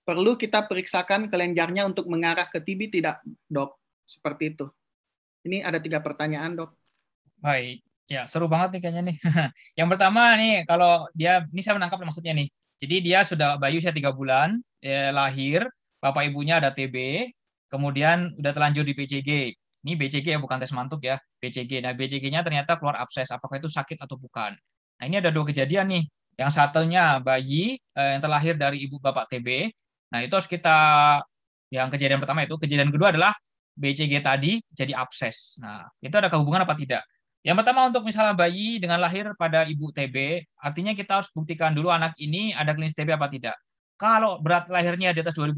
Perlu kita periksakan kelenjarnya untuk mengarah ke TB tidak, dok? Seperti itu. Ini ada tiga pertanyaan, dok. Baik, Ya, seru banget nih kayaknya nih. yang pertama nih, kalau dia, ini saya menangkap maksudnya nih. Jadi dia sudah, bayi usia tiga bulan, ya, lahir, bapak ibunya ada TB, kemudian udah terlanjur di BCG. Ini BCG ya, bukan tes mantuk ya, BCG. Nah, BCG-nya ternyata keluar abses, apakah itu sakit atau bukan. Nah, ini ada dua kejadian nih. Yang satunya bayi eh, yang terlahir dari ibu bapak TB. Nah, itu harus kita, yang kejadian pertama itu, kejadian kedua adalah BCG tadi jadi abses. Nah, itu ada kehubungan apa tidak? Yang pertama untuk misalnya bayi dengan lahir pada ibu TB, artinya kita harus buktikan dulu anak ini ada klinis TB apa tidak. Kalau berat lahirnya di atas 2.500,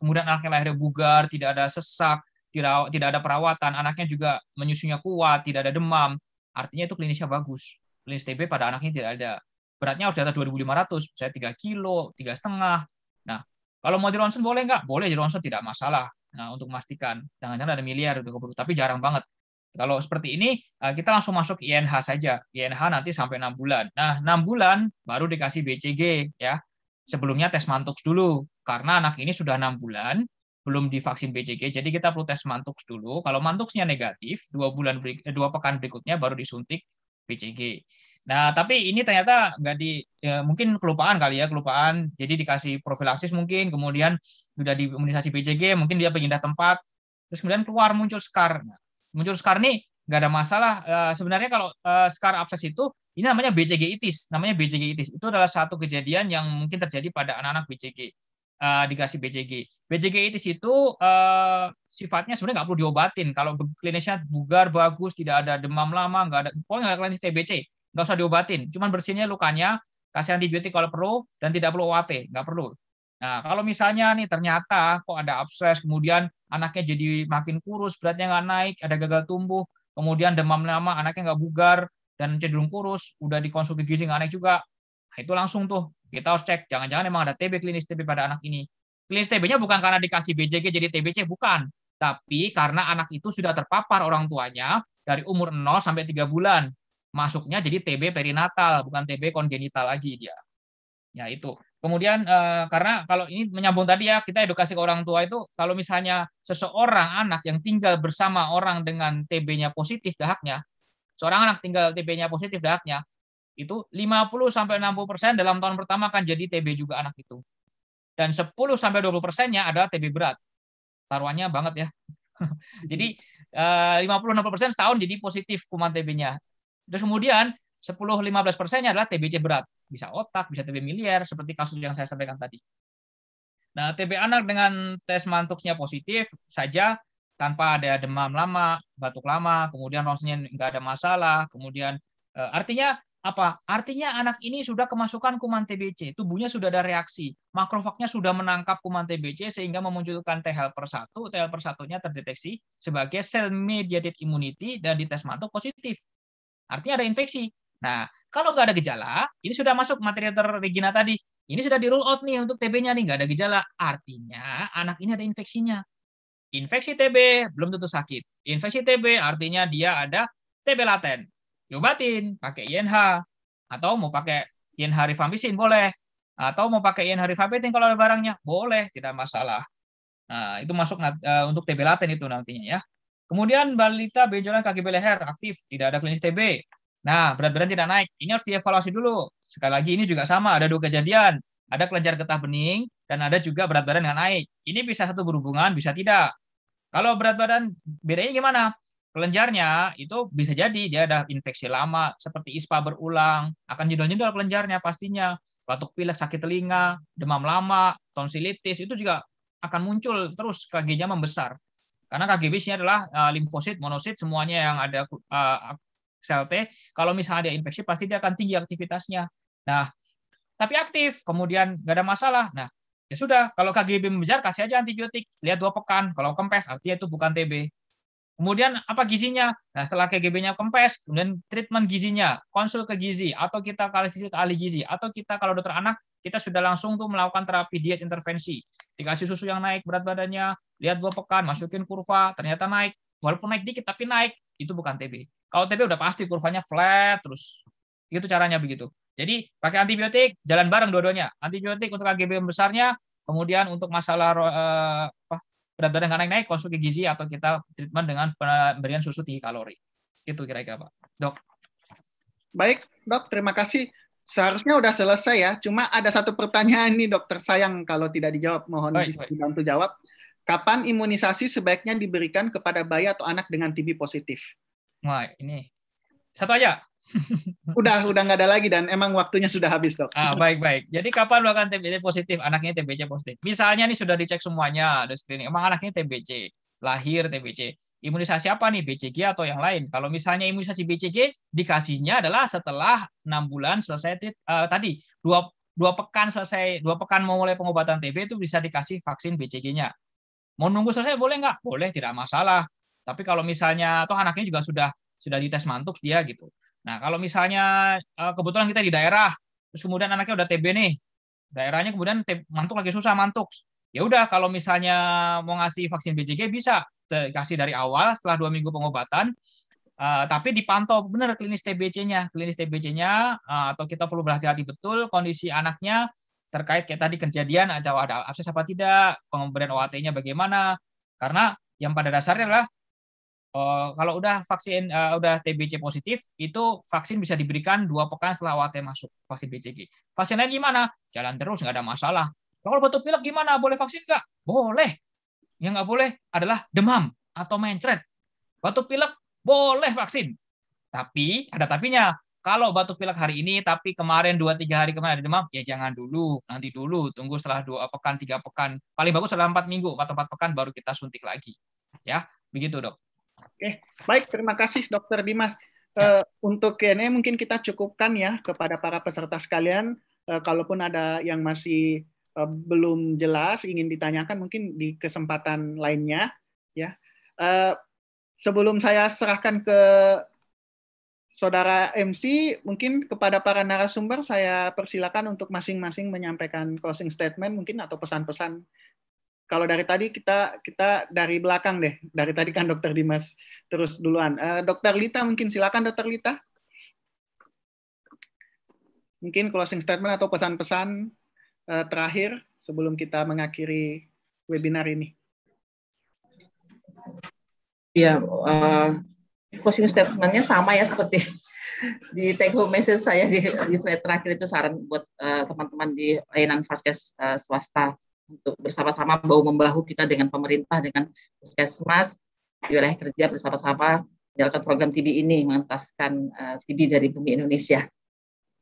kemudian anaknya lahirnya bugar, tidak ada sesak, tidak ada perawatan, anaknya juga menyusunya kuat, tidak ada demam, artinya itu klinisnya bagus. Klinis TB pada anaknya tidak ada. Beratnya harus di atas 2.500, saya 3 kilo, tiga setengah. Nah, kalau mau di ronsen boleh nggak? Boleh di ronsen tidak masalah. Nah, untuk memastikan, jangan-jangan ada miliar tapi jarang banget. Kalau seperti ini, eh, kita langsung masuk INH saja. INH nanti sampai 6 bulan. Nah, 6 bulan baru dikasih BCG ya. Sebelumnya tes mantuk dulu. Karena anak ini sudah 6 bulan, belum divaksin BCG, jadi kita perlu tes mantuk dulu. Kalau mantuknya negatif, dua bulan eh, dua pekan berikutnya baru disuntik BCG. Nah, tapi ini ternyata nggak di ya, mungkin kelupaan kali ya, kelupaan. Jadi dikasih profilaksis mungkin, kemudian sudah diimunisasi BCG, mungkin dia pindah tempat, terus kemudian keluar muncul scar. Nah, muncul scar nih nggak ada masalah uh, sebenarnya kalau uh, scar abses itu ini namanya BCG itis namanya BCG itis itu adalah satu kejadian yang mungkin terjadi pada anak-anak BCG uh, eh, dikasih BCG BCG itis itu uh, sifatnya sebenarnya nggak perlu diobatin kalau klinisnya bugar bagus tidak ada demam lama nggak ada pokoknya nggak ada klinis TBC nggak usah diobatin cuman bersihnya lukanya kasih antibiotik kalau perlu dan tidak perlu OAT nggak perlu Nah, kalau misalnya nih ternyata kok ada abses, kemudian anaknya jadi makin kurus, beratnya nggak naik, ada gagal tumbuh, kemudian demam lama, anaknya nggak bugar, dan cenderung kurus, udah dikonsumsi gizi nggak naik juga, nah, itu langsung tuh kita harus cek, jangan-jangan emang ada TB klinis TB pada anak ini. Klinis TB-nya bukan karena dikasih BJG jadi TBC, bukan. Tapi karena anak itu sudah terpapar orang tuanya dari umur 0 sampai 3 bulan. Masuknya jadi TB perinatal, bukan TB kongenital lagi dia. Ya itu. Kemudian eh, karena kalau ini menyambung tadi ya kita edukasi ke orang tua itu kalau misalnya seseorang anak yang tinggal bersama orang dengan TB-nya positif dahaknya, seorang anak tinggal TB-nya positif dahaknya itu 50 sampai 60 persen dalam tahun pertama akan jadi TB juga anak itu. Dan 10 sampai 20 persennya adalah TB berat. Taruhannya banget ya. jadi eh, 50 60 persen setahun jadi positif kuman TB-nya. Terus kemudian 10 15 persennya adalah TBC berat bisa otak, bisa TB miliar, seperti kasus yang saya sampaikan tadi. Nah, TB anak dengan tes mantuknya positif saja, tanpa ada demam lama, batuk lama, kemudian ronsennya nggak ada masalah, kemudian eh, artinya apa? Artinya anak ini sudah kemasukan kuman TBC, tubuhnya sudah ada reaksi, makrofagnya sudah menangkap kuman TBC sehingga memunculkan T helper satu T helper 1-nya terdeteksi sebagai cell mediated immunity dan dites mantuk positif. Artinya ada infeksi. Nah, kalau nggak ada gejala, ini sudah masuk materi terregina tadi. Ini sudah di rule out nih untuk TB-nya nih, nggak ada gejala. Artinya anak ini ada infeksinya. Infeksi TB belum tentu sakit. Infeksi TB artinya dia ada TB laten. Diobatin pakai INH atau mau pakai INH rifampisin boleh atau mau pakai INH rifampisin kalau ada barangnya boleh, tidak masalah. Nah, itu masuk eh, untuk TB laten itu nantinya ya. Kemudian balita benjolan kaki leher aktif, tidak ada klinis TB. Nah, berat badan tidak naik. Ini harus dievaluasi dulu. Sekali lagi ini juga sama, ada dua kejadian. Ada kelenjar getah bening dan ada juga berat badan yang naik. Ini bisa satu berhubungan, bisa tidak. Kalau berat badan bedanya gimana? Kelenjarnya itu bisa jadi dia ada infeksi lama seperti ispa berulang, akan jendol-jendol kelenjarnya pastinya. Batuk pilek, sakit telinga, demam lama, tonsilitis itu juga akan muncul terus kg membesar. Karena KGB nya adalah uh, limfosit, monosit, semuanya yang ada uh, sel T, kalau misalnya dia infeksi pasti dia akan tinggi aktivitasnya. Nah, tapi aktif, kemudian nggak ada masalah. Nah, ya sudah, kalau KGB membesar kasih aja antibiotik, lihat dua pekan. Kalau kempes artinya itu bukan TB. Kemudian apa gizinya? Nah, setelah KGB-nya kempes, kemudian treatment gizinya, konsul ke gizi atau kita kasih ke ahli gizi atau kita kalau dokter anak kita sudah langsung tuh melakukan terapi diet intervensi. Dikasih susu yang naik berat badannya, lihat dua pekan, masukin kurva, ternyata naik. Walaupun naik dikit tapi naik itu bukan TB. Kalau TB udah pasti kurvanya flat terus. Itu caranya begitu. Jadi pakai antibiotik, jalan bareng dua-duanya. Antibiotik untuk AGB yang besarnya, kemudian untuk masalah eh, apa, berat badan yang naik-naik, konsumsi gizi atau kita treatment dengan pemberian susu tinggi kalori. Itu kira-kira Pak. Dok. Baik, dok. Terima kasih. Seharusnya udah selesai ya. Cuma ada satu pertanyaan nih dokter sayang kalau tidak dijawab. Mohon baik, dibantu baik. jawab. Kapan imunisasi sebaiknya diberikan kepada bayi atau anak dengan TB positif? Wah, ini satu aja. udah, udah nggak ada lagi dan emang waktunya sudah habis dok. Ah, baik baik. Jadi kapan melakukan TBC positif, anaknya TBC positif. Misalnya nih sudah dicek semuanya, ada screening, emang anaknya TBC, lahir TBC. Imunisasi apa nih, BCG atau yang lain? Kalau misalnya imunisasi BCG dikasihnya adalah setelah enam bulan selesai uh, tadi dua dua pekan selesai dua pekan mau mulai pengobatan TB itu bisa dikasih vaksin BCG-nya. Mau nunggu selesai boleh nggak? Boleh, tidak masalah. Tapi kalau misalnya toh anaknya juga sudah sudah dites mantuk dia gitu. Nah, kalau misalnya eh, kebetulan kita di daerah, terus kemudian anaknya udah TB nih, daerahnya kemudian mantuk lagi susah mantuk. Ya udah, kalau misalnya mau ngasih vaksin BCG bisa kasih dari awal setelah dua minggu pengobatan, Uh, tapi dipantau benar klinis TBC-nya, klinis TBC-nya uh, eh, atau kita perlu berhati-hati betul kondisi anaknya terkait kayak tadi kejadian ada ada akses apa tidak, pemberian OAT-nya bagaimana. Karena yang pada dasarnya adalah Uh, kalau udah vaksin uh, udah TBC positif itu vaksin bisa diberikan dua pekan setelah OAT masuk vaksin BCG. Vaksin lain gimana? Jalan terus nggak ada masalah. Kalau batuk pilek gimana? Boleh vaksin nggak? Boleh. Yang nggak boleh adalah demam atau mencret. Batuk pilek boleh vaksin. Tapi ada tapinya. Kalau batuk pilek hari ini tapi kemarin 2 3 hari kemarin ada demam, ya jangan dulu, nanti dulu, tunggu setelah 2 pekan, 3 pekan, paling bagus setelah 4 minggu atau 4 pekan baru kita suntik lagi. Ya, begitu, Dok. Oke, baik terima kasih Dokter Dimas. Ya. Uh, untuk ini mungkin kita cukupkan ya kepada para peserta sekalian. Uh, kalaupun ada yang masih uh, belum jelas ingin ditanyakan mungkin di kesempatan lainnya ya. Uh, sebelum saya serahkan ke Saudara MC, mungkin kepada para narasumber saya persilakan untuk masing-masing menyampaikan closing statement mungkin atau pesan-pesan. Kalau dari tadi kita kita dari belakang deh. Dari tadi kan Dokter Dimas terus duluan. Uh, Dokter Lita mungkin silakan Dokter Lita. Mungkin closing statement atau pesan-pesan uh, terakhir sebelum kita mengakhiri webinar ini. Ya, uh, closing statementnya sama ya seperti di take home message saya di, di slide terakhir itu saran buat eh, teman-teman uh, di layanan vaskes uh, swasta untuk bersama-sama bau membahu kita dengan pemerintah dengan puskesmas di wilayah kerja bersama-sama menjalankan program TB ini mengentaskan uh, eh, TB dari bumi Indonesia.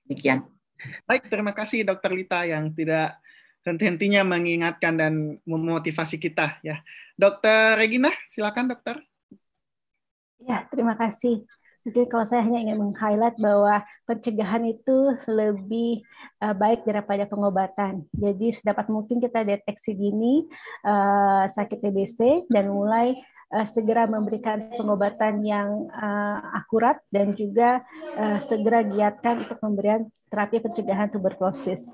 Demikian. Baik, terima kasih Dokter Lita yang tidak henti-hentinya mengingatkan dan memotivasi kita ya. Dokter Regina, silakan dokter. Ya, terima kasih. Mungkin kalau saya hanya ingin meng-highlight bahwa pencegahan itu lebih uh, baik daripada pengobatan. Jadi sedapat mungkin kita deteksi dini uh, sakit TBC e dan mulai uh, segera memberikan pengobatan yang uh, akurat dan juga uh, segera giatkan untuk pemberian terapi pencegahan tuberkulosis.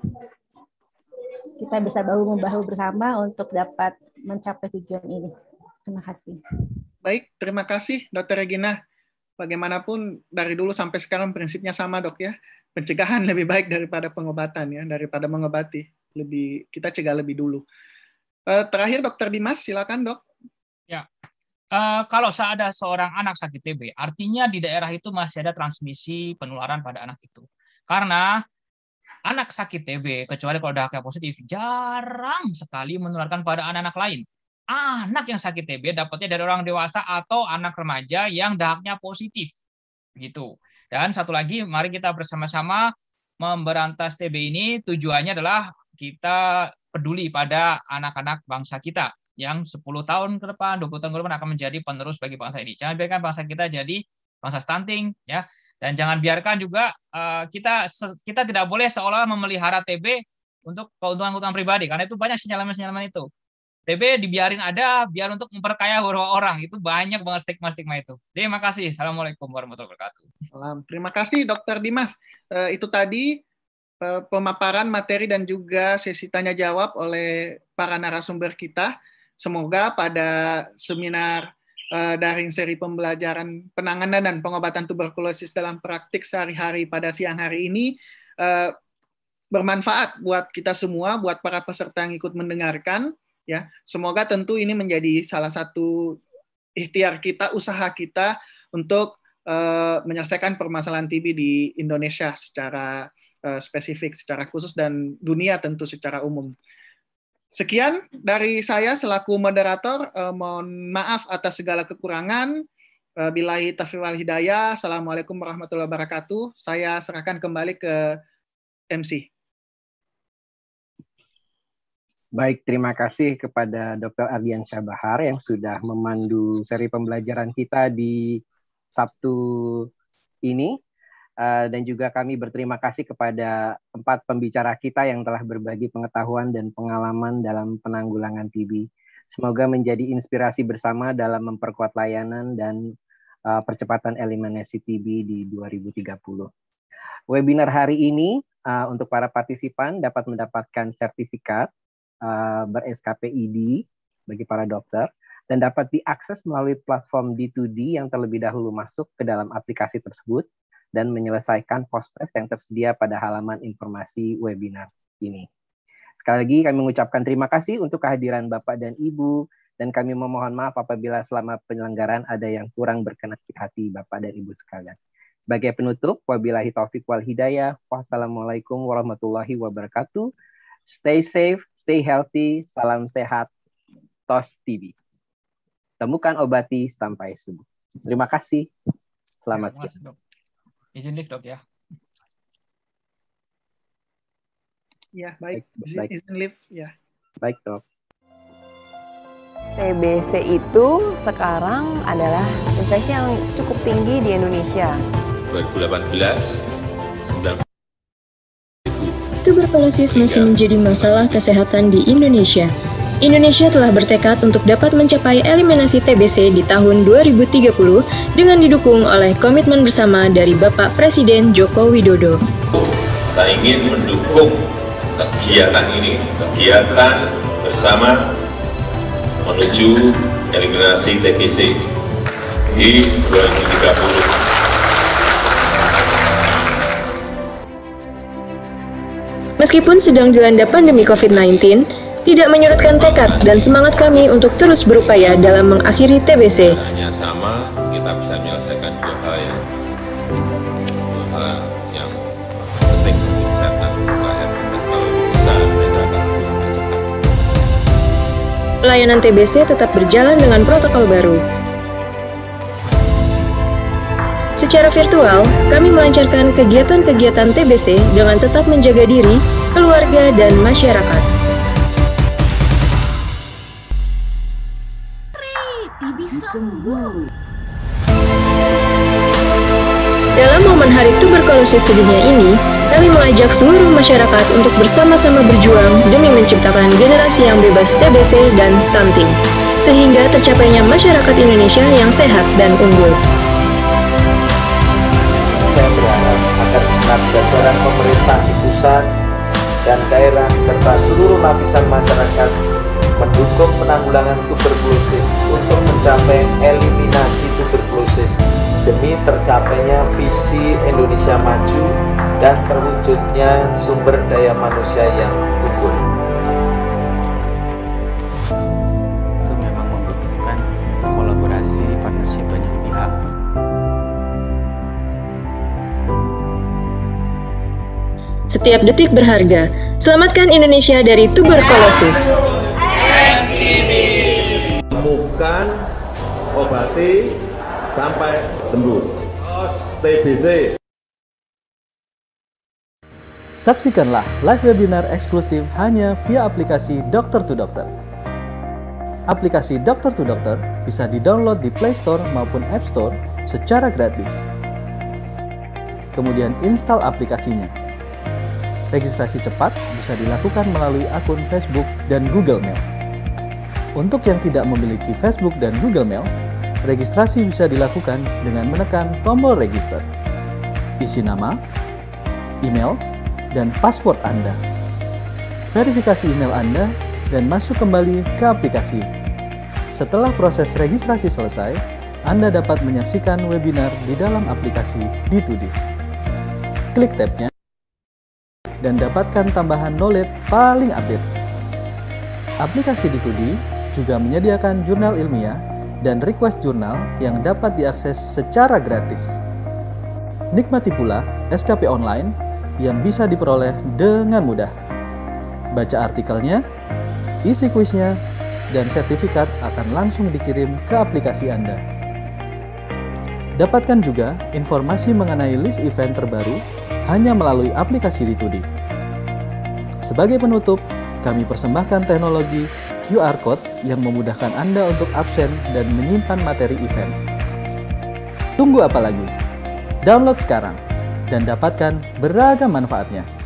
Kita bisa bahu-membahu bersama untuk dapat mencapai tujuan ini. Terima kasih. Baik, terima kasih Dr. Regina. Bagaimanapun dari dulu sampai sekarang prinsipnya sama dok ya. Pencegahan lebih baik daripada pengobatan ya, daripada mengobati. Lebih kita cegah lebih dulu. Eh, terakhir Dokter Dimas, silakan dok. Ya, Uh, kalau ada seorang anak sakit TB, artinya di daerah itu masih ada transmisi penularan pada anak itu. Karena anak sakit TB, kecuali kalau dahaknya positif, jarang sekali menularkan pada anak-anak lain anak yang sakit TB dapatnya dari orang dewasa atau anak remaja yang dahaknya positif. Gitu. Dan satu lagi, mari kita bersama-sama memberantas TB ini tujuannya adalah kita peduli pada anak-anak bangsa kita yang 10 tahun ke depan, 20 tahun ke depan akan menjadi penerus bagi bangsa ini. Jangan biarkan bangsa kita jadi bangsa stunting ya. Dan jangan biarkan juga uh, kita kita tidak boleh seolah memelihara TB untuk keuntungan-keuntungan pribadi karena itu banyak sinyalemen-sinyalemen itu. TB dibiarin ada biar untuk memperkaya beberapa orang. Itu banyak banget stigma-stigma itu. Terima kasih. Assalamualaikum warahmatullahi wabarakatuh. Salam. Terima kasih Dokter Dimas. Uh, itu tadi uh, pemaparan materi dan juga sesi tanya jawab oleh para narasumber kita. Semoga pada seminar uh, daring seri pembelajaran penanganan dan pengobatan tuberkulosis dalam praktik sehari-hari pada siang hari ini Uh, bermanfaat buat kita semua, buat para peserta yang ikut mendengarkan ya. Semoga tentu ini menjadi salah satu ikhtiar kita, usaha kita untuk uh, menyelesaikan permasalahan TB di Indonesia secara uh, spesifik, secara khusus dan dunia tentu secara umum. Sekian dari saya selaku moderator. Uh, mohon maaf atas segala kekurangan. Bilahi taufiq wal hidayah. Assalamualaikum warahmatullahi wabarakatuh. Saya serahkan kembali ke MC. Baik, terima kasih kepada Dr. Ardian Syabahar yang sudah memandu seri pembelajaran kita di Sabtu ini. Eh, dan juga kami berterima kasih kepada empat pembicara kita yang telah berbagi pengetahuan dan pengalaman dalam penanggulangan TB. Semoga menjadi inspirasi bersama dalam memperkuat layanan dan eh, percepatan eliminasi TB di 2030. Webinar hari ini eh, untuk para partisipan dapat mendapatkan sertifikat uh, eh, ber-SKPID bagi para dokter dan dapat diakses melalui platform D2D yang terlebih dahulu masuk ke dalam aplikasi tersebut dan menyelesaikan post-test yang tersedia pada halaman informasi webinar ini. Sekali lagi kami mengucapkan terima kasih untuk kehadiran Bapak dan Ibu dan kami memohon maaf apabila selama penyelenggaraan ada yang kurang berkenan di hati Bapak dan Ibu sekalian. Sebagai penutup, wabillahi taufiq wal hidayah. Wassalamualaikum warahmatullahi wabarakatuh. Stay safe, Stay healthy, salam sehat, tos TV. Temukan obati sampai subuh. Terima kasih. Selamat ya, siang. Dok. Izin lift dok ya. Ya, baik. Izin, baik. izin lift ya. Baik, Dok. TBC itu sekarang adalah infeksi yang cukup tinggi di Indonesia. 2018, 19 tuberkulosis masih menjadi masalah kesehatan di Indonesia. Indonesia telah bertekad untuk dapat mencapai eliminasi TBC di tahun 2030 dengan didukung oleh komitmen bersama dari Bapak Presiden Joko Widodo. Saya ingin mendukung kegiatan ini, kegiatan bersama menuju eliminasi TBC di 2030. Meskipun sedang dilanda pandemi COVID-19, tidak menyurutkan tekad dan semangat kami untuk terus berupaya dalam mengakhiri TBC. Hanya sama, kita bisa menyelesaikan dua hal yang dua hal yang penting untuk kesehatan rakyat kita. Kalau itu bisa, saya akan cepat. Pelayanan TBC tetap berjalan dengan protokol baru, Secara virtual, kami melancarkan kegiatan-kegiatan TBC dengan tetap menjaga diri, keluarga, dan masyarakat. Dalam momen Hari Tuberkulosis Sedunia ini, kami mengajak seluruh masyarakat untuk bersama-sama berjuang demi menciptakan generasi yang bebas TBC dan stunting, sehingga tercapainya masyarakat Indonesia yang sehat dan unggul. dalam jajaran pemerintah di pusat dan daerah serta seluruh lapisan masyarakat mendukung penanggulangan tuberkulosis untuk mencapai eliminasi tuberkulosis demi tercapainya visi Indonesia maju dan terwujudnya sumber daya manusia yang unggul. Setiap detik berharga. Selamatkan Indonesia dari tuberkulosis. Temukan, obati, sampai sembuh. TBC. Saksikanlah live webinar eksklusif hanya via aplikasi Dokter to Dokter. Aplikasi Dokter to Dokter bisa didownload di Play Store maupun App Store secara gratis. Kemudian install aplikasinya. Registrasi cepat bisa dilakukan melalui akun Facebook dan Google Mail. Untuk yang tidak memiliki Facebook dan Google Mail, registrasi bisa dilakukan dengan menekan tombol register. Isi nama, email, dan password Anda. Verifikasi email Anda dan masuk kembali ke aplikasi. Setelah proses registrasi selesai, anda dapat menyaksikan webinar di dalam aplikasi D2D. Klik tabnya dan dapatkan tambahan knowledge paling update. Aplikasi D2D juga menyediakan jurnal ilmiah dan request jurnal yang dapat diakses secara gratis. Nikmati pula SKP online yang bisa diperoleh dengan mudah. Baca artikelnya, isi kuisnya, dan sertifikat akan langsung dikirim ke aplikasi Anda. Dapatkan juga informasi mengenai list event terbaru hanya melalui aplikasi Ritudi. Sebagai penutup, kami persembahkan teknologi QR Code yang memudahkan Anda untuk absen dan menyimpan materi event. Tunggu apa lagi? Download sekarang dan dapatkan beragam manfaatnya.